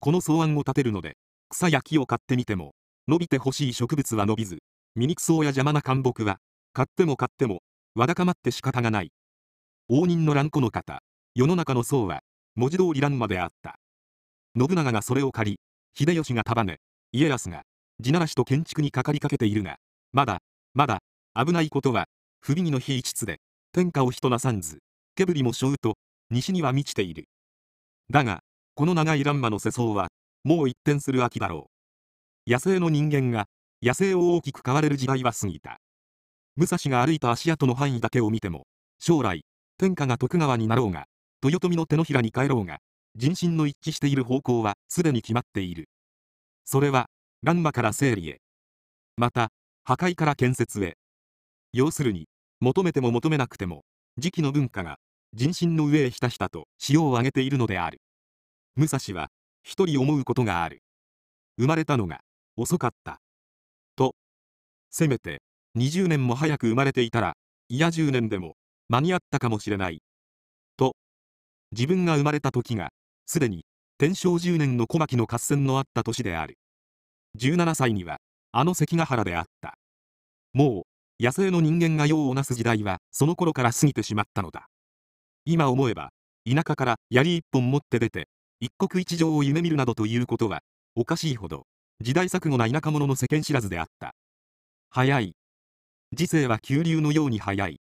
この草案を立てるので、草や木を買ってみても、伸びてほしい植物は伸びず、醜そうや邪魔な干木は、買っても買っても、わだかまって仕方がない。応仁の乱子の方、世の中の僧は、文字通り乱まであった。信長がそれを借り、秀吉が束ね、家康が、地ならしと建築にかかりかけているが、まだ、まだ、危ないことは、不備の非一つで、天下を人なさんず、けぶりも生と、西には満ちている。だが、この長い乱魔の世相は、もう一転する秋だろう。野生の人間が、野生を大きく変われる時代は過ぎた。武蔵が歩いた足跡の範囲だけを見ても、将来、天下が徳川になろうが、豊臣の手のひらに帰ろうが、人心の一致している方向はすでに決まっている。それは、乱魔から整理へ。また、破壊から建設へ。要するに求めても求めなくても時期の文化が人心の上へひたひたと潮を上げているのである武蔵は一人思うことがある生まれたのが遅かったとせめて20年も早く生まれていたらいや10年でも間に合ったかもしれないと自分が生まれた時がすでに天正10年の小牧の合戦のあった年である17歳にはあの関ヶ原であったもう野生の人間が用をなす時代はその頃から過ぎてしまったのだ今思えば田舎から槍一本持って出て一国一城を夢見るなどということはおかしいほど時代錯誤な田舎者の世間知らずであった早い時世は急流のように早い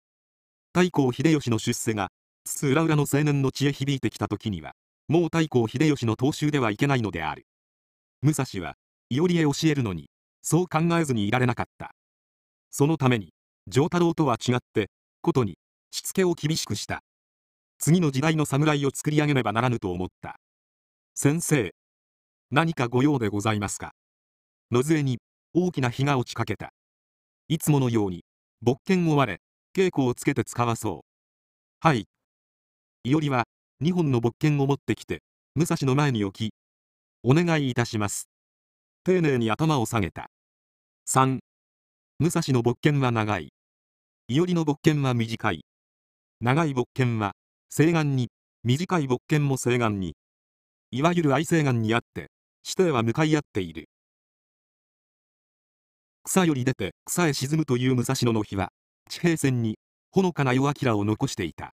太閤秀吉の出世が津々浦々の青年の血へ響いてきた時にはもう太閤秀吉の踏襲ではいけないのである武蔵は伊織へ教えるのにそう考えずにいられなかったそのために上太郎とは違ってことにしつけを厳しくした次の時代の侍を作り上げねばならぬと思った先生何かご用でございますか野杖に大きな日が落ちかけたいつものように勃剣を割れ稽古をつけて使わそうはいい織りは二本の勃剣を持ってきて武蔵の前に置きお願いいたします丁寧に頭を下げた3武蔵の勃剣は長い。伊織の勃剣は短い。長い勃剣は、西岸に、短い勃剣も西岸に。いわゆる愛西岸にあって、師弟は向かい合っている。草より出て草へ沈むという武蔵野の日は、地平線に、ほのかな夜明を残していた。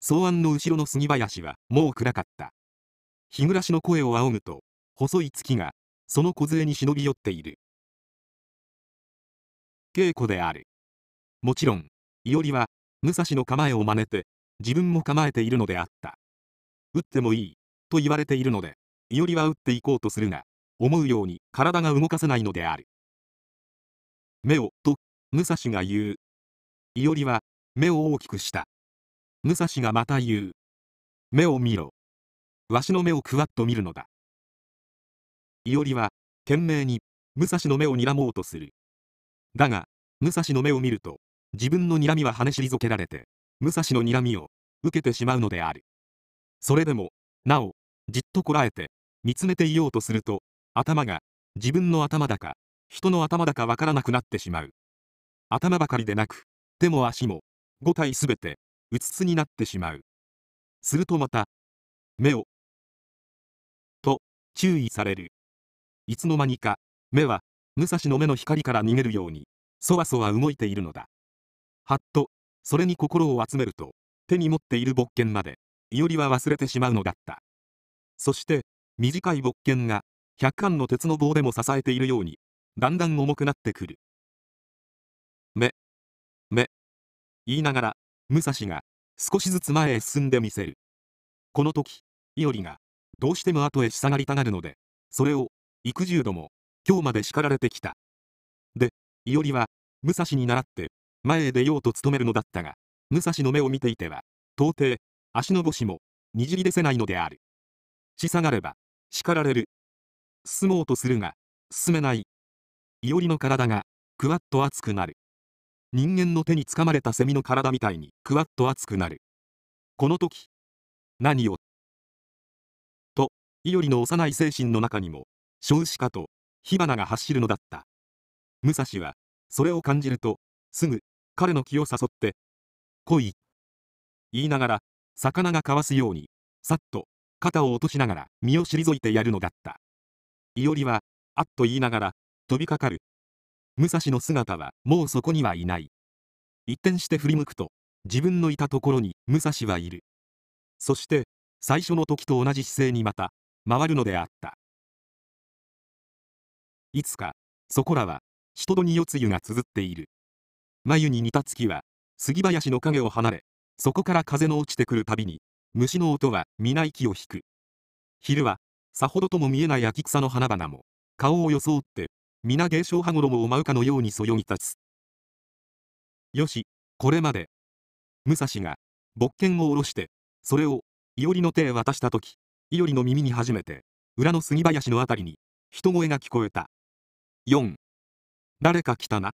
草案の後ろの杉林は、もう暗かった。日暮らしの声を仰ぐと、細い月が、その小杖に忍び寄っている。稽古であるもちろん伊織は武蔵の構えを真似て自分も構えているのであった打ってもいいと言われているので伊織は打っていこうとするが思うように体が動かせないのである目をと武蔵が言う伊織は目を大きくした武蔵がまた言う目を見ろわしの目をくわっと見るのだ伊織は懸命に武蔵の目を睨もうとするだが、武蔵の目を見ると、自分の睨みは跳ね退けられて、武蔵の睨みを受けてしまうのである。それでも、なお、じっとこらえて、見つめていようとすると、頭が、自分の頭だか、人の頭だかわからなくなってしまう。頭ばかりでなく、手も足も、五体すべて、うつつになってしまう。するとまた、目を、と、注意される。いつの間にか、目は、武蔵の目の光から逃げるようにそわそわ動いているのだはっとそれに心を集めると手に持っている勃剣まで伊織は忘れてしまうのだったそして短い勃剣が百貫の鉄の棒でも支えているようにだんだん重くなってくる目目言いながら武蔵が少しずつ前へ進んでみせるこの時伊織がどうしても後へ下がりたがるのでそれを幾十度も今日まで叱られてきた。で、伊織は、武蔵に倣って、前へ出ようと努めるのだったが、武蔵の目を見ていては、到底、足の腰も、にじり出せないのである。し下がれば、叱られる。進もうとするが、進めない。伊織の体が、くわっと熱くなる。人間の手につかまれたセミの体みたいに、くわっと熱くなる。この時、何をと、伊織の幼い精神の中にも、少子化と火花が走るのだった。武蔵は、それを感じると、すぐ、彼の気を誘って、来い。言いながら、魚がかわすように、さっと、肩を落としながら、身を退いてやるのだった。いおりは、あっと言いながら、飛びかかる。武蔵の姿は、もうそこにはいない。一転して振り向くと、自分のいたところに、武蔵はいる。そして、最初の時と同じ姿勢にまた、回るのであった。いつか、そこらは、人戸に夜露が綴っている。眉に似た月は、杉林の影を離れ、そこから風の落ちてくるたびに、虫の音は皆息を引く。昼は、さほどとも見えない秋草の花々も、顔を装って、皆芸商羽衣を舞うかのようにそよぎ立つ。よし、これまで。武蔵が、勃剣を下ろして、それを、いおりの手へ渡したとき、いおりの耳に初めて、裏の杉林のあたりに、人声が聞こえた。4誰か来たな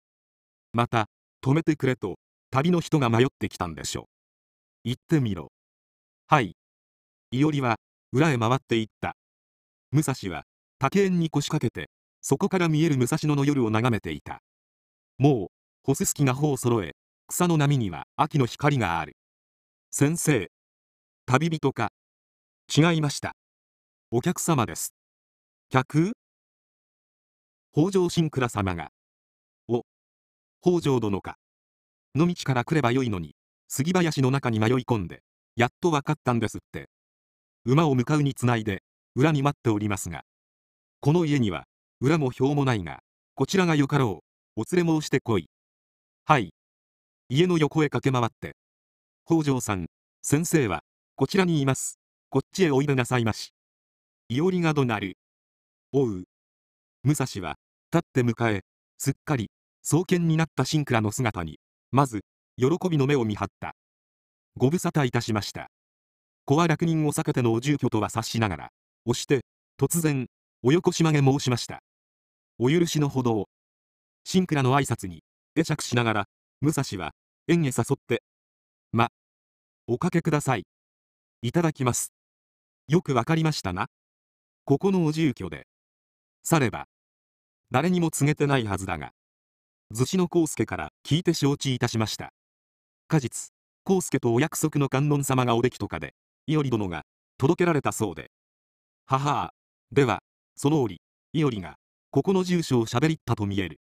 また止めてくれと旅の人が迷ってきたんでしょう行ってみろはい伊織は裏へ回っていった武蔵は竹園に腰掛けてそこから見える武蔵野の夜を眺めていたもう干すスきが頬を揃え草の波には秋の光がある先生旅人か違いましたお客様です客北条新倉様が、お、北条殿か。の道から来ればよいのに、杉林の中に迷い込んで、やっと分かったんですって。馬を向かうにつないで、裏に待っておりますが。この家には、裏も表もないが、こちらがよかろう、お連れ申してこい。はい。家の横へ駆け回って。北条さん、先生は、こちらにいます。こっちへおいでなさいまし。いおりがどなる。おう。武蔵は立って迎えすっかり双剣になったシンクラの姿にまず喜びの目を見張ったご無沙汰いたしました子は落人を避けてのお住居とは察しながら押して突然およこしまげ申しましたお許しのほどをシンクラの挨拶に会釈しながら武蔵は縁へ誘ってまおかけくださいいただきますよくわかりましたなここのお住居でされば誰にも告げてないはずだが逗子の康介から聞いて承知いたしました果実康介とお約束の観音様がおできとかで伊織殿が届けられたそうでははあではその折伊織がここの住所をしゃべりったと見える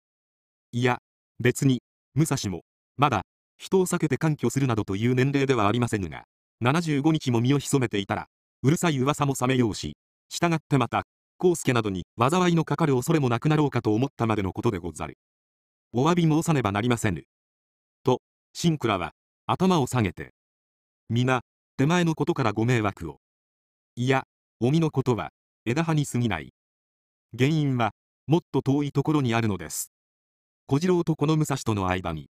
いや別に武蔵もまだ人を避けて観挙するなどという年齢ではありませぬが75日も身を潜めていたらうるさい噂も冷めようし従ってまた康介などに災いのかかる恐れもなくなろうかと思ったまでのことでござる。お詫び申さねばなりませぬ。と、シンクラは頭を下げて、皆、手前のことからご迷惑を。いや、おみのことは枝葉に過ぎない。原因は、もっと遠いところにあるのです。小次郎とこの武蔵との間に。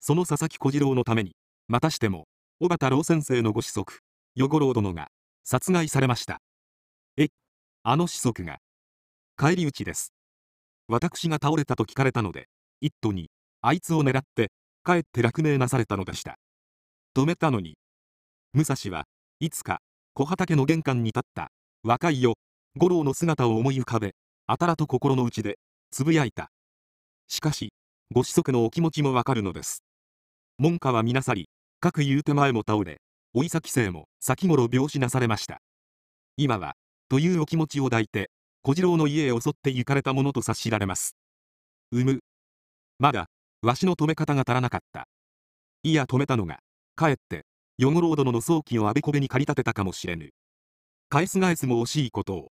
その佐々木小次郎のために、またしても、小畑老先生のご子息、与五郎殿が、殺害されました。あの子息が返り討ちです私が倒れたと聞かれたので一途にあいつを狙って帰って落命なされたのでした止めたのに武蔵はいつか小畑の玄関に立った若いよ五郎の姿を思い浮かべあたらと心の内でつぶやいたしかしご子息のお気持ちもわかるのです門下は皆さり各言う手前も倒れ老い先生も先頃病死なされました今はというお気持ちを抱いて、小次郎の家へ襲って行かれたものと察しられます。うむ。まだ、わしの止め方が足らなかった。いや止めたのが、かえって、与五郎殿の葬儀をあべこべに駆り立てたかもしれぬ。返す返すも惜しいことを。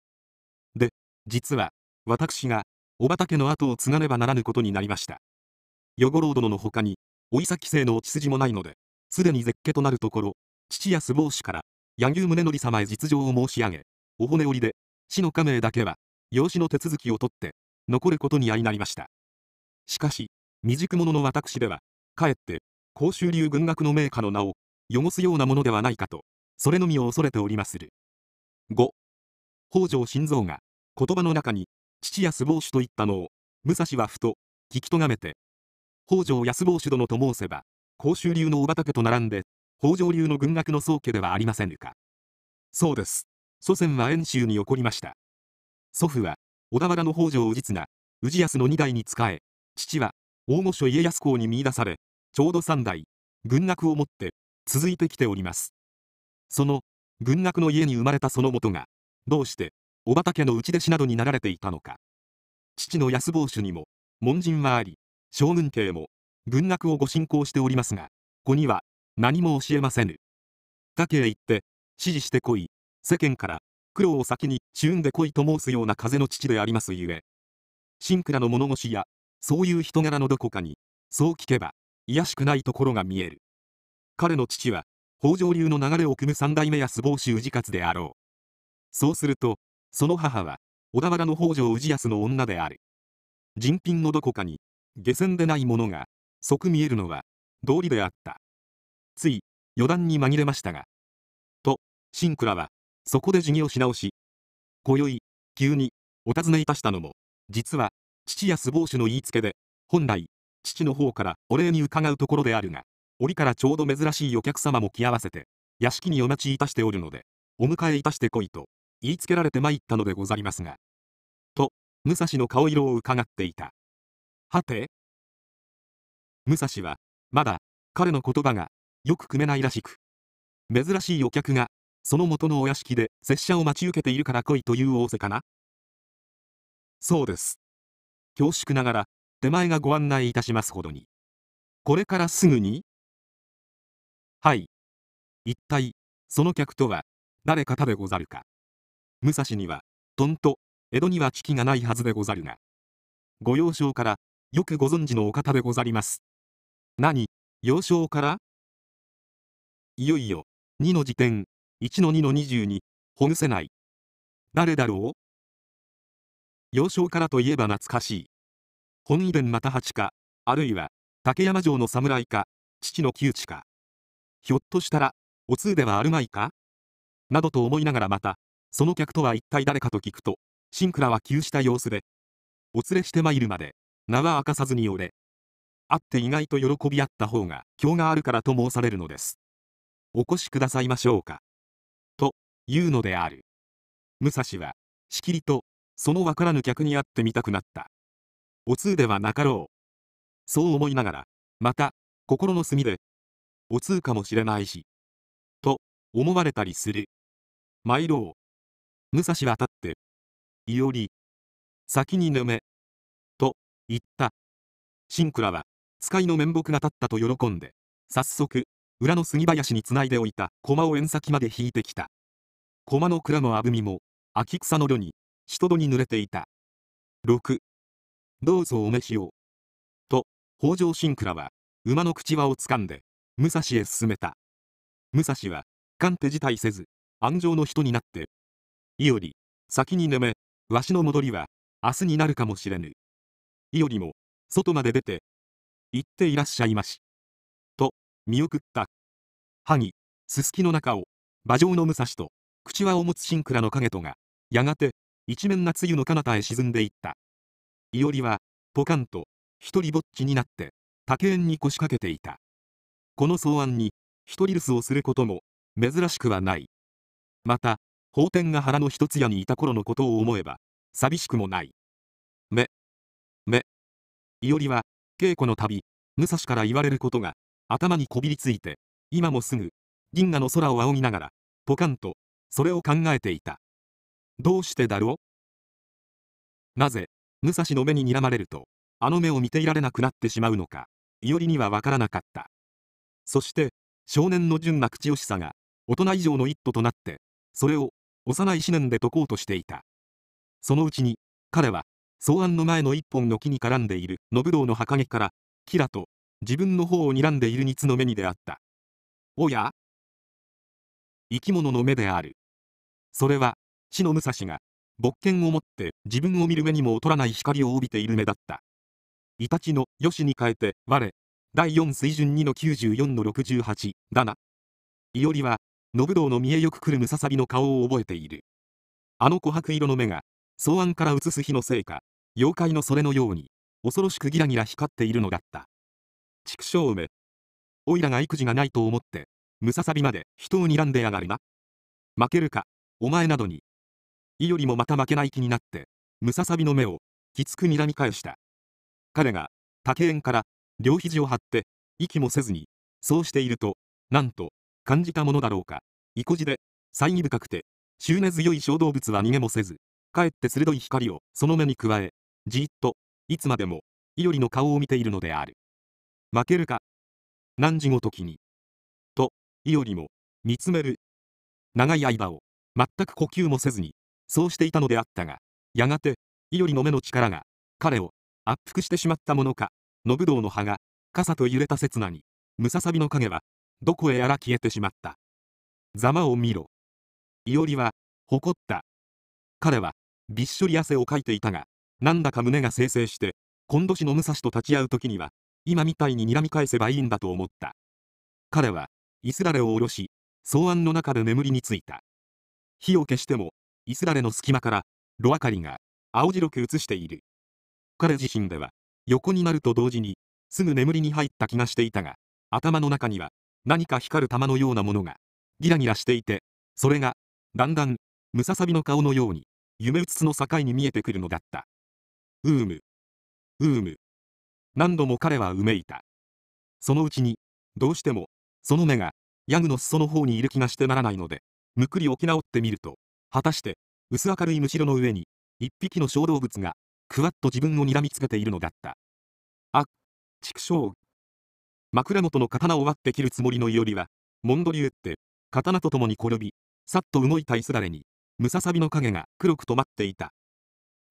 で、実は、私が、お畑の後を継がねばならぬことになりました。与五郎殿の他に、おいさ生制の血筋もないので、すでに絶家となるところ、父や相撲氏から、柳生宗則様へ実情を申し上げ、お骨折りで市の加盟だけは養子の手続きを取って残ることに相なりましたしかし未熟者の私ではかえって甲州流軍学の名家の名を汚すようなものではないかとそれのみを恐れておりまする5北条新蔵が言葉の中に父や相撲主といったのを武蔵はふと聞きとがめて北条安坊主殿と申せば甲州流のお畑と並んで北条流の軍学の宗家ではありませんかそうです祖先は遠州に起こりました祖父は小田原の北条氏綱氏康の2代に仕え父は大御所家康公に見出されちょうど3代軍学をもって続いてきておりますその軍学の家に生まれたその元がどうして小畑家の内弟子などになられていたのか父の安坊主にも門人はあり将軍家も軍学をご進行しておりますが子には何も教えませぬ他家へ行って指示してこい世間から、苦労を先に、旬で来いと申すような風の父でありますゆえ。シンクラの物腰や、そういう人柄のどこかに、そう聞けば、卑しくないところが見える。彼の父は、北条流の流れを組む三代目安房主氏勝であろう。そうすると、その母は、小田原の北条氏康の女である。人品のどこかに、下船でないものが、即見えるのは、道理であった。つい、余談に紛れましたが。と、シンクラは、そこで授業し直し。今宵、急に、お尋ねいたしたのも、実は、父や相防主の言いつけで、本来、父の方からお礼に伺うところであるが、折からちょうど珍しいお客様も来合わせて、屋敷にお待ちいたしておるので、お迎えいたしてこいと、言いつけられて参ったのでござりますが。と、武蔵の顔色を伺っていた。はて武蔵は、まだ、彼の言葉が、よく組めないらしく。珍しいお客が、その元のお屋敷で拙者を待ち受けているから来いという仰せかなそうです。恐縮ながら、手前がご案内いたしますほどに。これからすぐにはい。一体、その客とは、誰方でござるか。武蔵には、とんと、江戸には危機がないはずでござるが。ご幼少から、よくご存知のお方でござります。何、幼少からいよいよ、2の時点、1-2-22ほぐせない誰だろう幼少からといえば懐かしい本遺伝また八かあるいは竹山城の侍か父の窮地かひょっとしたらお通ではあるまいかなどと思いながらまたその客とは一体誰かと聞くとシンクラは窮した様子でお連れして参るまで名は明かさずに俺会って意外と喜び合った方が興があるからと申されるのですお越しくださいましょうか言うのである武蔵はしきりとその分からぬ客に会ってみたくなったお通ではなかろうそう思いながらまた心の隅でお通かもしれないしと思われたりする参ろう武蔵は立っていおり先にぬめと言ったシンクラは使いの面目が立ったと喜んで早速裏の杉林につないでおいた駒を縁先まで引いてきた駒の蔵のあぶみも、秋草の炉に、人戸に濡れていた。6、どうぞお召しを。と、北条新倉は、馬の口輪をつかんで、武蔵へ進めた。武蔵は、勘手辞退せず、安城の人になって、いより、先に眠め、わしの戻りは、明日になるかもしれぬ。いよりも、外まで出て、行っていらっしゃいまし。と、見送った。萩、すすきの中を、馬上の武蔵と、口輪を持つシンクラの影とが、やがて、一面夏湯の彼方へ沈んでいった。伊織は、ポカンと、一人ぼっちになって、竹園に腰掛けていた。この草案に、一人留守をすることも、珍しくはない。また、法天が腹の一つ屋にいた頃のことを思えば、寂しくもない。目、目。伊織りは、稽古のたび、武蔵から言われることが、頭にこびりついて、今もすぐ、銀河の空を仰ぎながら、ポカンと、それを考えていたどうしてだろうなぜ武蔵の目に睨まれるとあの目を見ていられなくなってしまうのかいおりには分からなかったそして少年の純な口惜しさが大人以上の一途となってそれを幼い思念で解こうとしていたそのうちに彼は草案の前の一本の木に絡んでいる信道の墓陰からキラと自分の方を睨んでいる蜜の目に出会ったおや生き物の目であるそれは、死の武蔵が、勃剣を持って自分を見る目にも劣らない光を帯びている目だった。イタチのよしに変えて、我、第4水準2の94の68、だな。いおりは、信道の見えよく来るムササビの顔を覚えている。あの琥珀色の目が、草案から映す日のせいか、妖怪のそれのように、恐ろしくギラギラ光っているのだった。畜生目。おいらが育児がないと思って、ムササビまで人を睨んでやがるな。負けるか。お前などに。いよりもまた負けない気になって、ムササビの目を、きつく睨み返した。彼が、竹園から、両肘を張って、息もせずに、そうしていると、なんと、感じたものだろうか。意固地で、猜疑深くて、執念強い小動物は逃げもせず、かえって鋭い光をその目に加え、じっと、いつまでも、いよりの顔を見ているのである。負けるか。何時ごときに。と、いよりも、見つめる。長い間を、全く呼吸もせずに、そうしていたのであったが、やがて、伊織の目の力が、彼を圧迫してしまったものか、信道の葉が、傘と揺れた刹那に、ムササビの影は、どこへやら消えてしまった。ざまを見ろ。伊織は、誇った。彼は、びっしょり汗をかいていたが、なんだか胸が生成して、今度氏の武蔵と立ち会う時には、今みたいに睨み返せばいいんだと思った。彼は、イスラレを下ろし、草案の中で眠りについた。火を消しても、イスラレの隙間から、炉明かりが、青白く映している。彼自身では、横になると同時に、すぐ眠りに入った気がしていたが、頭の中には、何か光る玉のようなものが、ギラギラしていて、それが、だんだん、ムササビの顔のように、夢うつつの境に見えてくるのだった。うーむうーむ何度も彼はうめいた。そのうちに、どうしても、その目が、ヤグの裾の方にいる気がしてならないので、むっくり起き直ってみると、果たして薄明るいむしろの上に、一匹の小動物が、くわっと自分を睨みつけているのだった。あ、畜生。枕元の刀を割って切るつもりのいおりは、もんどり打って、刀と共に転び、さっと動いたいすだれに、ムササビの影が黒く止まっていた。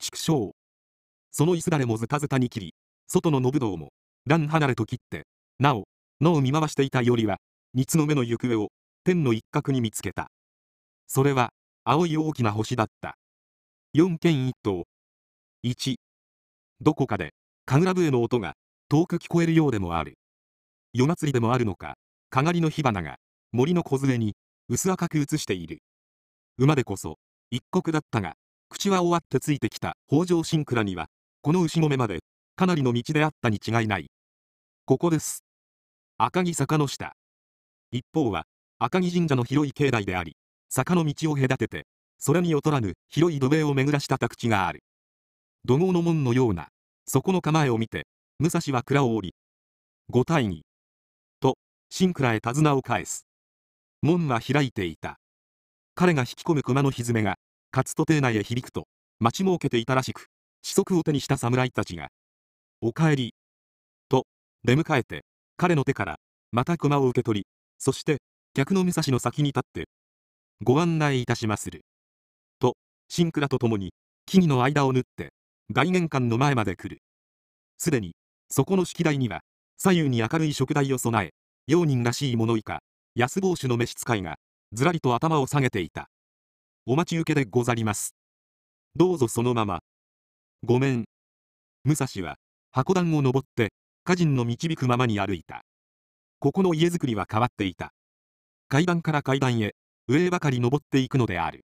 畜生。そのいすだれもズタズタに切り、外の信道も、乱離れと切って、なお、なを見回していたいおりは、三つの目の行方を、天の一角に見つけた。それは青い大きな星だった4県1頭1どこかで神楽笛の音が遠く聞こえるようでもある夜祭りでもあるのかかがりの火花が森の小杖に薄赤く映している馬でこそ一国だったが口は終わってついてきた北条神倉にはこの牛込までかなりの道であったに違いないここです赤城坂の下一方は赤城神社の広い境内であり坂の道を隔てて、空に劣らぬ広い土塀を巡らした宅地がある。土豪の門のような、そこの構えを見て、武蔵は蔵を降り、五対に。と、新蔵へ手綱を返す。門は開いていた。彼が引き込む熊のひめが、勝と邸内へ響くと、待ち設けていたらしく、子息を手にした侍たちが、お帰り。と、出迎えて、彼の手から、また熊を受け取り、そして、客の武蔵の先に立って、ご案内いたしまする。と、シンクラと共に、木々の間を縫って、外玄関の前まで来る。すでに、そこの式台には、左右に明るい食台を備え、用人らしい物以下、安帽子の召使いが、ずらりと頭を下げていた。お待ち受けでござります。どうぞそのまま。ごめん。武蔵は、箱段を登って、家人の導くままに歩いた。ここの家づくりは変わっていた。階段から階段へ、上ばかり登っていくのである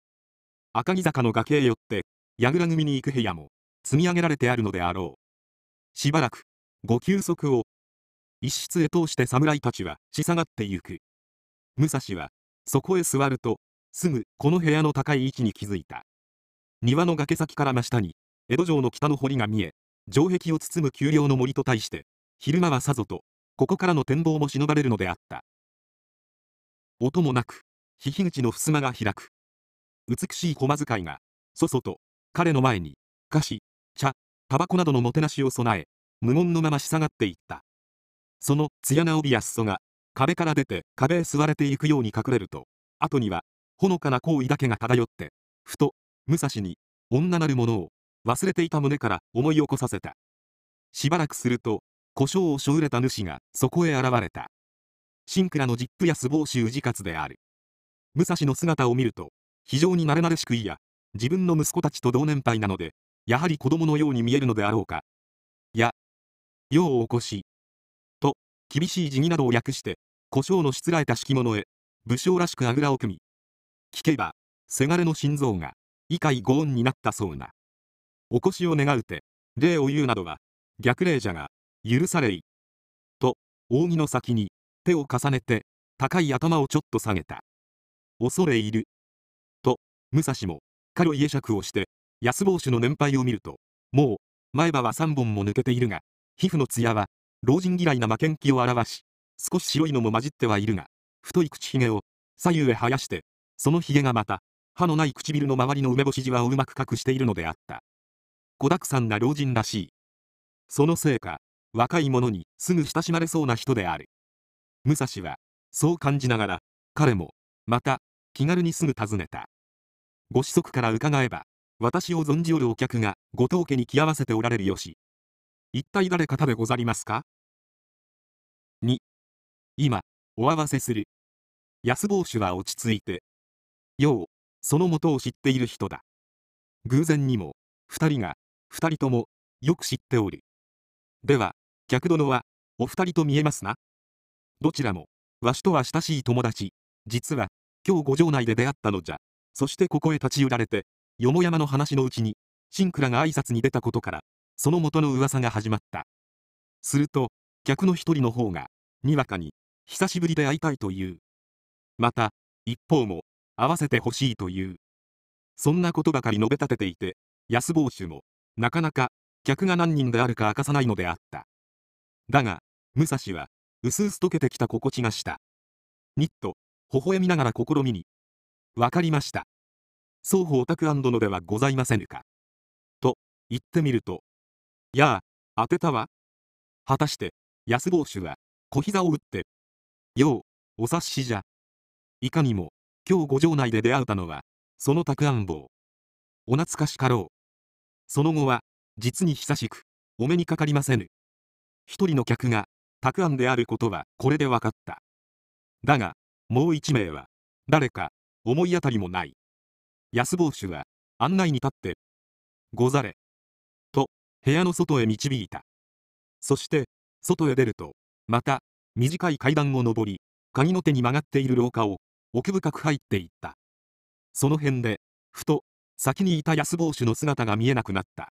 赤城坂の崖へ寄って櫓組に行く部屋も積み上げられてあるのであろうしばらくご休息を一室へ通して侍たちはし下がってゆく武蔵はそこへ座るとすぐこの部屋の高い位置に気づいた庭の崖先から真下に江戸城の北の堀が見え城壁を包む丘陵の森と対して昼間はさぞとここからの展望も忍ばれるのであった音もなくひひ口の襖が開く。美しい駒使いが、そそと、彼の前に、菓子、茶、タバコなどのもてなしを備え、無言のまま仕下がっていった。その、艶な帯や裾が、壁から出て壁へ座れていくように隠れると、後には、ほのかな行為だけが漂って、ふと、武蔵に、女なるものを、忘れていた胸から思い起こさせた。しばらくすると、故障をしょうれた主が、そこへ現れた。シンクラのジップやスボ子シュウジカツである。武蔵の姿を見ると、非常に慣れ慣れしくいや、自分の息子たちと同年配なので、やはり子供のように見えるのであろうか。や、世を起こし。と、厳しい辞儀などを訳して、故障のしつらえた敷物へ、武将らしくあぐらを組み、聞けば、せがれの心臓が、以下ご恩になったそうな。お越しを願うて、礼を言うなどは、逆礼者が、許されい。と、扇の先に、手を重ねて、高い頭をちょっと下げた。恐れ入る。と、武蔵も、彼を家釈をして、安坊主の年配を見ると、もう、前歯は3本も抜けているが、皮膚の艶は、老人嫌いな負けん気を表し、少し白いのも混じってはいるが、太い口ひげを、左右へ生やして、そのひげがまた、歯のない唇の周りの梅干しじわをうまく隠しているのであった。子沢山な老人らしい。そのせいか、若い者にすぐ親しまれそうな人である。武蔵は、そう感じながら、彼も、また、気軽にすぐ訪ねた。ご子息から伺えば、私を存じおるお客が、ご当家に来合わせておられるよし。一体誰方でござりますか ?2、今、お合わせする。安坊主は落ち着いて。よう、その元を知っている人だ。偶然にも、二人が、二人とも、よく知っておる。では、客殿は、お二人と見えますな。どちらも、わしとは親しい友達、実は、今日五条内で出会ったのじゃ。そしてここへ立ち寄られて、よもやまの話のうちに、シンクラが挨拶に出たことから、その元の噂が始まった。すると、客の一人の方が、にわかに、久しぶりで会いたいという。また、一方も、会わせてほしいという。そんなことばかり述べ立てていて、安坊主も、なかなか、客が何人であるか明かさないのであった。だが、武蔵は、うすうす溶けてきた心地がした。ニット、微笑みながら試みに。わかりました。双方んのではございませぬか。と、言ってみると、やあ、当てたわ。果たして、安坊主は、小膝を打って、よう、お察しじゃ。いかにも、今日ご城内で出会うたのは、そのあん坊。お懐かしかろう。その後は、実に久しく、お目にかかりませぬ。一人の客が、あんであることは、これでわかった。だが、もう一名は、誰か、思い当たりもない。安坊主は、案内に立って、ござれ。と、部屋の外へ導いた。そして、外へ出ると、また、短い階段を上り、鍵の手に曲がっている廊下を、奥深く入っていった。その辺で、ふと、先にいた安坊主の姿が見えなくなった。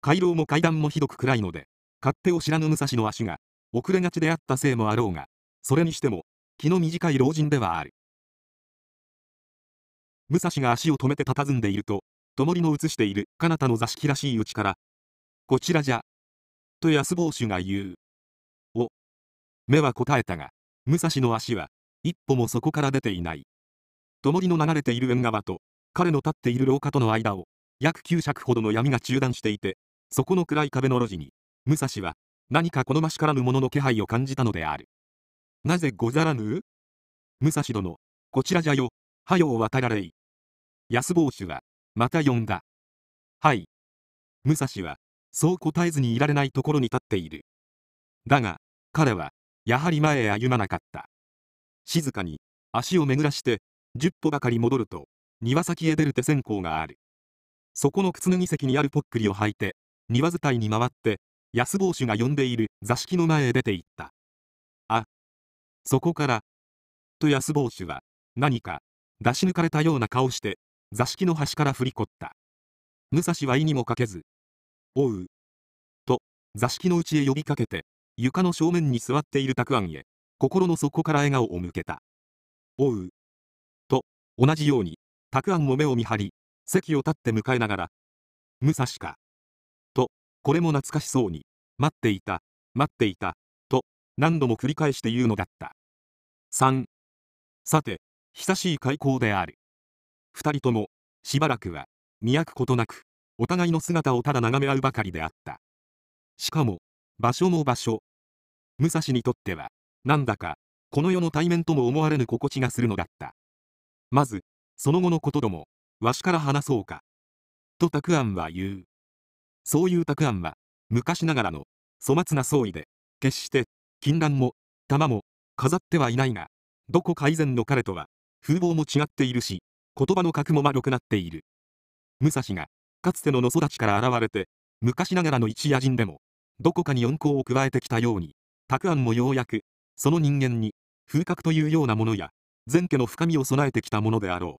回廊も階段もひどく暗いので、勝手を知らぬ武蔵の足が、遅れがちであったせいもあろうが、それにしても、気の短い老人ではある武蔵が足を止めて佇んでいると灯りの映している彼方の座敷らしいうちから「こちらじゃ」と安坊主が言う「お」目は答えたが武蔵の足は一歩もそこから出ていない灯りの流れている縁側と彼の立っている廊下との間を約9尺ほどの闇が中断していてそこの暗い壁の路地に武蔵は何か好ましからぬものの気配を感じたのであるなぜござらぬ武蔵殿、こちらじゃよ、はよを渡られい。安坊主は、また呼んだ。はい。武蔵は、そう答えずにいられないところに立っている。だが、彼は、やはり前へ歩まなかった。静かに、足を巡らして、十歩ばかり戻ると、庭先へ出る手線香がある。そこの靴脱ぎ席にあるポックリを履いて、庭伝いに回って、安坊主が呼んでいる座敷の前へ出て行った。そこから、と安坊主は、何か、出し抜かれたような顔して、座敷の端から振りこった。武蔵は意にもかけず、おう、と、座敷のうちへ呼びかけて、床の正面に座っている沢庵へ、心の底から笑顔を向けた。おう、と、同じように、沢庵も目を見張り、席を立って迎えながら、武蔵か、と、これも懐かしそうに、待っていた、待っていた、何度も繰り返して言うのだった3さて久しい開口である2人ともしばらくは見飽くことなくお互いの姿をただ眺め合うばかりであったしかも場所も場所武蔵にとってはなんだかこの世の対面とも思われぬ心地がするのだったまずその後のことどもわしから話そうかとたくあんは言うそういうたくあんは昔ながらの粗末な総意で決して禁断も、玉も、飾ってはいないが、どこか以前の彼とは、風貌も違っているし、言葉の格も丸くなっている。武蔵が、かつての野育ちから現れて、昔ながらの一夜人でも、どこかに温厚を加えてきたように、たくあんもようやく、その人間に、風格というようなものや、前家の深みを備えてきたものであろ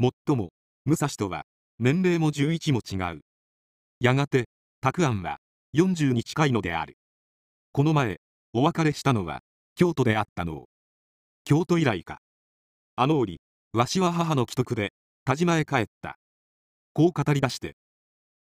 う。もっとも、武蔵とは、年齢も11も違う。やがて、たくあんは、40に近いのである。この前、お別れしたのは京都であったの京都以来かあの折わしは母の危篤で田島へ帰ったこう語り出して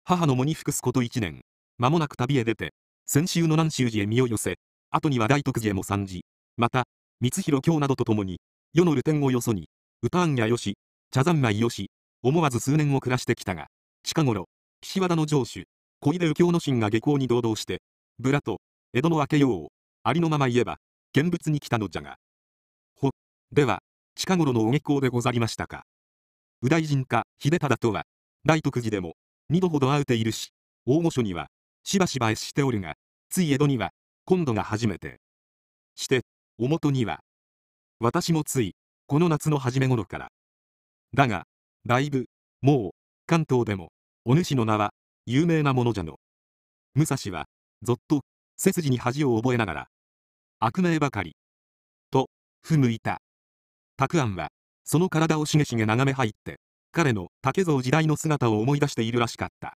母の喪に服すこと1年間もなく旅へ出て先週の南州寺へ身を寄せ後には大徳寺へも参じまた光弘京などと共に世の流天をよそに歌案やよし茶三昧よし思わず数年を暮らしてきたが近頃岸和田の城主小出右京の神が下校に堂々してブラと江戸の明けようありのまま言えば、見物に来たのじゃが。ほ、では、近頃のお下校でござりましたか。右大臣か秀忠とは、大徳寺でも、二度ほど会うているし、大御所には、しばしばえしておるが、つい江戸には、今度が初めて。して、おもとには、私もつい、この夏の初め頃から。だが、だいぶ、もう、関東でも、お主の名は、有名なものじゃの。武蔵は、ぞっと、背筋に恥を覚えながら、悪名ばかり。と、ふむいた。たくあんは、その体をしげしげ眺め入って、彼の竹蔵時代の姿を思い出しているらしかった。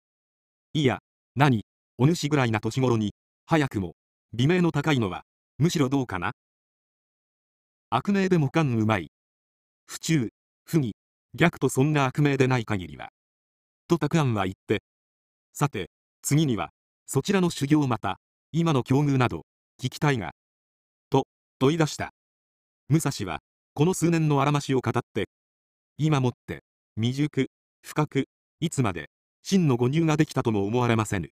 いや、何、お主ぐらいな年頃に、早くも、美名の高いのは、むしろどうかな悪名でもかんうまい。不中、不義、逆とそんな悪名でない限りは。とたくあんは言って。さて、次には、そちらの修行また、今の境遇など、聞きたいが、問い出した武蔵はこの数年のあらましを語って今もって未熟深くいつまで真の誤入ができたとも思われませぬ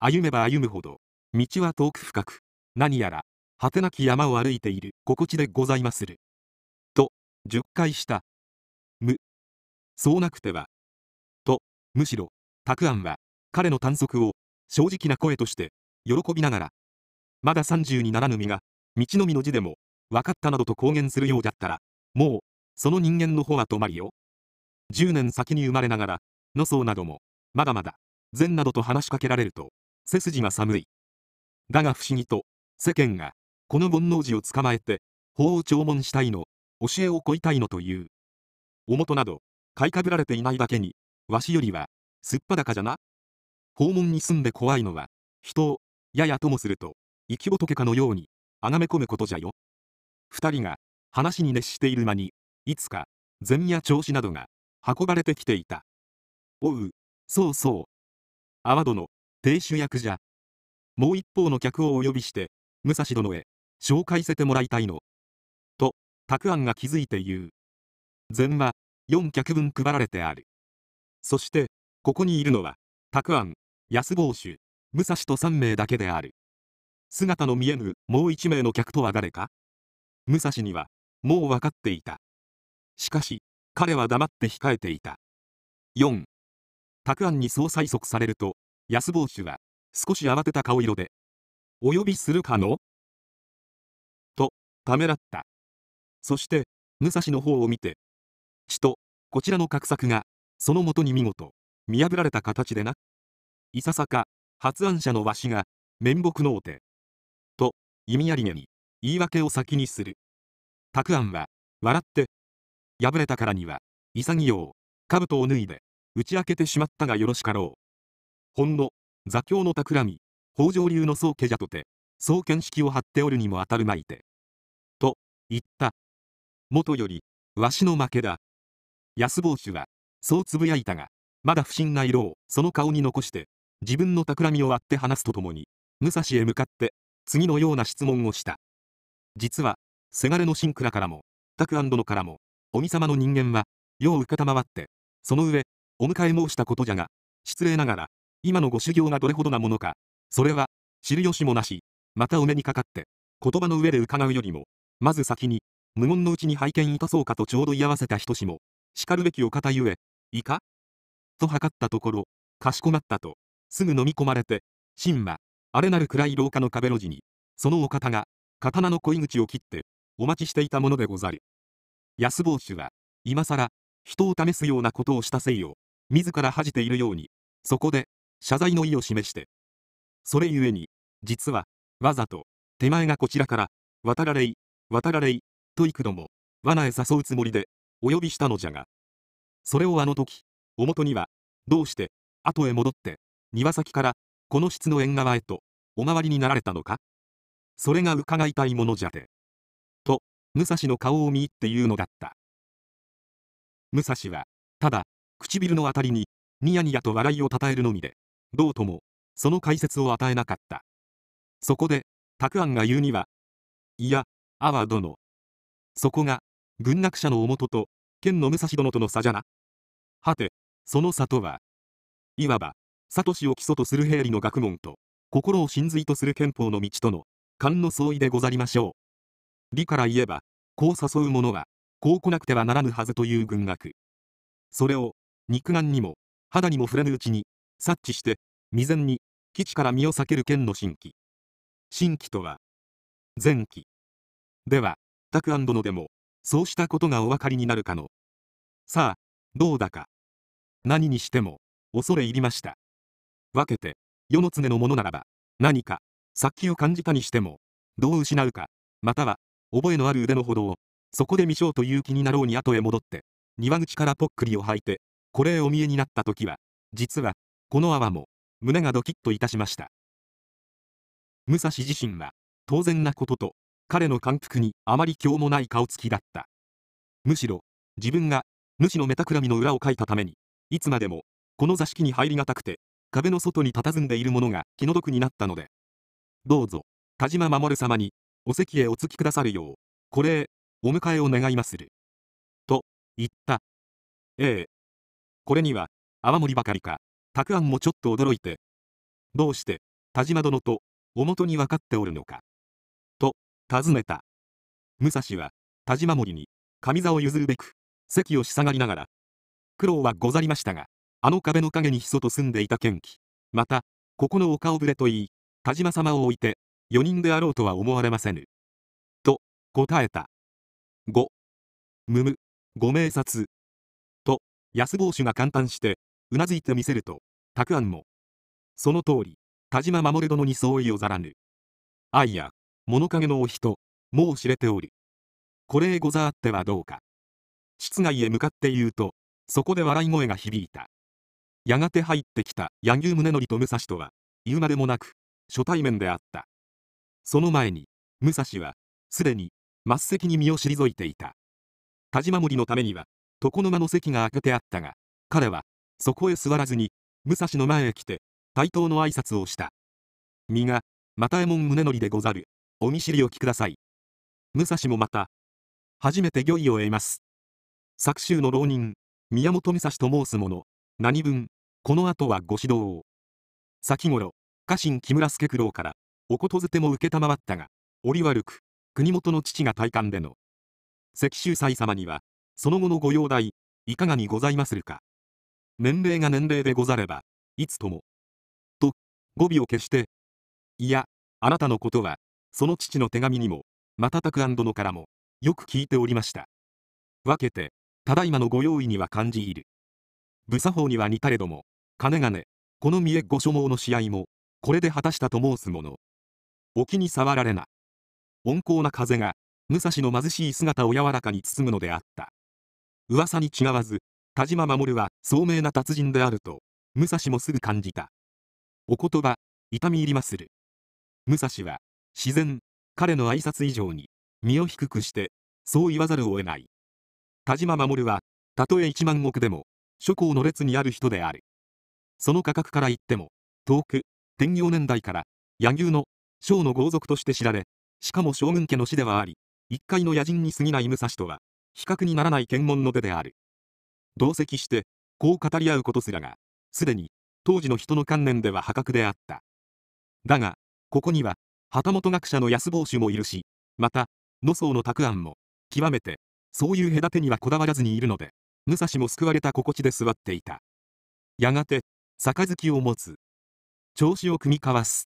歩めば歩むほど道は遠く深く何やら果てなき山を歩いている心地でございますると10回した無そうなくてはとむしろたくあんは彼の短足を正直な声として喜びながらまだ3十にならぬ身が道のみの字でも、分かったなどと公言するようだったら、もう、その人間の方は止まりよ。10年先に生まれながら、の草なども、まだまだ、善などと話しかけられると、背筋が寒い。だが不思議と、世間が、この煩悩児を捕まえて、法を弔問したいの、教えを乞いたいのという。おもとなど、買いかぶられていないだけに、わしよりは、すっぱだかじゃな。訪問に住んで怖いのは、人を、ややともすると、生き仏かのように、がめ込むことじゃよ。二人が話に熱している間に、いつか禅や調子などが運ばれてきていた。おう、そうそう。阿波殿、亭主役じゃ。もう一方の客をお呼びして、武蔵殿へ紹介せてもらいたいの。と、たくあんが気づいて言う。禅は4客分配られてある。そして、ここにいるのは、たくあん、安坊主、武蔵と3名だけである。姿の見えぬもう一名の客とは誰か武蔵にはもう分かっていたしかし彼は黙って控えていた4沢庵にそう催促されると安坊主は少し慌てた顔色で「お呼びするかの?」とためらったそして武蔵の方を見て「ちとこちらの画策がそのもとに見事見破られた形でな」いささか発案者のわしが面目のお手弓やりげに言い訳を先にする。たくあんは笑って、敗れたからには潔う、兜を脱いで打ち明けてしまったがよろしかろう。ほんの座教の企み、北条流の宗家じゃとて、宗見識を張っておるにも当たるまいて。と、言った。元より、わしの負けだ。安坊主は、そうつぶやいたが、まだ不審な色をその顔に残して、自分の企みを割って話すとともに、武蔵へ向かって次のような質問をした。実は、せがれのシンクラからも、タクのからも、おみ様の人間は、ようたまわって、その上、お迎え申したことじゃが、失礼ながら、今のご修行がどれほどなものか、それは、知る由もなし、またお目にかかって、言葉の上で伺うよりも、まず先に、無言のうちに拝見いたそうかとちょうど居合わせた人しも、しかるべきお方ゆえ、いかと測ったところ、かしこまったと、すぐ飲み込まれて、ンは、あれなる暗い廊下の壁路地に、そのお方が、刀の鯉口を切って、お待ちしていたものでござる。安坊主は、今更、人を試すようなことをしたせいを、自ら恥じているように、そこで、謝罪の意を示して。それゆえに、実は、わざと、手前がこちらから、渡られい、渡られい、と幾度も、罠へ誘うつもりで、お呼びしたのじゃが。それをあの時、とには、どうして、後へ戻って、庭先から、この質の縁側へと、おまわりになられたのかそれが伺いたいものじゃて。と、武蔵の顔を見入って言うのだった。武蔵は、ただ、唇のあたりに、ニヤニヤと笑いをたたえるのみで、どうとも、その解説を与えなかった。そこで、たくあんが言うには、いや、阿波殿。そこが、軍学者のおもとと、剣の武蔵殿との差じゃな。はて、その差とは、いわば、サトシを基礎とする兵理の学問と、心を真髄とする憲法の道との、勘の相違でござりましょう。理から言えば、こう誘う者は、こう来なくてはならぬはずという軍学。それを、肉眼にも、肌にも触れぬうちに、察知して、未然に、基地から身を避ける剣の新規。新規とは、前期。では、タクのでも、そうしたことがお分かりになるかの。さあ、どうだか。何にしても、恐れ入りました。分けて世の常のものならば何か殺気を感じたにしてもどう失うかまたは覚えのある腕のほどをそこで未うという気になろうに後へ戻って庭口からぽっくりを履いてこれへお見えになった時は実はこの泡も胸がドキッといたしました武蔵自身は当然なことと彼の感服にあまり興もない顔つきだったむしろ自分が主の目たくらみの裏をかいたためにいつまでもこの座敷に入りがたくて壁の外に佇んでいるものが気の毒になったので、どうぞ、田島守様に、お席へお着きくださるよう、これ、へ、お迎えを願いまする。と、言った。ええ。これには、泡盛ばかりか、たくあんもちょっと驚いて、どうして、田島殿と、おもとに分かっておるのか。と、尋ねた。武蔵は、田島守に、上座を譲るべく、席を下がりながら、苦労はござりましたが、あの壁の陰にひそと住んでいた賢気。また、ここのお顔ぶれといい、田島様を置いて、4人であろうとは思われませぬ。と、答えた。ごむむ、ご明察。と、安坊主が簡単して、うなずいてみせると、たくあんも。その通り、田島守殿に相違をざらぬ。あいや、物陰のお人、もう知れておる。これへござあってはどうか。室外へ向かって言うと、そこで笑い声が響いた。やがて入ってきた柳生宗則と武蔵とは言うまでもなく初対面であったその前に武蔵はすでに末席に身を退いていた田島守のためには床の間の席が開けてあったが彼はそこへ座らずに武蔵の前へ来て対等の挨拶をした身が又右衛門宗則でござるお見知りおきください武蔵もまた初めて御意を得ます作州の浪人宮本武蔵と申す者何分この後はご指導を。先頃、家臣木村助九郎から、おことづても承ったが、折悪く、国元の父が大官での。関州祭様には、その後のご容体、いかがにございまするか。年齢が年齢でござれば、いつとも。と、語尾を消して、いや、あなたのことは、その父の手紙にも、瞬くのからも、よく聞いておりました。分けて、ただいまのご用意には感じ入る。武作法には似たれども、金金、この三重御所望の試合も、これで果たしたと申すもの。お気に触られな。温厚な風が、武蔵の貧しい姿を柔らかに包むのであった。噂に違わず、田島守は聡明な達人であると、武蔵もすぐ感じた。お言葉、痛み入りまする。武蔵は、自然、彼の挨拶以上に、身を低くして、そう言わざるを得ない。田島守は、たとえ一万石でも、諸侯の列にある人である。その価格から言っても、遠く、天陽年代から、柳生の、将の豪族として知られ、しかも将軍家の死ではあり、一介の野人に過ぎない武蔵とは、比較にならない検問の手である。同席して、こう語り合うことすらが、すでに、当時の人の観念では破格であった。だが、ここには、旗本学者の安坊主もいるし、また、野僧の拓庵も、極めて、そういう隔てにはこだわらずにいるので、武蔵も救われた心地で座っていた。やがて、杯を持つ調子を組み交わす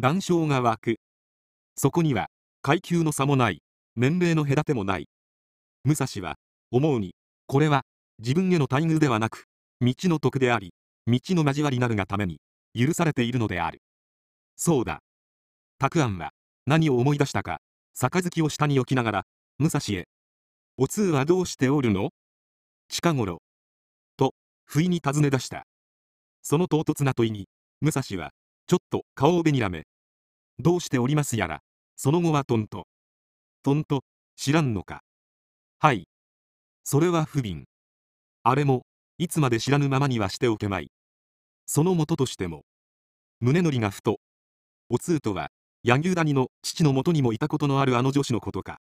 談笑が湧くそこには階級の差もない年齢の隔てもない武蔵は思うにこれは自分への待遇ではなく道の徳であり道の交わりなるがために許されているのであるそうだたくあんは何を思い出したか杯を下に置きながら武蔵へ「お通はどうしておるの近頃」と不意に尋ね出したその唐突な問いに、武蔵は、ちょっと顔をべにらめ、どうしておりますやら、その後はとんと。とんと、知らんのか。はい。それは不憫。あれも、いつまで知らぬままにはしておけまい。そのもととしても、胸のりがふと、お通とは、柳生谷の父のもとにもいたことのあるあの女子のことか。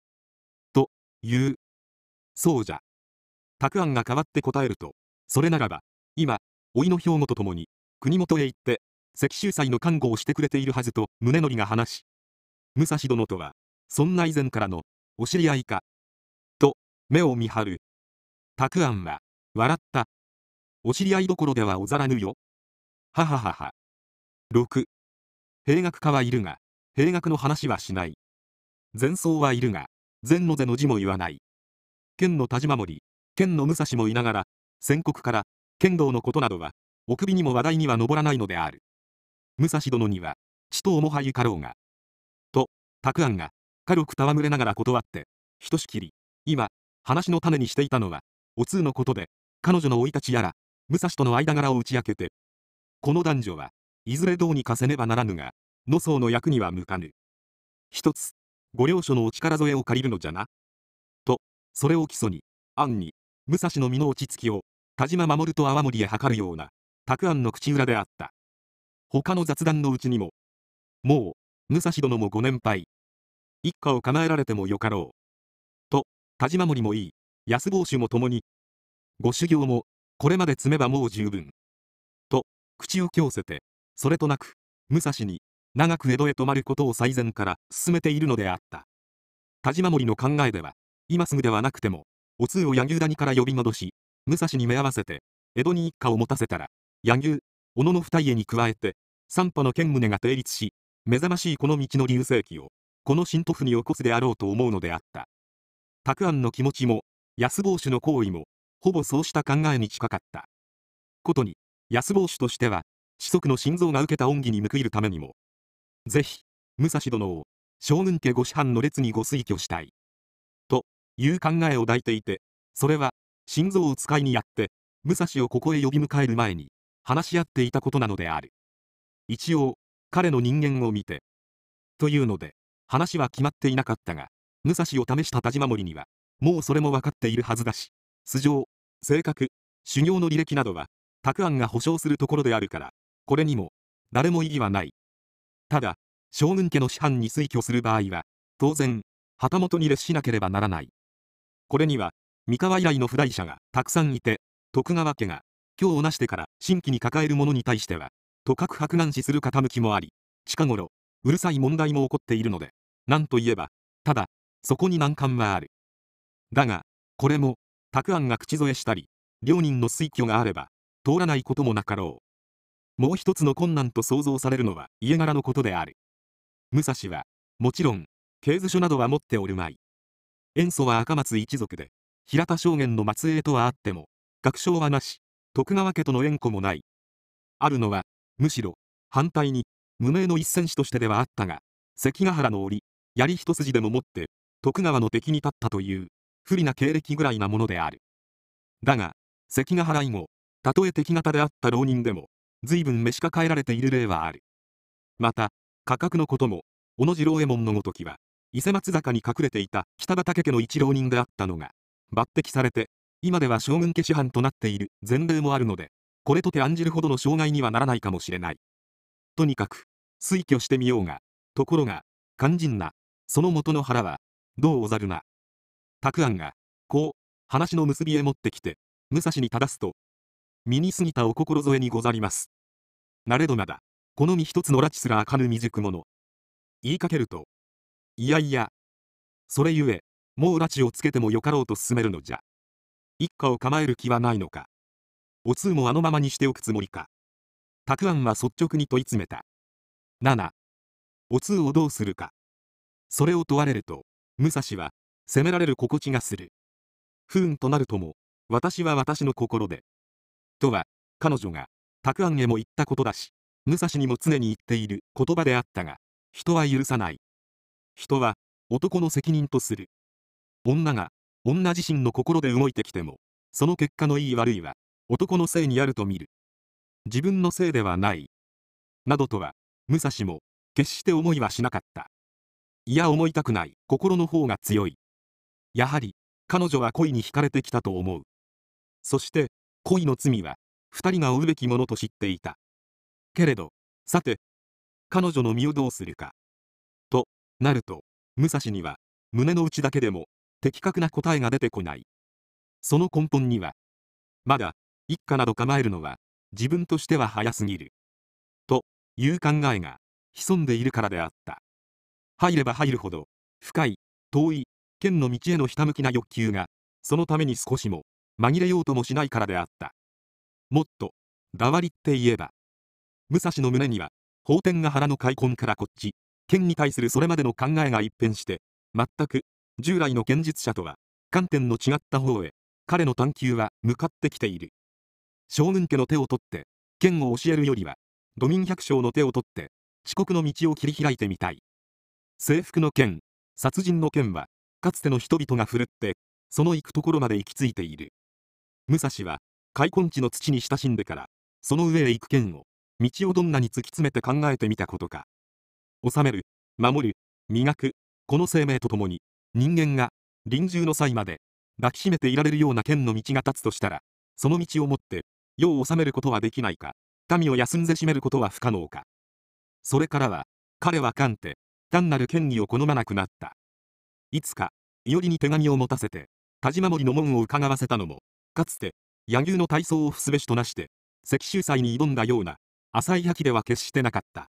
と、いう。そうじゃ。たくあんが代わって答えると、それならば、今、老いの兵庫とともに、国元へ行って、石州祭の看護をしてくれているはずと宗則が話し、武蔵殿とは、そんな以前からの、お知り合いか。と、目を見張る。たくあんは、笑った。お知り合いどころではおざらぬよ。はははは。六、兵学家はいるが、兵学の話はしない。前奏はいるが、前の是の字も言わない。剣の田島森、剣の武蔵もいながら、戦国から、剣道のことなどは、お首にも話題には上らないのである。武蔵殿には、血ともはゆかろうが。と、たくあんが、軽く戯れながら断って、ひとしきり、今、話の種にしていたのは、お通のことで、彼女の生い立ちやら、武蔵との間柄を打ち明けて、この男女は、いずれどうにかせねばならぬが、野僧の役には向かぬ。一つ、ご両所のお力添えを借りるのじゃな。と、それを基礎に、暗に、武蔵の身の落ち着きを、田島守と泡盛へ測るような、たくあんの口裏であった。他の雑談のうちにも、もう、武蔵殿もご年配。一家を叶えられてもよかろう。と、田島守もいい、安坊主も共に、ご修行も、これまで積めばもう十分。と、口を強せて、それとなく、武蔵に、長く江戸へ泊まることを最善から進めているのであった。田島守の考えでは、今すぐではなくても、お通を柳谷から呼び戻し、武蔵に目合わせて、江戸に一家を持たせたら、柳生、小野の二家に加えて、三波の剣宗が定立し、目覚ましいこの道の流星期を、この新都府に起こすであろうと思うのであった。拓庵の気持ちも、安坊主の行為も、ほぼそうした考えに近かった。ことに、安坊主としては、子息の心臓が受けた恩義に報いるためにも、ぜひ、武蔵殿を、将軍家ご師範の列にご推挙したい。という考えを抱いていて、それは、心臓を使いにやって、武蔵をここへ呼び迎える前に、話し合っていたことなのである。一応、彼の人間を見て。というので、話は決まっていなかったが、武蔵を試した田島森には、もうそれも分かっているはずだし、素性、性格、修行の履歴などは、たくあんが保証するところであるから、これにも、誰も意義はない。ただ、将軍家の師範に推挙する場合は、当然、旗本に列しなければならない。これには、三河以来の不代者がたくさんいて、徳川家が、今日をなしてから新規に抱える者に対しては、とかく白眼視する傾きもあり、近頃、うるさい問題も起こっているので、なんといえば、ただ、そこに難関はある。だが、これも、た庵が口添えしたり、両人の推挙があれば、通らないこともなかろう。もう一つの困難と想像されるのは家柄のことである。武蔵は、もちろん、経図書などは持っておるまい。塩素は赤松一族で、平田証言の末裔とはあっても、学賞はなし、徳川家との縁故もない。あるのは、むしろ、反対に、無名の一戦士としてではあったが、関ヶ原の折、槍一筋でも持って、徳川の敵に立ったという、不利な経歴ぐらいなものである。だが、関ヶ原以後、たとえ敵方であった浪人でも、随分召し抱えられている例はある。また、価格のことも、小野次郎右衛門のごときは、伊勢松坂に隠れていた北畠家の一浪人であったのが、抜擢されて、今では将軍家師範となっている前例もあるので、これとて案じるほどの障害にはならないかもしれない。とにかく、推挙してみようが、ところが、肝心な、その元の腹は、どうおざるな。たくあんが、こう、話の結びへ持ってきて、武蔵に正すと、身に過ぎたお心添えにござります。なれどまだ、この身一つの拉致すらあかぬ未熟者。言いかけると、いやいや、それゆえ、もう拉致をつけてもよかろうと進めるのじゃ。一家を構える気はないのか。お通もあのままにしておくつもりか。たくあんは率直に問い詰めた。7、お通をどうするか。それを問われると、武蔵は、責められる心地がする。不運となるとも、私は私の心で。とは、彼女が、たくあんへも言ったことだし、武蔵にも常に言っている言葉であったが、人は許さない。人は、男の責任とする。女が、女自身の心で動いてきても、その結果の良い悪いは、男のせいにあると見る。自分のせいではない。などとは、武蔵も、決して思いはしなかった。いや思いたくない、心の方が強い。やはり、彼女は恋に惹かれてきたと思う。そして、恋の罪は、二人が負うべきものと知っていた。けれど、さて、彼女の身をどうするか。となると、武蔵には、胸の内だけでも、的確な答えが出てこないその根本にはまだ一家など構えるのは自分としては早すぎるという考えが潜んでいるからであった入れば入るほど深い遠い剣の道へのひたむきな欲求がそのために少しも紛れようともしないからであったもっとだわりって言えば武蔵の胸には法天が原の開墾からこっち剣に対するそれまでの考えが一変して全く従来の現実者とは観点の違った方へ彼の探求は向かってきている将軍家の手を取って剣を教えるよりは土民百姓の手を取って遅刻の道を切り開いてみたい征服の剣殺人の剣はかつての人々が振るってその行くところまで行き着いている武蔵は開墾地の土に親しんでからその上へ行く剣を道をどんなに突き詰めて考えてみたことか治める守る磨くこの生命とともに人間が臨終の際まで抱きしめていられるような剣の道が立つとしたらその道をもって世を治めることはできないか民を休んでしめることは不可能かそれからは彼はかんて単なる権威を好まなくなったいつか伊織に手紙を持たせて田島守の門を伺わせたのもかつて柳生の体操を伏すべしとなして石州祭に挑んだような浅い破棄では決してなかった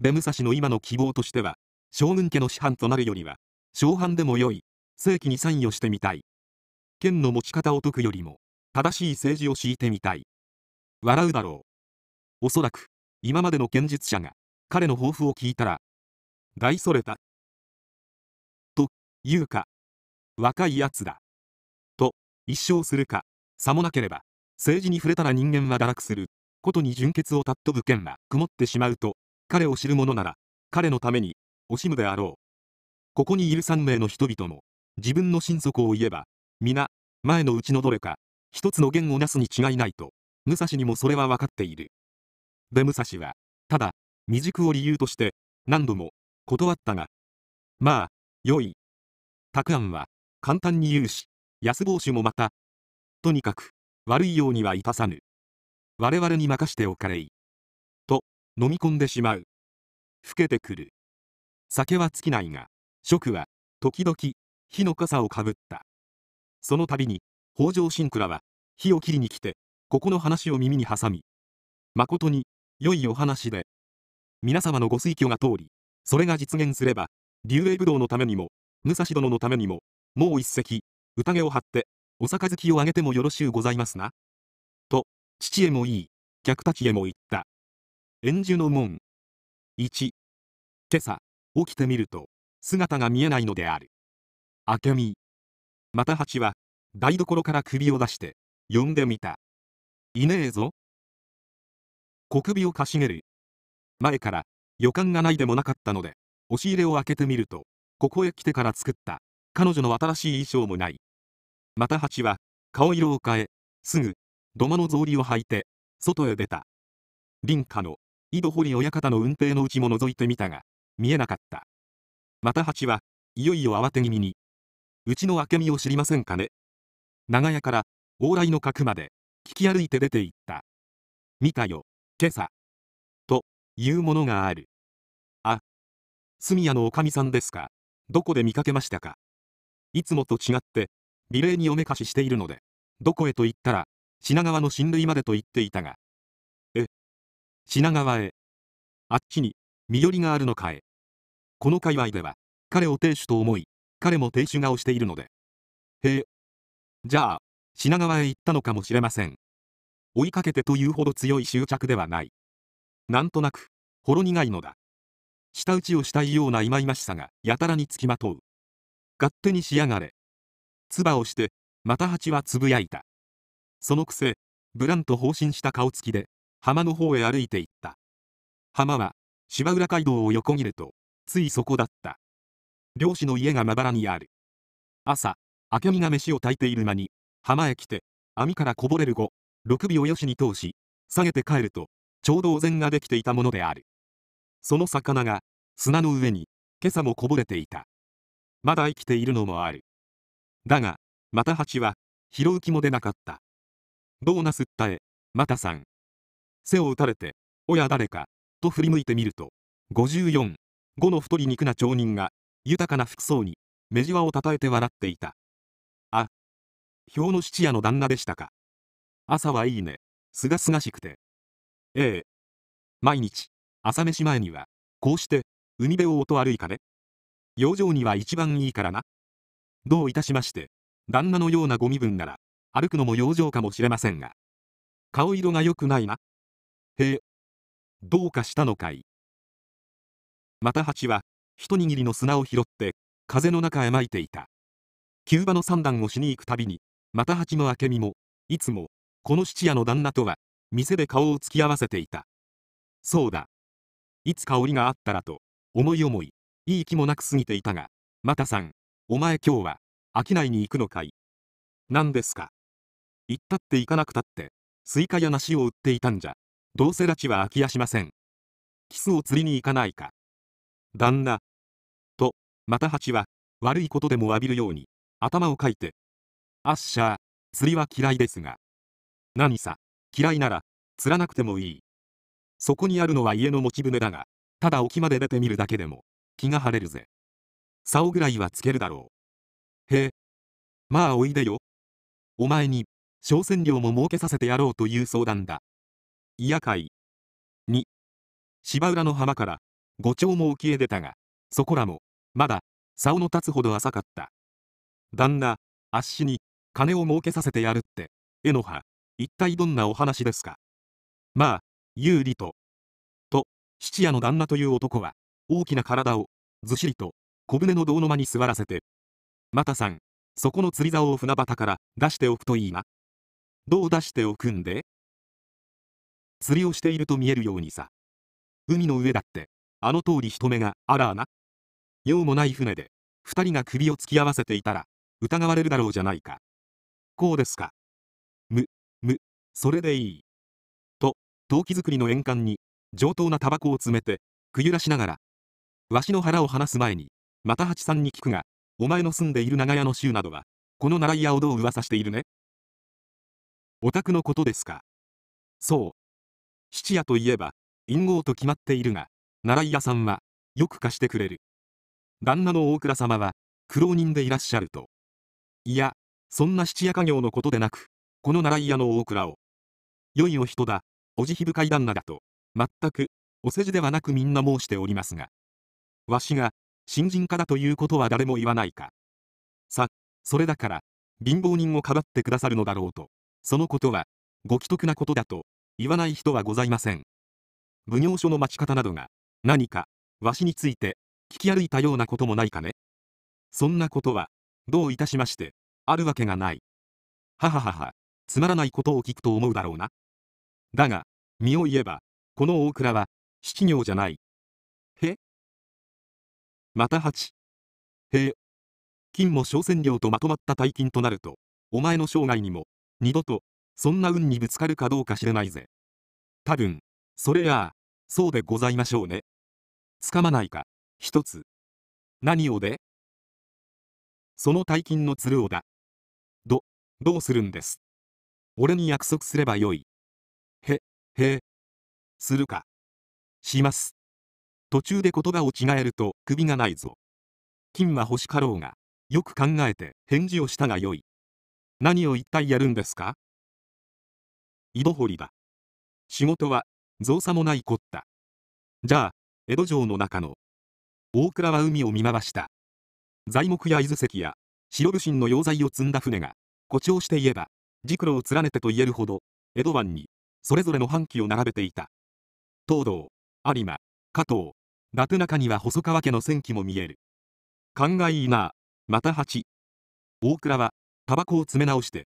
出武蔵の今の希望としては将軍家の師範となるよりは小判でも良い正規に参与してみたい剣の持ち方を解くよりも正しい政治を敷いてみたい笑うだろうおそらく今までの剣術者が彼の抱負を聞いたら大それたというか若いやつだと一生するかさもなければ政治に触れたら人間は堕落することに純潔を尊ぶ剣は曇ってしまうと彼を知る者なら彼のために惜しむであろうここにいる3名の人々も、自分の心底を言えば、皆、前のうちのどれか、一つの弦をなすに違いないと、武蔵にもそれは分かっている。で武蔵は、ただ、未熟を理由として、何度も、断ったが、まあ、良い。たくあんは、簡単に言うし、安坊主もまた、とにかく、悪いようにはいたさぬ。我々に任しておかれい。と、飲み込んでしまう。老けてくる。酒は尽きないが、君は時々火の傘をかぶったその度に北条神倉は火を切りに来てここの話を耳に挟み誠に良いお話で皆様のご推挙が通りそれが実現すれば竜英武道のためにも武蔵殿のためにももう一席宴を張ってお杯をあげてもよろしゅうございますなと父へも言い客たちへも言った円珠の門1今朝起きてみると姿が見えないのである。明美。また蜂は、台所から首を出して、呼んでみた。いねえぞ。小首をかしげる。前から、予感がないでもなかったので、押し入れを開けてみると、ここへ来てから作った、彼女の新しい衣装もない。また蜂は、顔色を変え、すぐ、土間の草履を履いて、外へ出た。林家の井戸堀親方の運転のうちも覗いてみたが、見えなかった。また八はいよいよ慌て気味に。うちの明美を知りませんかね。長屋から往来の角まで聞き歩いて出て行った。見たよ、今朝。というものがある。あ、住屋のおかみさんですか。どこで見かけましたか。いつもと違って、美麗におめかししているので、どこへと言ったら、品川の親類までと言っていたが。え、品川へ。あっちに、身寄りがあるのかえ。この界隈では、彼を亭主と思い、彼も亭主顔しているので。へえ。じゃあ、品川へ行ったのかもしれません。追いかけてというほど強い執着ではない。なんとなく、ほろ苦いのだ。舌打ちをしたいような忌々しさがやたらにつきまとう。勝手にしやがれ。唾をして、また蜂はつぶやいた。そのくせ、ブランと放心した顔つきで、浜の方へ歩いていった。浜は、芝浦街道を横切ると、ついそこだった漁師の家がまばらにある朝明美が飯を炊いている間に浜へ来て網からこぼれる5、6尾をよしに通し下げて帰るとちょうどお膳ができていたものであるその魚が砂の上に今朝もこぼれていたまだ生きているのもあるだがまた蜂は拾う気も出なかったどうなすったえまたさん背を打たれておや誰かと振り向いてみると54この太り肉な町人が、豊かな服装に、目じわをたたえて笑っていた。あ、氷の質屋の旦那でしたか。朝はいいね、すがすがしくて。ええ。毎日、朝飯前には、こうして、海辺を音歩いかね。養生には一番いいからな。どういたしまして、旦那のようなご身分なら、歩くのも養生かもしれませんが。顔色が良くないな。へえ。どうかしたのかい。また蜂は一握りの砂を拾って風の中へまいていた急場の三段をしに行くたびにまた蜂も明美もいつもこの質屋の旦那とは店で顔を突き合わせていたそうだいつ香りがあったらと思い思いいい気もなく過ぎていたがまたさんお前今日は商いに行くのかい何ですか行ったって行かなくたってスイカや梨を売っていたんじゃどうせ拉致は飽きやしませんキスを釣りに行かないか旦那。と、また蜂は、悪いことでも浴びるように、頭をかいて。あっしゃー、釣りは嫌いですが。何さ、嫌いなら、釣らなくてもいい。そこにあるのは家の持ち船だが、ただ沖まで出てみるだけでも、気が晴れるぜ。竿ぐらいはつけるだろう。へえ。まあおいでよ。お前に、商船料も儲けさせてやろうという相談だ。嫌かい。2。芝浦の浜から五丁も浮きへ出たが、そこらも、まだ、竿の立つほど浅かった。旦那、あっしに、金を儲けさせてやるって、絵のは、一体どんなお話ですか。まあ、有利と。と、質屋の旦那という男は、大きな体を、ずしりと、小舟の胴の間に座らせて、またさん、そこの釣り竿を船端から出しておくといいな。どう出しておくんで釣りをしていると見えるようにさ。海の上だって、あの通り人目があらあな用もない船で2人が首を突き合わせていたら疑われるだろうじゃないかこうですかむむそれでいいと陶器作りの円環に上等なタバコを詰めてくゆらしながらわしの腹を離す前にまた八さんに聞くがお前の住んでいる長屋の衆などはこの習いやをどう噂しているねお宅のことですかそう質屋といえば隠語と決まっているが習い屋さんは、よく貸してくれる。旦那の大倉様は、苦労人でいらっしゃると。いや、そんな質屋家業のことでなく、この習い屋の大倉を。良いお人だ、お慈悲深い旦那だと、全く、お世辞ではなくみんな申しておりますが。わしが、新人家だということは誰も言わないか。さ、それだから、貧乏人をかばってくださるのだろうと、そのことは、ご既得なことだと、言わない人はございません。奉行所の待ち方などが、何か、わしについて、聞き歩いたようなこともないかね。そんなことは、どういたしまして、あるわけがない。はははは、つまらないことを聞くと思うだろうな。だが、身を言えば、この大倉は、七行じゃない。へまた八。へえ。金も小船料とまとまった大金となると、お前の生涯にも、二度と、そんな運にぶつかるかどうか知れないぜ。多分、それやあ、そうでございましょうね。つかまないか一つ何をでその大金のつるをだどどうするんです俺に約束すればよいへへするかします途中で言葉を違えると首がないぞ金は欲しかろうがよく考えて返事をしたがよい何を一体やるんですか井戸掘りだ仕事は造作もないこったじゃあ江戸城の中の大倉は海を見回した材木や伊豆石や白武神の溶剤を積んだ船が誇張して言えば軸路を連ねてと言えるほど江戸湾にそれぞれの半旗を並べていた東堂有馬加藤伊達中には細川家の戦旗も見える勘がいいなまた八大倉はタバコを詰め直して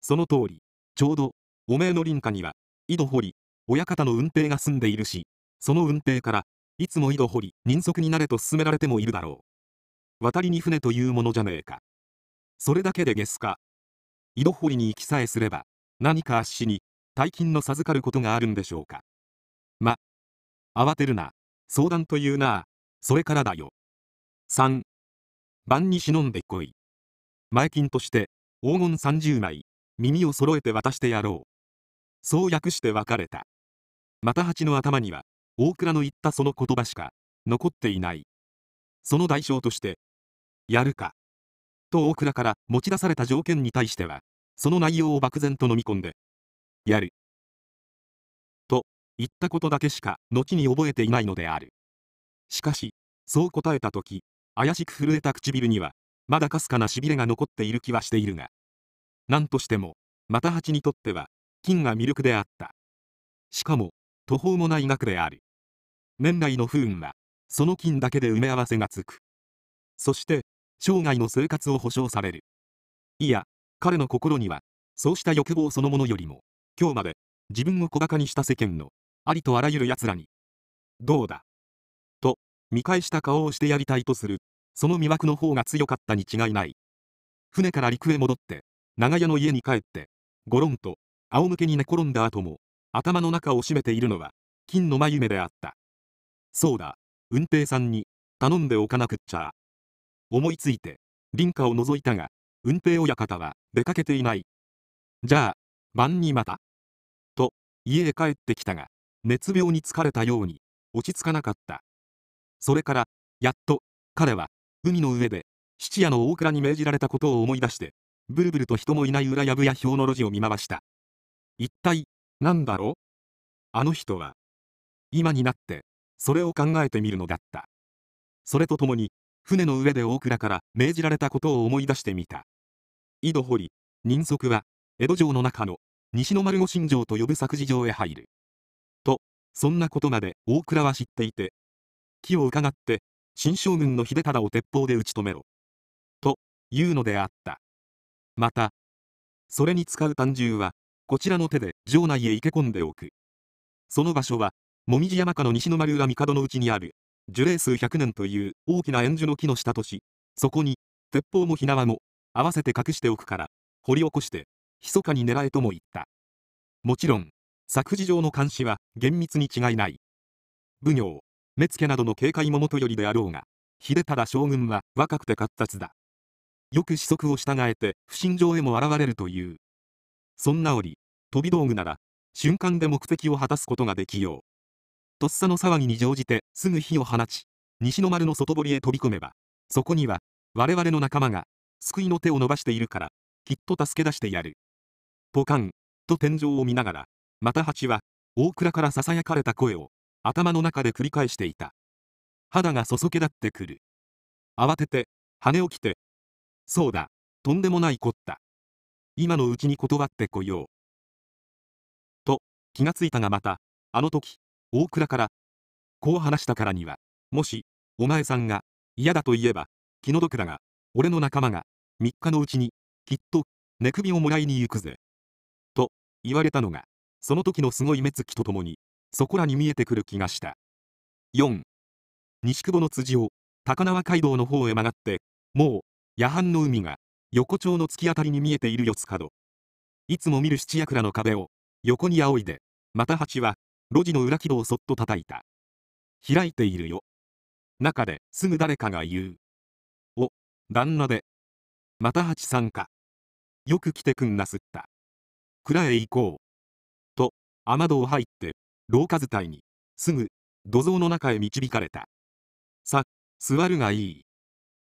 その通りちょうどおめえの林家には井戸掘り親方の運転が住んでいるしその運転からいつも井戸掘り、人足になれと勧められてもいるだろう。渡りに船というものじゃねえか。それだけでゲスか。井戸掘りに行きさえすれば、何か圧死に、大金の授かることがあるんでしょうか。ま、慌てるな、相談というなそれからだよ。三、晩に忍んで来い。前金として、黄金三十枚、耳を揃えて渡してやろう。そう訳して別れた。また蜂の頭には、大倉の言ったその言葉しか残っていないその代償としてやるかと大倉から持ち出された条件に対してはその内容を漠然と飲み込んでやると言ったことだけしか後に覚えていないのであるしかしそう答えた時怪しく震えた唇にはまだかすかなしびれが残っている気はしているが何としてもた蜂にとっては金が魅力であったしかも途方もない額である年来の不運は、その金だけで埋め合わせがつく。そして、生涯の生活を保障される。いや、彼の心には、そうした欲望そのものよりも、今日まで、自分を小馬鹿にした世間の、ありとあらゆる奴らに、どうだ。と、見返した顔をしてやりたいとする、その魅惑の方が強かったに違いない。船から陸へ戻って、長屋の家に帰って、ごろんと、仰向けに寝転んだ後も、頭の中を占めているのは、金の眉目であった。そうだ、運転さんに、頼んでおかなくっちゃ。思いついて、林家を覗いたが、運転親方は出かけていない。じゃあ、晩にまた。と、家へ帰ってきたが、熱病に疲れたように、落ち着かなかった。それから、やっと、彼は、海の上で、質屋の大倉に命じられたことを思い出して、ブルブルと人もいない裏やぶや表の路地を見回した。一体、何だろうあの人は、今になって、それを考えてみるのだったそれとともに船の上で大倉から命じられたことを思い出してみた井戸掘り人足は江戸城の中の西の丸御新城と呼ぶ作事場へ入るとそんなことまで大倉は知っていて木を伺って新将軍の秀忠を鉄砲で打ち止めろというのであったまたそれに使う単銃はこちらの手で城内へ行け込んでおくその場所はもみじ山下の西の丸浦帝のうちにある、樹齢数百年という大きな円樹の木の下とし、そこに、鉄砲も火縄も、合わせて隠しておくから、掘り起こして、密かに狙えとも言った。もちろん、作事上の監視は厳密に違いない。奉行、目付などの警戒ももとよりであろうが、秀忠将軍は若くて活達だ。よく子息を従えて不審状へも現れるという。そんな折、飛び道具なら、瞬間で目的を果たすことができよう。とっさの騒ぎに乗じてすぐ火を放ち、西の丸の外堀へ飛び込めば、そこには、我々の仲間が、救いの手を伸ばしているから、きっと助け出してやる。ポカン、と天井を見ながら、また蜂は、大倉から囁かれた声を、頭の中で繰り返していた。肌がそそけだってくる。慌てて、羽を着て、そうだ、とんでもないこった。今のうちに断ってこよう。と、気がついたがまた、あの時、大倉から、こう話したからには、もし、お前さんが、嫌だと言えば、気の毒だが、俺の仲間が、3日のうちに、きっと、寝首をもらいに行くぜ。と、言われたのが、その時のすごい目つきとともに、そこらに見えてくる気がした。4. 西久保の辻を、高輪街道の方へ曲がって、もう、夜半の海が、横丁の突き当たりに見えている四つ角。いつも見る七倉の壁を、横に仰いで、また蜂は、路地の裏木戸をそっと叩いた。開いているよ。中ですぐ誰かが言う。お、旦那で。また八さんか。よく来てくんなすった。蔵へ行こう。と、雨戸を入って、廊下伝いに、すぐ、土蔵の中へ導かれた。さ、座るがいい。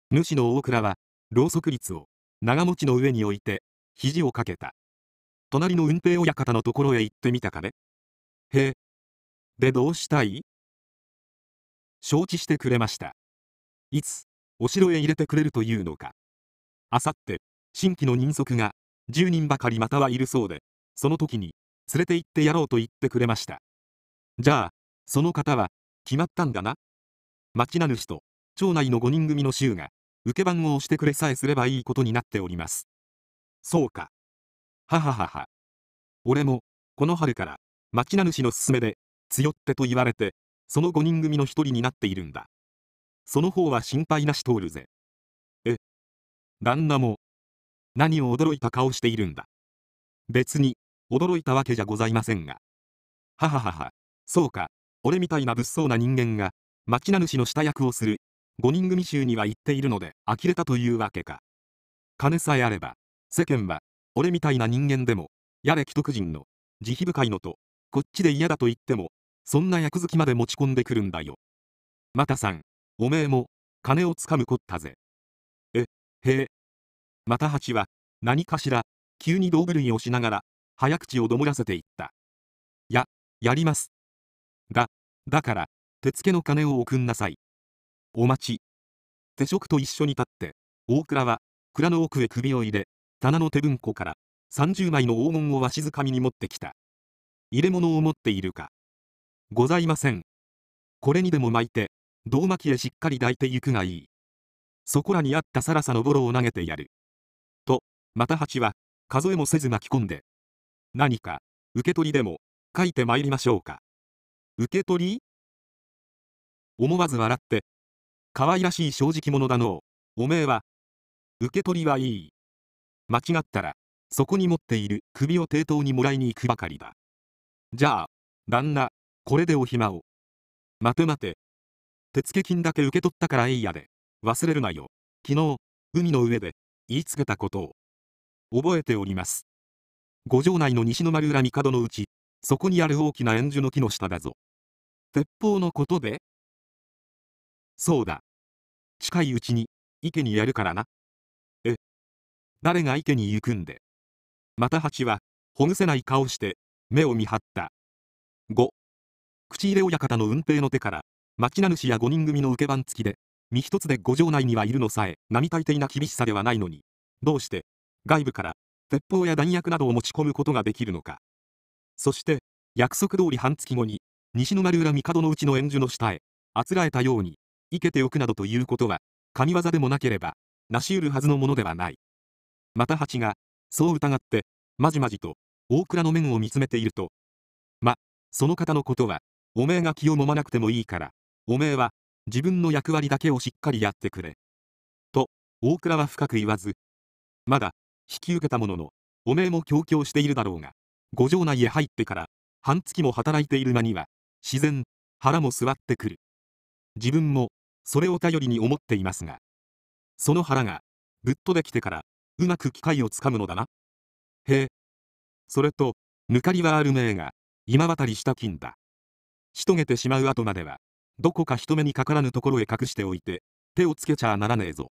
主の大倉は、ろうそく率を、長持ちの上に置いて、肘をかけた。隣の運平親方のところへ行ってみたかね。へえ、でどうしたい承知してくれました。いつ、お城へ入れてくれるというのか。あさって、新規の人足が、10人ばかりまたはいるそうで、その時に、連れて行ってやろうと言ってくれました。じゃあ、その方は、決まったんだな。町名主と、町内の5人組の衆が、受け番を押してくれさえすればいいことになっております。そうか。はははは。俺も、この春から、町名主の勧めで、強ってと言われて、その5人組の1人になっているんだ。その方は心配なし通るぜ。え。旦那も、何を驚いた顔しているんだ。別に、驚いたわけじゃございませんが。はははは、そうか、俺みたいな物騒な人間が、町名主の下役をする、5人組衆には言っているので、呆れたというわけか。金さえあれば、世間は、俺みたいな人間でも、やれ既得人の、慈悲深いのと、こっちで嫌だと言っても、そんな役好きまで持ち込んでくるんだよ。またさん、おめえも、金をつかむこったぜ。え、へえ。またチは、何かしら、急に道具類をしながら、早口をどもらせていった。や、やります。だ、だから、手付けの金を送んなさい。お待ち。手職と一緒に立って、大倉は、蔵の奥へ首を入れ、棚の手文庫から、30枚の黄金をわしづかみに持ってきた。入れ物を持っているか。ございません。これにでも巻いて、胴巻きへしっかり抱いてゆくがいい。そこらにあったさらさのボロを投げてやる。と、また蜂は、数えもせず巻き込んで。何か、受け取りでも、書いてまいりましょうか。受け取り思わず笑って。可愛らしい正直者だのおめえは。受け取りはいい。間違ったら、そこに持っている首を抵当にもらいに行くばかりだ。じゃあ、旦那、これでお暇を。待て待て。手付金だけ受け取ったからいいやで。忘れるなよ。昨日、海の上で、言いつけたことを。覚えております。五条内の西の丸浦帝のうち、そこにある大きな円樹の木の下だぞ。鉄砲のことでそうだ。近いうちに、池にやるからな。え。誰が池に行くんで。また蜂は、ほぐせない顔して、目を見張った5口入れ親方の運転の手から町名主や5人組の受け番付きで身一つで五条内にはいるのさえ並大抵な厳しさではないのにどうして外部から鉄砲や弾薬などを持ち込むことができるのかそして約束通り半月後に西の丸浦帝のうちの円助の下へあつらえたように生けておくなどということは神業でもなければなし得るはずのものではないまた蜂がそう疑ってまじまじと大倉の面を見つめていると、ま、その方のことは、おめえが気をもまなくてもいいから、おめえは、自分の役割だけをしっかりやってくれ。と、大倉は深く言わず、まだ、引き受けたものの、おめえも強強しているだろうが、五条内へ入ってから、半月も働いている間には、自然、腹も据わってくる。自分も、それを頼りに思っていますが、その腹が、ぶっとできてから、うまく機会をつかむのだな。へえ、それと、ぬかりはあるめえが、今渡りした金だ。しとげてしまう後までは、どこか人目にかからぬところへ隠しておいて、手をつけちゃならねえぞ。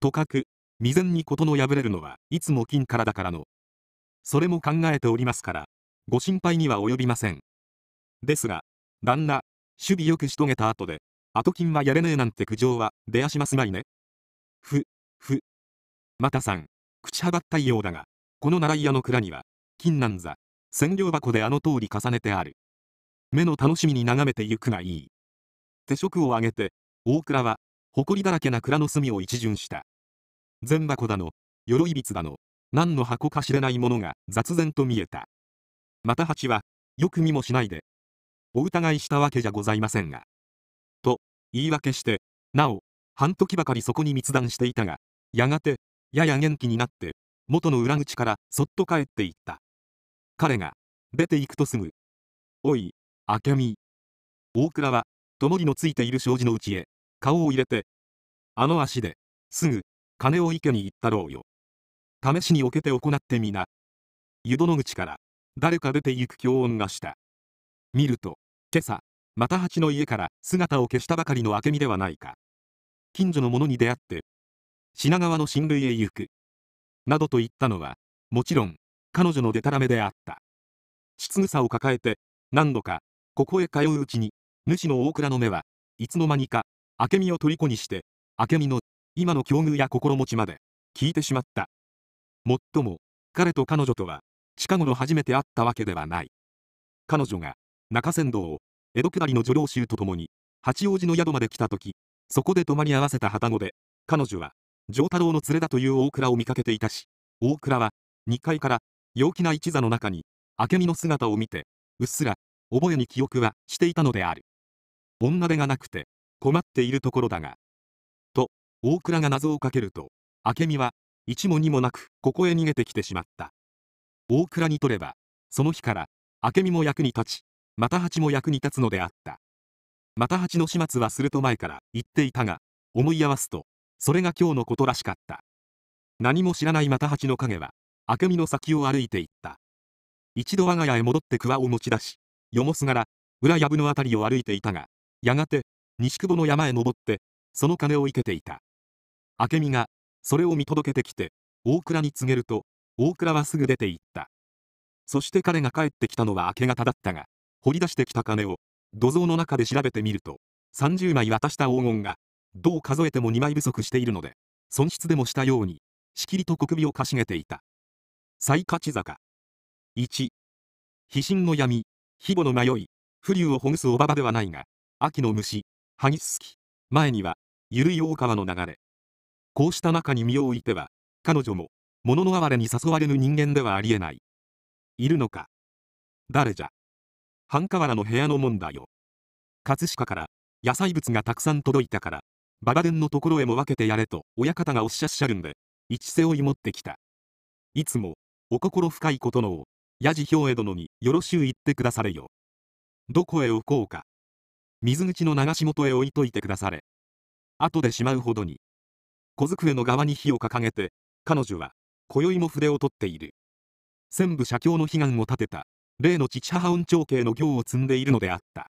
とかく、未然に事の破れるのは、いつも金からだからの。それも考えておりますから、ご心配には及びません。ですが、旦那、守備よくしとげた後で、後金はやれねえなんて苦情は出やしますまいね。ふ、ふ。またさん、口はばったいようだが、この習い屋の蔵には、金なんざ、千両箱であの通り重ねてある。目の楽しみに眺めてゆくがいい。手職を挙げて、大倉は、埃だらけな蔵の隅を一巡した。全箱だの、鎧びつだの、何の箱か知れないものが雑然と見えた。また蜂は、よく見もしないで。お疑いしたわけじゃございませんが。と、言い訳して、なお、半時ばかりそこに密談していたが、やがて、やや元気になって、元の裏口からそっと帰っていった。彼が、出て行くとすぐ。おい、明美。大倉は、ともりのついている障子のうちへ、顔を入れて、あの足で、すぐ、金を池に行ったろうよ。試しに置けて行ってみな。湯戸の口から、誰か出て行く強音がした。見ると、今朝、また蜂の家から姿を消したばかりの明美ではないか。近所の者に出会って、品川の親類へ行く。などと言ったのは、もちろん、彼女のデタラメであった。しつぐさを抱えて、何度か、ここへ通ううちに、主の大倉の目は、いつの間にか、明美を虜にして、明美の、今の境遇や心持ちまで、聞いてしまった。もっとも、彼と彼女とは、近頃初めて会ったわけではない。彼女が、中山道を、江戸下りの女郎衆と共に、八王子の宿まで来た時、そこで泊まり合わせた旗子で、彼女は、上太郎の連れだという大倉を見かけていたし、大倉は、2階から陽気な一座の中に、明美の姿を見て、うっすら、覚えに記憶はしていたのである。女手がなくて、困っているところだが。と、大倉が謎をかけると、明美は、一も二もなく、ここへ逃げてきてしまった。大倉にとれば、その日から、明美も役に立ち、また八も役に立つのであった。また八の始末はすると前から言っていたが、思い合わすと、それが今日のことらしかった。何も知らないまた八の影は、明美の先を歩いていった。一度我が家へ戻って桑を持ち出し、よもすがら、裏藪の辺りを歩いていたが、やがて、西久保の山へ登って、その金を生けていた。明美が、それを見届けてきて、大倉に告げると、大倉はすぐ出て行った。そして彼が帰ってきたのは明け方だったが、掘り出してきた金を、土蔵の中で調べてみると、30枚渡した黄金が、どう数えても2枚不足しているので、損失でもしたように、しきりと小首をかしげていた。最勝坂1飛信の闇肥後の迷い不流をほぐすおばばではないが秋の虫ハギスキ前にはゆるい大川の流れこうした中に身を置いては彼女も物の哀れに誘われぬ人間ではありえないいるのか誰じゃ半河原の部屋のんだよ葛飾から野菜物がたくさん届いたから馬場伝のところへも分けてやれと親方がおっしゃっしゃるんで一背負い持ってきたいつもお心深いことのを、やじうえ殿によろしゅう言ってくだされよ。どこへ置こうか。水口の流し元へ置いといてくだされ。後でしまうほどに。小机の側に火を掲げて、彼女は、今宵も筆を取っている。専部写経の悲願を立てた、例の父母恩長兄の行を積んでいるのであった。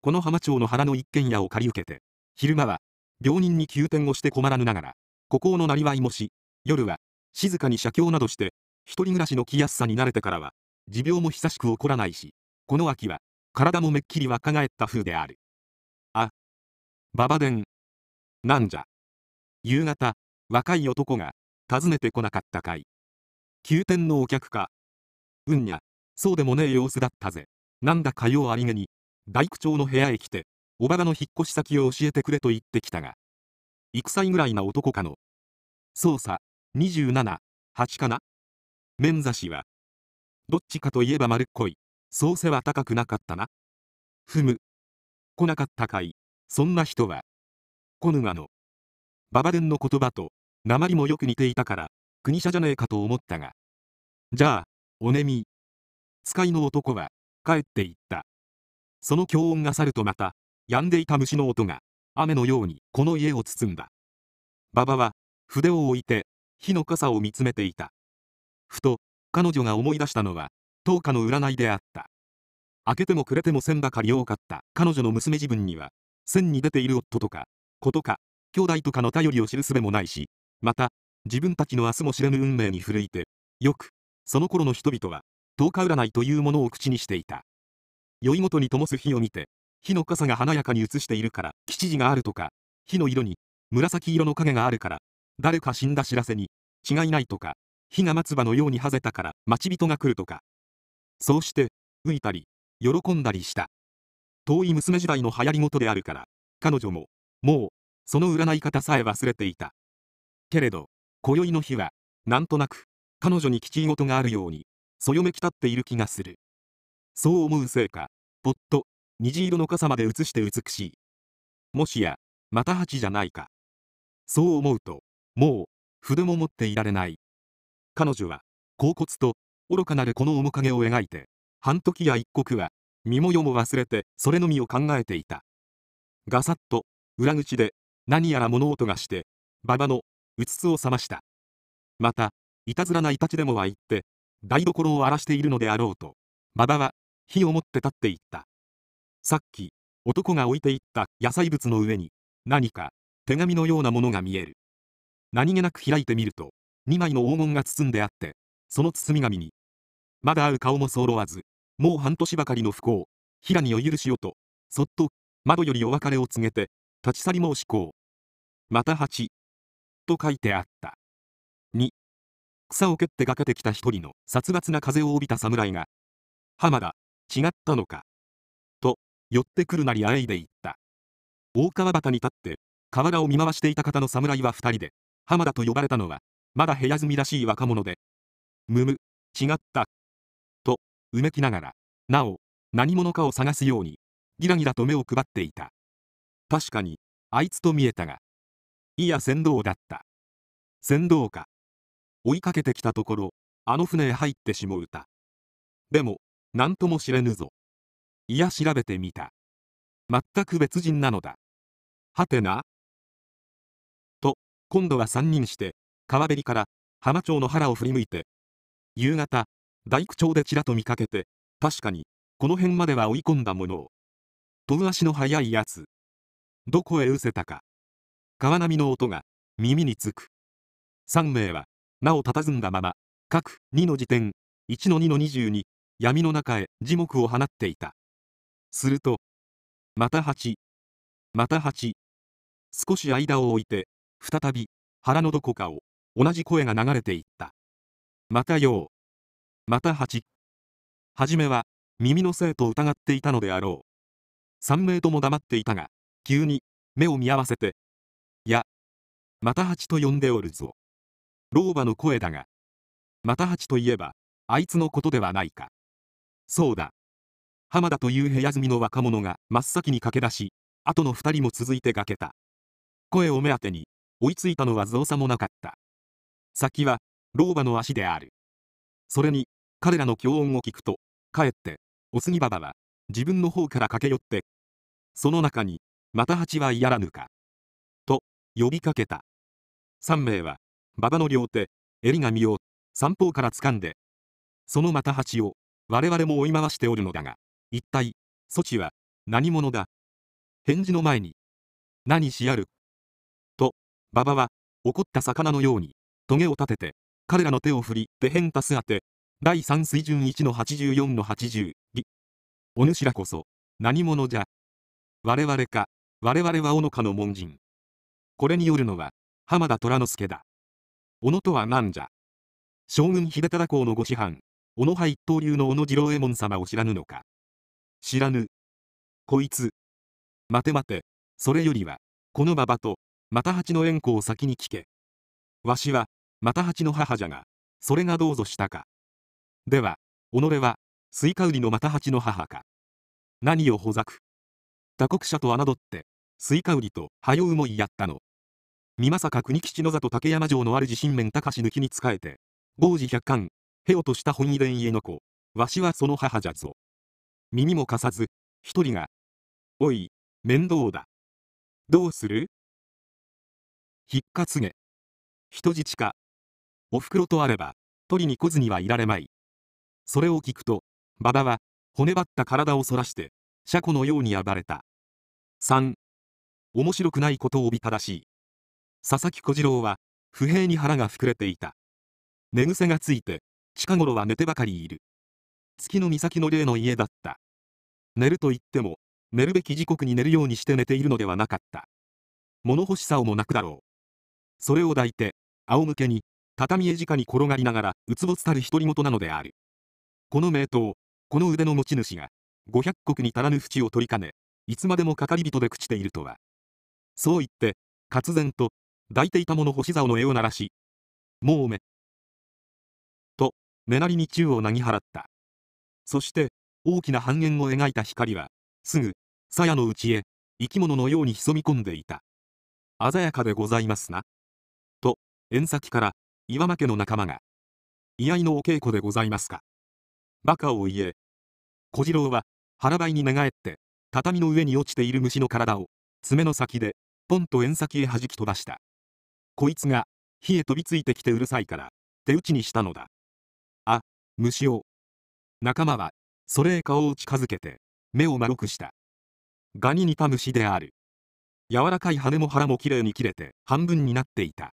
この浜町の原の一軒家を借り受けて、昼間は、病人に急転をして困らぬながら、孤高のなりわいもし、夜は、静かに写経などして、一人暮らしの来やすさに慣れてからは、持病も久しく起こらないし、この秋は、体もめっきり若返った風である。あ。ババデン。なんじゃ。夕方、若い男が、訪ねてこなかったかい。急転のお客か。うんにゃ、そうでもねえ様子だったぜ。なんだかようありげに、大工長の部屋へ来て、おばらの引っ越し先を教えてくれと言ってきたが、幾歳ぐらいな男かの。捜査27、8かなメンザ氏は、どっちかといえば丸っこい。そう背は高くなかったな。ふむ。来なかったかい。そんな人は。コヌガの。ババデンの言葉と、鉛もよく似ていたから、国者じゃねえかと思ったが。じゃあ、おねみ。使いの男は、帰っていった。その強音が去るとまた、止んでいた虫の音が、雨のようにこの家を包んだ。馬場は、筆を置いて、火の傘を見つめていた。ふと彼女が思い出したのは10日の占いであった開けてもくれても線ばかり多かった彼女の娘自分には線に出ている夫とか子とか兄弟とかの頼りを知るすべもないしまた自分たちの明日も知れぬ運命に奮いてよくその頃の人々は10日占いというものを口にしていた酔いごとに灯す火を見て火の傘が華やかに映しているから吉時があるとか火の色に紫色の影があるから誰か死んだ知らせに違いないとか火が松葉のようにはぜたから町人が来るとかそうして浮いたり喜んだりした遠い娘時代の流行り事であるから彼女ももうその占い方さえ忘れていたけれど今宵の日はなんとなく彼女に聞き事があるようにそよめき立っている気がするそう思うせいかぽっと虹色の傘まで映して美しいもしやまた鉢じゃないかそう思うともう筆も持っていられない彼女は、恍惚と愚かなるこの面影を描いて、半時や一刻は、身も世も忘れて、それのみを考えていた。ガサッと、裏口で、何やら物音がして、馬場の、うつつを覚ました。また、いたずらないたちでもは言って、台所を荒らしているのであろうと、馬場は、火を持って立っていった。さっき、男が置いていった野菜物の上に、何か、手紙のようなものが見える。何気なく開いてみると、2枚の黄金が包んであって、その包み紙に、まだ会う顔もそろわず、もう半年ばかりの不幸、平にお許しをと、そっと、窓よりお別れを告げて、立ち去り申しこう。また八と書いてあった。2。草を蹴って駆けてきた一人の殺伐な風を帯びた侍が、浜田、違ったのか。と、寄ってくるなりあえいで言った。大川端に立って、河原を見回していた方の侍は二人で、浜田と呼ばれたのは、まだ部屋住みらしい若者で、むむ、違った。と、うめきながら、なお、何者かを探すように、ギラギラと目を配っていた。確かに、あいつと見えたが、いや船頭だった。船頭か。追いかけてきたところ、あの船へ入ってしもうた。でも、何とも知れぬぞ。いや調べてみた。全く別人なのだ。はてなと、今度は3人して、川べりから浜町の原を振り向いて夕方大工町でちらと見かけて確かにこの辺までは追い込んだものを遠足の速いやつどこへうせたか川波の音が耳につく3名はなお佇んだまま各2の時点1の2の22闇の中へ樹木を放っていたするとまた8また8少し間を置いて再び腹のどこかを同じ声が流れていった。またよう。また八。はじめは、耳のせいと疑っていたのであろう。三名とも黙っていたが、急に、目を見合わせて、いや、また八と呼んでおるぞ。老婆の声だが、また八といえば、あいつのことではないか。そうだ。浜田という部屋住みの若者が真っ先に駆け出し、後の二人も続いて崖けた。声を目当てに、追いついたのは造作もなかった。先は老婆の足であるそれに彼らの教音を聞くとかえってお杉ばばは自分の方から駆け寄ってその中にまた八はやらぬかと呼びかけた3名は馬場の両手襟髪を三方から掴んでそのまた八を我々も追い回しておるのだが一体措置は何者だ返事の前に何しやると馬場は怒った魚のように棘を立てて、彼らの手を振り、手変ンタス当て、第三水準一の八十四の八十、義。お主らこそ、何者じゃ。我々か、我々は斧かの門人。これによるのは、浜田虎之助だ。のとは何じゃ。将軍秀忠公のご師範、小野派一刀流の小野次郎右衛門様を知らぬのか。知らぬ。こいつ。待て待て、それよりは、この馬場と、また八の縁故を先に聞け。わしは、また蜂の母じゃが、それがどうぞしたか。では、己は、スイカ売りのまた蜂の母か。何をほざく。他国者と侮って、スイカ売りと、はよういやったの。美か国吉野里竹山城のある地震面高し抜きに仕えて、坊主百貫、へおとした本遺伝家の子、わしはその母じゃぞ。耳も貸さず、一人が、おい、面倒だ。どうするひっかつげ。人質か、お袋とあれば、取りに来ずにはいられまい。それを聞くと、馬場は、骨張った体を反らして、車庫のように暴れた。3、面白くないことをおびただしい。佐々木小次郎は、不平に腹が膨れていた。寝癖がついて、近頃は寝てばかりいる。月の岬の霊の家だった。寝ると言っても、寝るべき時刻に寝るようにして寝ているのではなかった。物欲しさをもなくだろう。それを抱いて、仰向けに、畳絵直に転がりながら、うつぼつたる独り言なのである。この名刀、この腕の持ち主が、五百石に足らぬ淵を取りかね、いつまでもかかり人で朽ちているとは。そう言って、忽然と、抱いていたもの星竿の絵を鳴らし、もうおめ。と、目なりに宙をなぎ払った。そして、大きな半円を描いた光は、すぐ、鞘の内へ、生き物のように潜み込んでいた。鮮やかでございますな。と、縁先から、岩間家の仲間が、居合のお稽古でございますか。バカを言え。小次郎は、腹ばいに寝返って、畳の上に落ちている虫の体を、爪の先で、ポンと縁先へ弾き飛ばした。こいつが、火へ飛びついてきてうるさいから、手打ちにしたのだ。あ、虫を。仲間は、それへ顔を近づけて、目を丸くした。ガに似た虫である。柔らかい羽も腹もきれいに切れて、半分になっていた。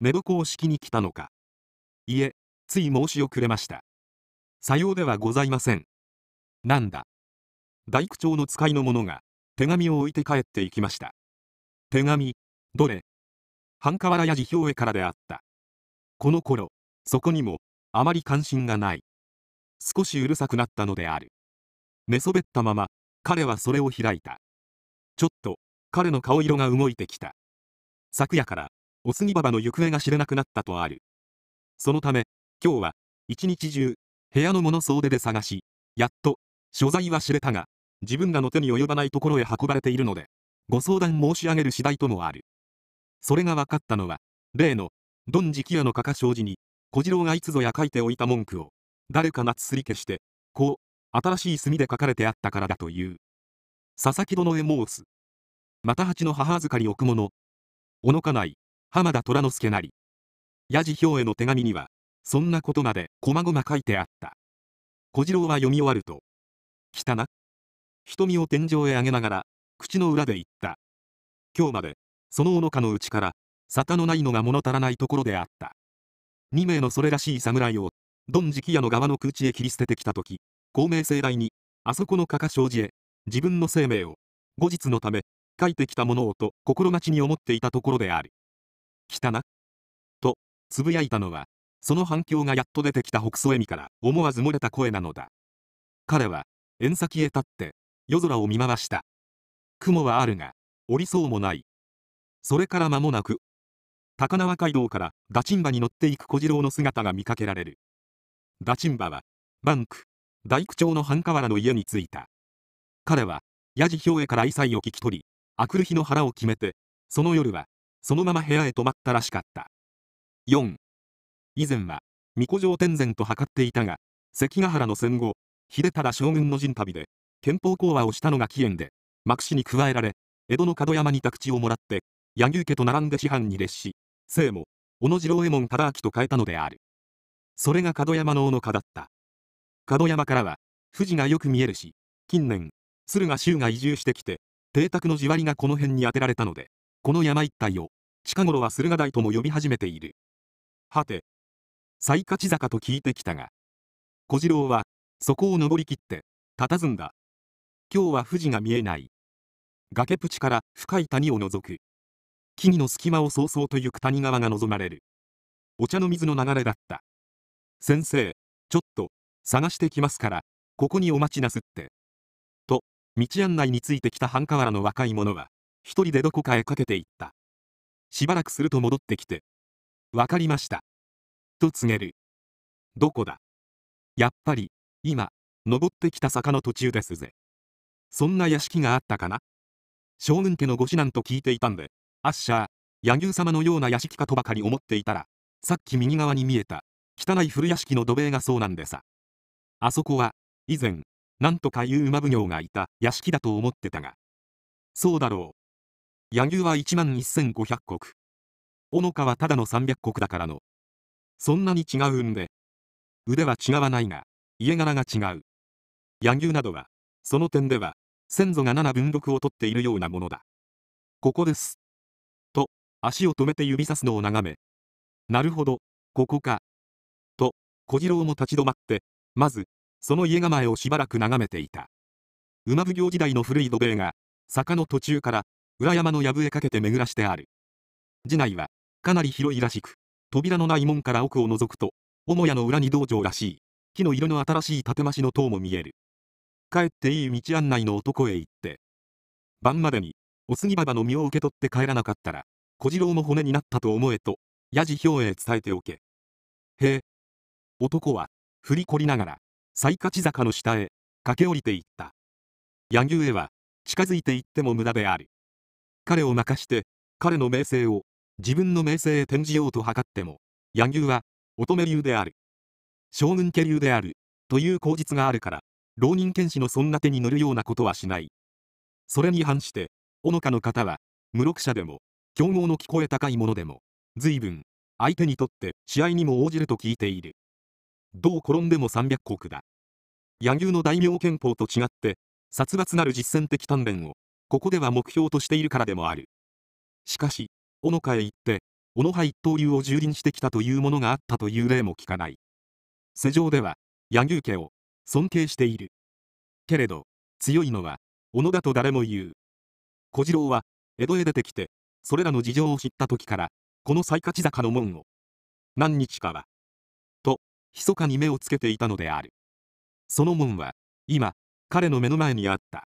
寝床を敷きに来たのか。いえ、つい申し遅れました。さようではございません。なんだ。大工長の使いの者が、手紙を置いて帰っていきました。手紙、どれ半河原や辞表絵からであった。この頃、そこにも、あまり関心がない。少しうるさくなったのである。寝そべったまま、彼はそれを開いた。ちょっと、彼の顔色が動いてきた。昨夜から、おすぎばばの行方が知れなくなったとある。そのため、今日は、一日中、部屋の物総出で探し、やっと、所在は知れたが、自分らの手に及ばないところへ運ばれているので、ご相談申し上げる次第ともある。それが分かったのは、例の、ドンジキ屋のかか障子に、小次郎がいつぞや書いておいた文句を、誰か夏すり消して、こう、新しい墨で書かれてあったからだという。佐々木殿へ申す。また八の母預かり置もの。おのかない。浜田虎之助なり。矢次兵への手紙には、そんなことまで細々書いてあった。小次郎は読み終わると、来たな。瞳を天井へ上げながら、口の裏で言った。今日まで、そのおのかのうちから、沙汰のないのが物足らないところであった。2名のそれらしい侍を、ドンキヤの側の空地へ切り捨ててきたとき、公明正大に、あそこのかか障子へ、自分の生命を、後日のため、書いてきたものをと心待ちに思っていたところである。来たな。と、つぶやいたのは、その反響がやっと出てきた北曽恵美から思わず漏れた声なのだ。彼は、縁先へ立って、夜空を見回した。雲はあるが、降りそうもない。それから間もなく、高輪街道からダチンバに乗っていく小次郎の姿が見かけられる。ダチンバは、バンク、大工町の半河原の家に着いた。彼は、ヤヒョウエから異彩を聞き取り、明くる日の腹を決めて、その夜は、そのまま部屋へ泊まったらしかった。4以前は巫女城天然と測っていたが関ヶ原の戦後秀忠将軍の陣旅で憲法講和をしたのが起源で幕氏に加えられ江戸の門山に宅地をもらって柳生家と並んで師範に列し姓も小野次郎右衛門忠明と変えたのであるそれが門山の小野家だった門山からは富士がよく見えるし近年駿河州が移住してきて邸宅の地割りがこの辺に当てられたのでこの山一帯を近頃は駿河台とも呼び始めている。はて、最勝坂と聞いてきたが、小次郎は、そこを登りきって、佇んだ。今日は富士が見えない。崖プチから深い谷を覗く。木々の隙間を早々と行く谷川が望まれる。お茶の水の流れだった。先生、ちょっと、探してきますから、ここにお待ちなすって。と、道案内についてきた半河原の若い者は、一人でどこかへかけていった。しばらくすると戻ってきて分かりましたと告げるどこだやっぱり今登ってきた坂の途中ですぜそんな屋敷があったかな将軍家のご指南と聞いていたんであっしゃー柳生様のような屋敷かとばかり思っていたらさっき右側に見えた汚い古屋敷の土塀がそうなんでさあそこは以前なんとかいう馬奉行がいた屋敷だと思ってたがそうだろう柳生は1万1500石小野川はただの300石だからのそんなに違うんで腕は違わないが家柄が違う柳生などはその点では先祖が七分六を取っているようなものだここですと足を止めて指さすのを眺めなるほどここかと小次郎も立ち止まってまずその家構えをしばらく眺めていた馬奉行時代の古い土塀が坂の途中から裏山の藪へかけて巡らしてある。寺内は、かなり広いらしく、扉のない門から奥を覗くと、母屋の裏に道場らしい、木の色の新しい建増しの塔も見える。帰っていい道案内の男へ行って、晩までに、お杉馬場の身を受け取って帰らなかったら、小次郎も骨になったと思えと、やじうへ伝えておけ。へえ。男は、振りこりながら、最勝坂の下へ、駆け下りていった。柳生へは、近づいていっても無駄である。彼を任して彼の名声を自分の名声へ転じようと図っても柳生は乙女流である将軍家流であるという口実があるから浪人剣士のそんな手に乗るようなことはしないそれに反して小野家の方は無力者でも強豪の聞こえ高いものでも随分相手にとって試合にも応じると聞いているどう転んでも三百石だ柳生の大名憲法と違って殺伐なる実践的鍛錬をここでは目標としているからでもある。しかし、小野家へ行って、小野派一刀流を蹂躙してきたというものがあったという例も聞かない。世上では、柳生家を尊敬している。けれど、強いのは、小野だと誰も言う。小次郎は、江戸へ出てきて、それらの事情を知った時から、この最勝坂の門を、何日かは、と、密かに目をつけていたのである。その門は、今、彼の目の前にあった。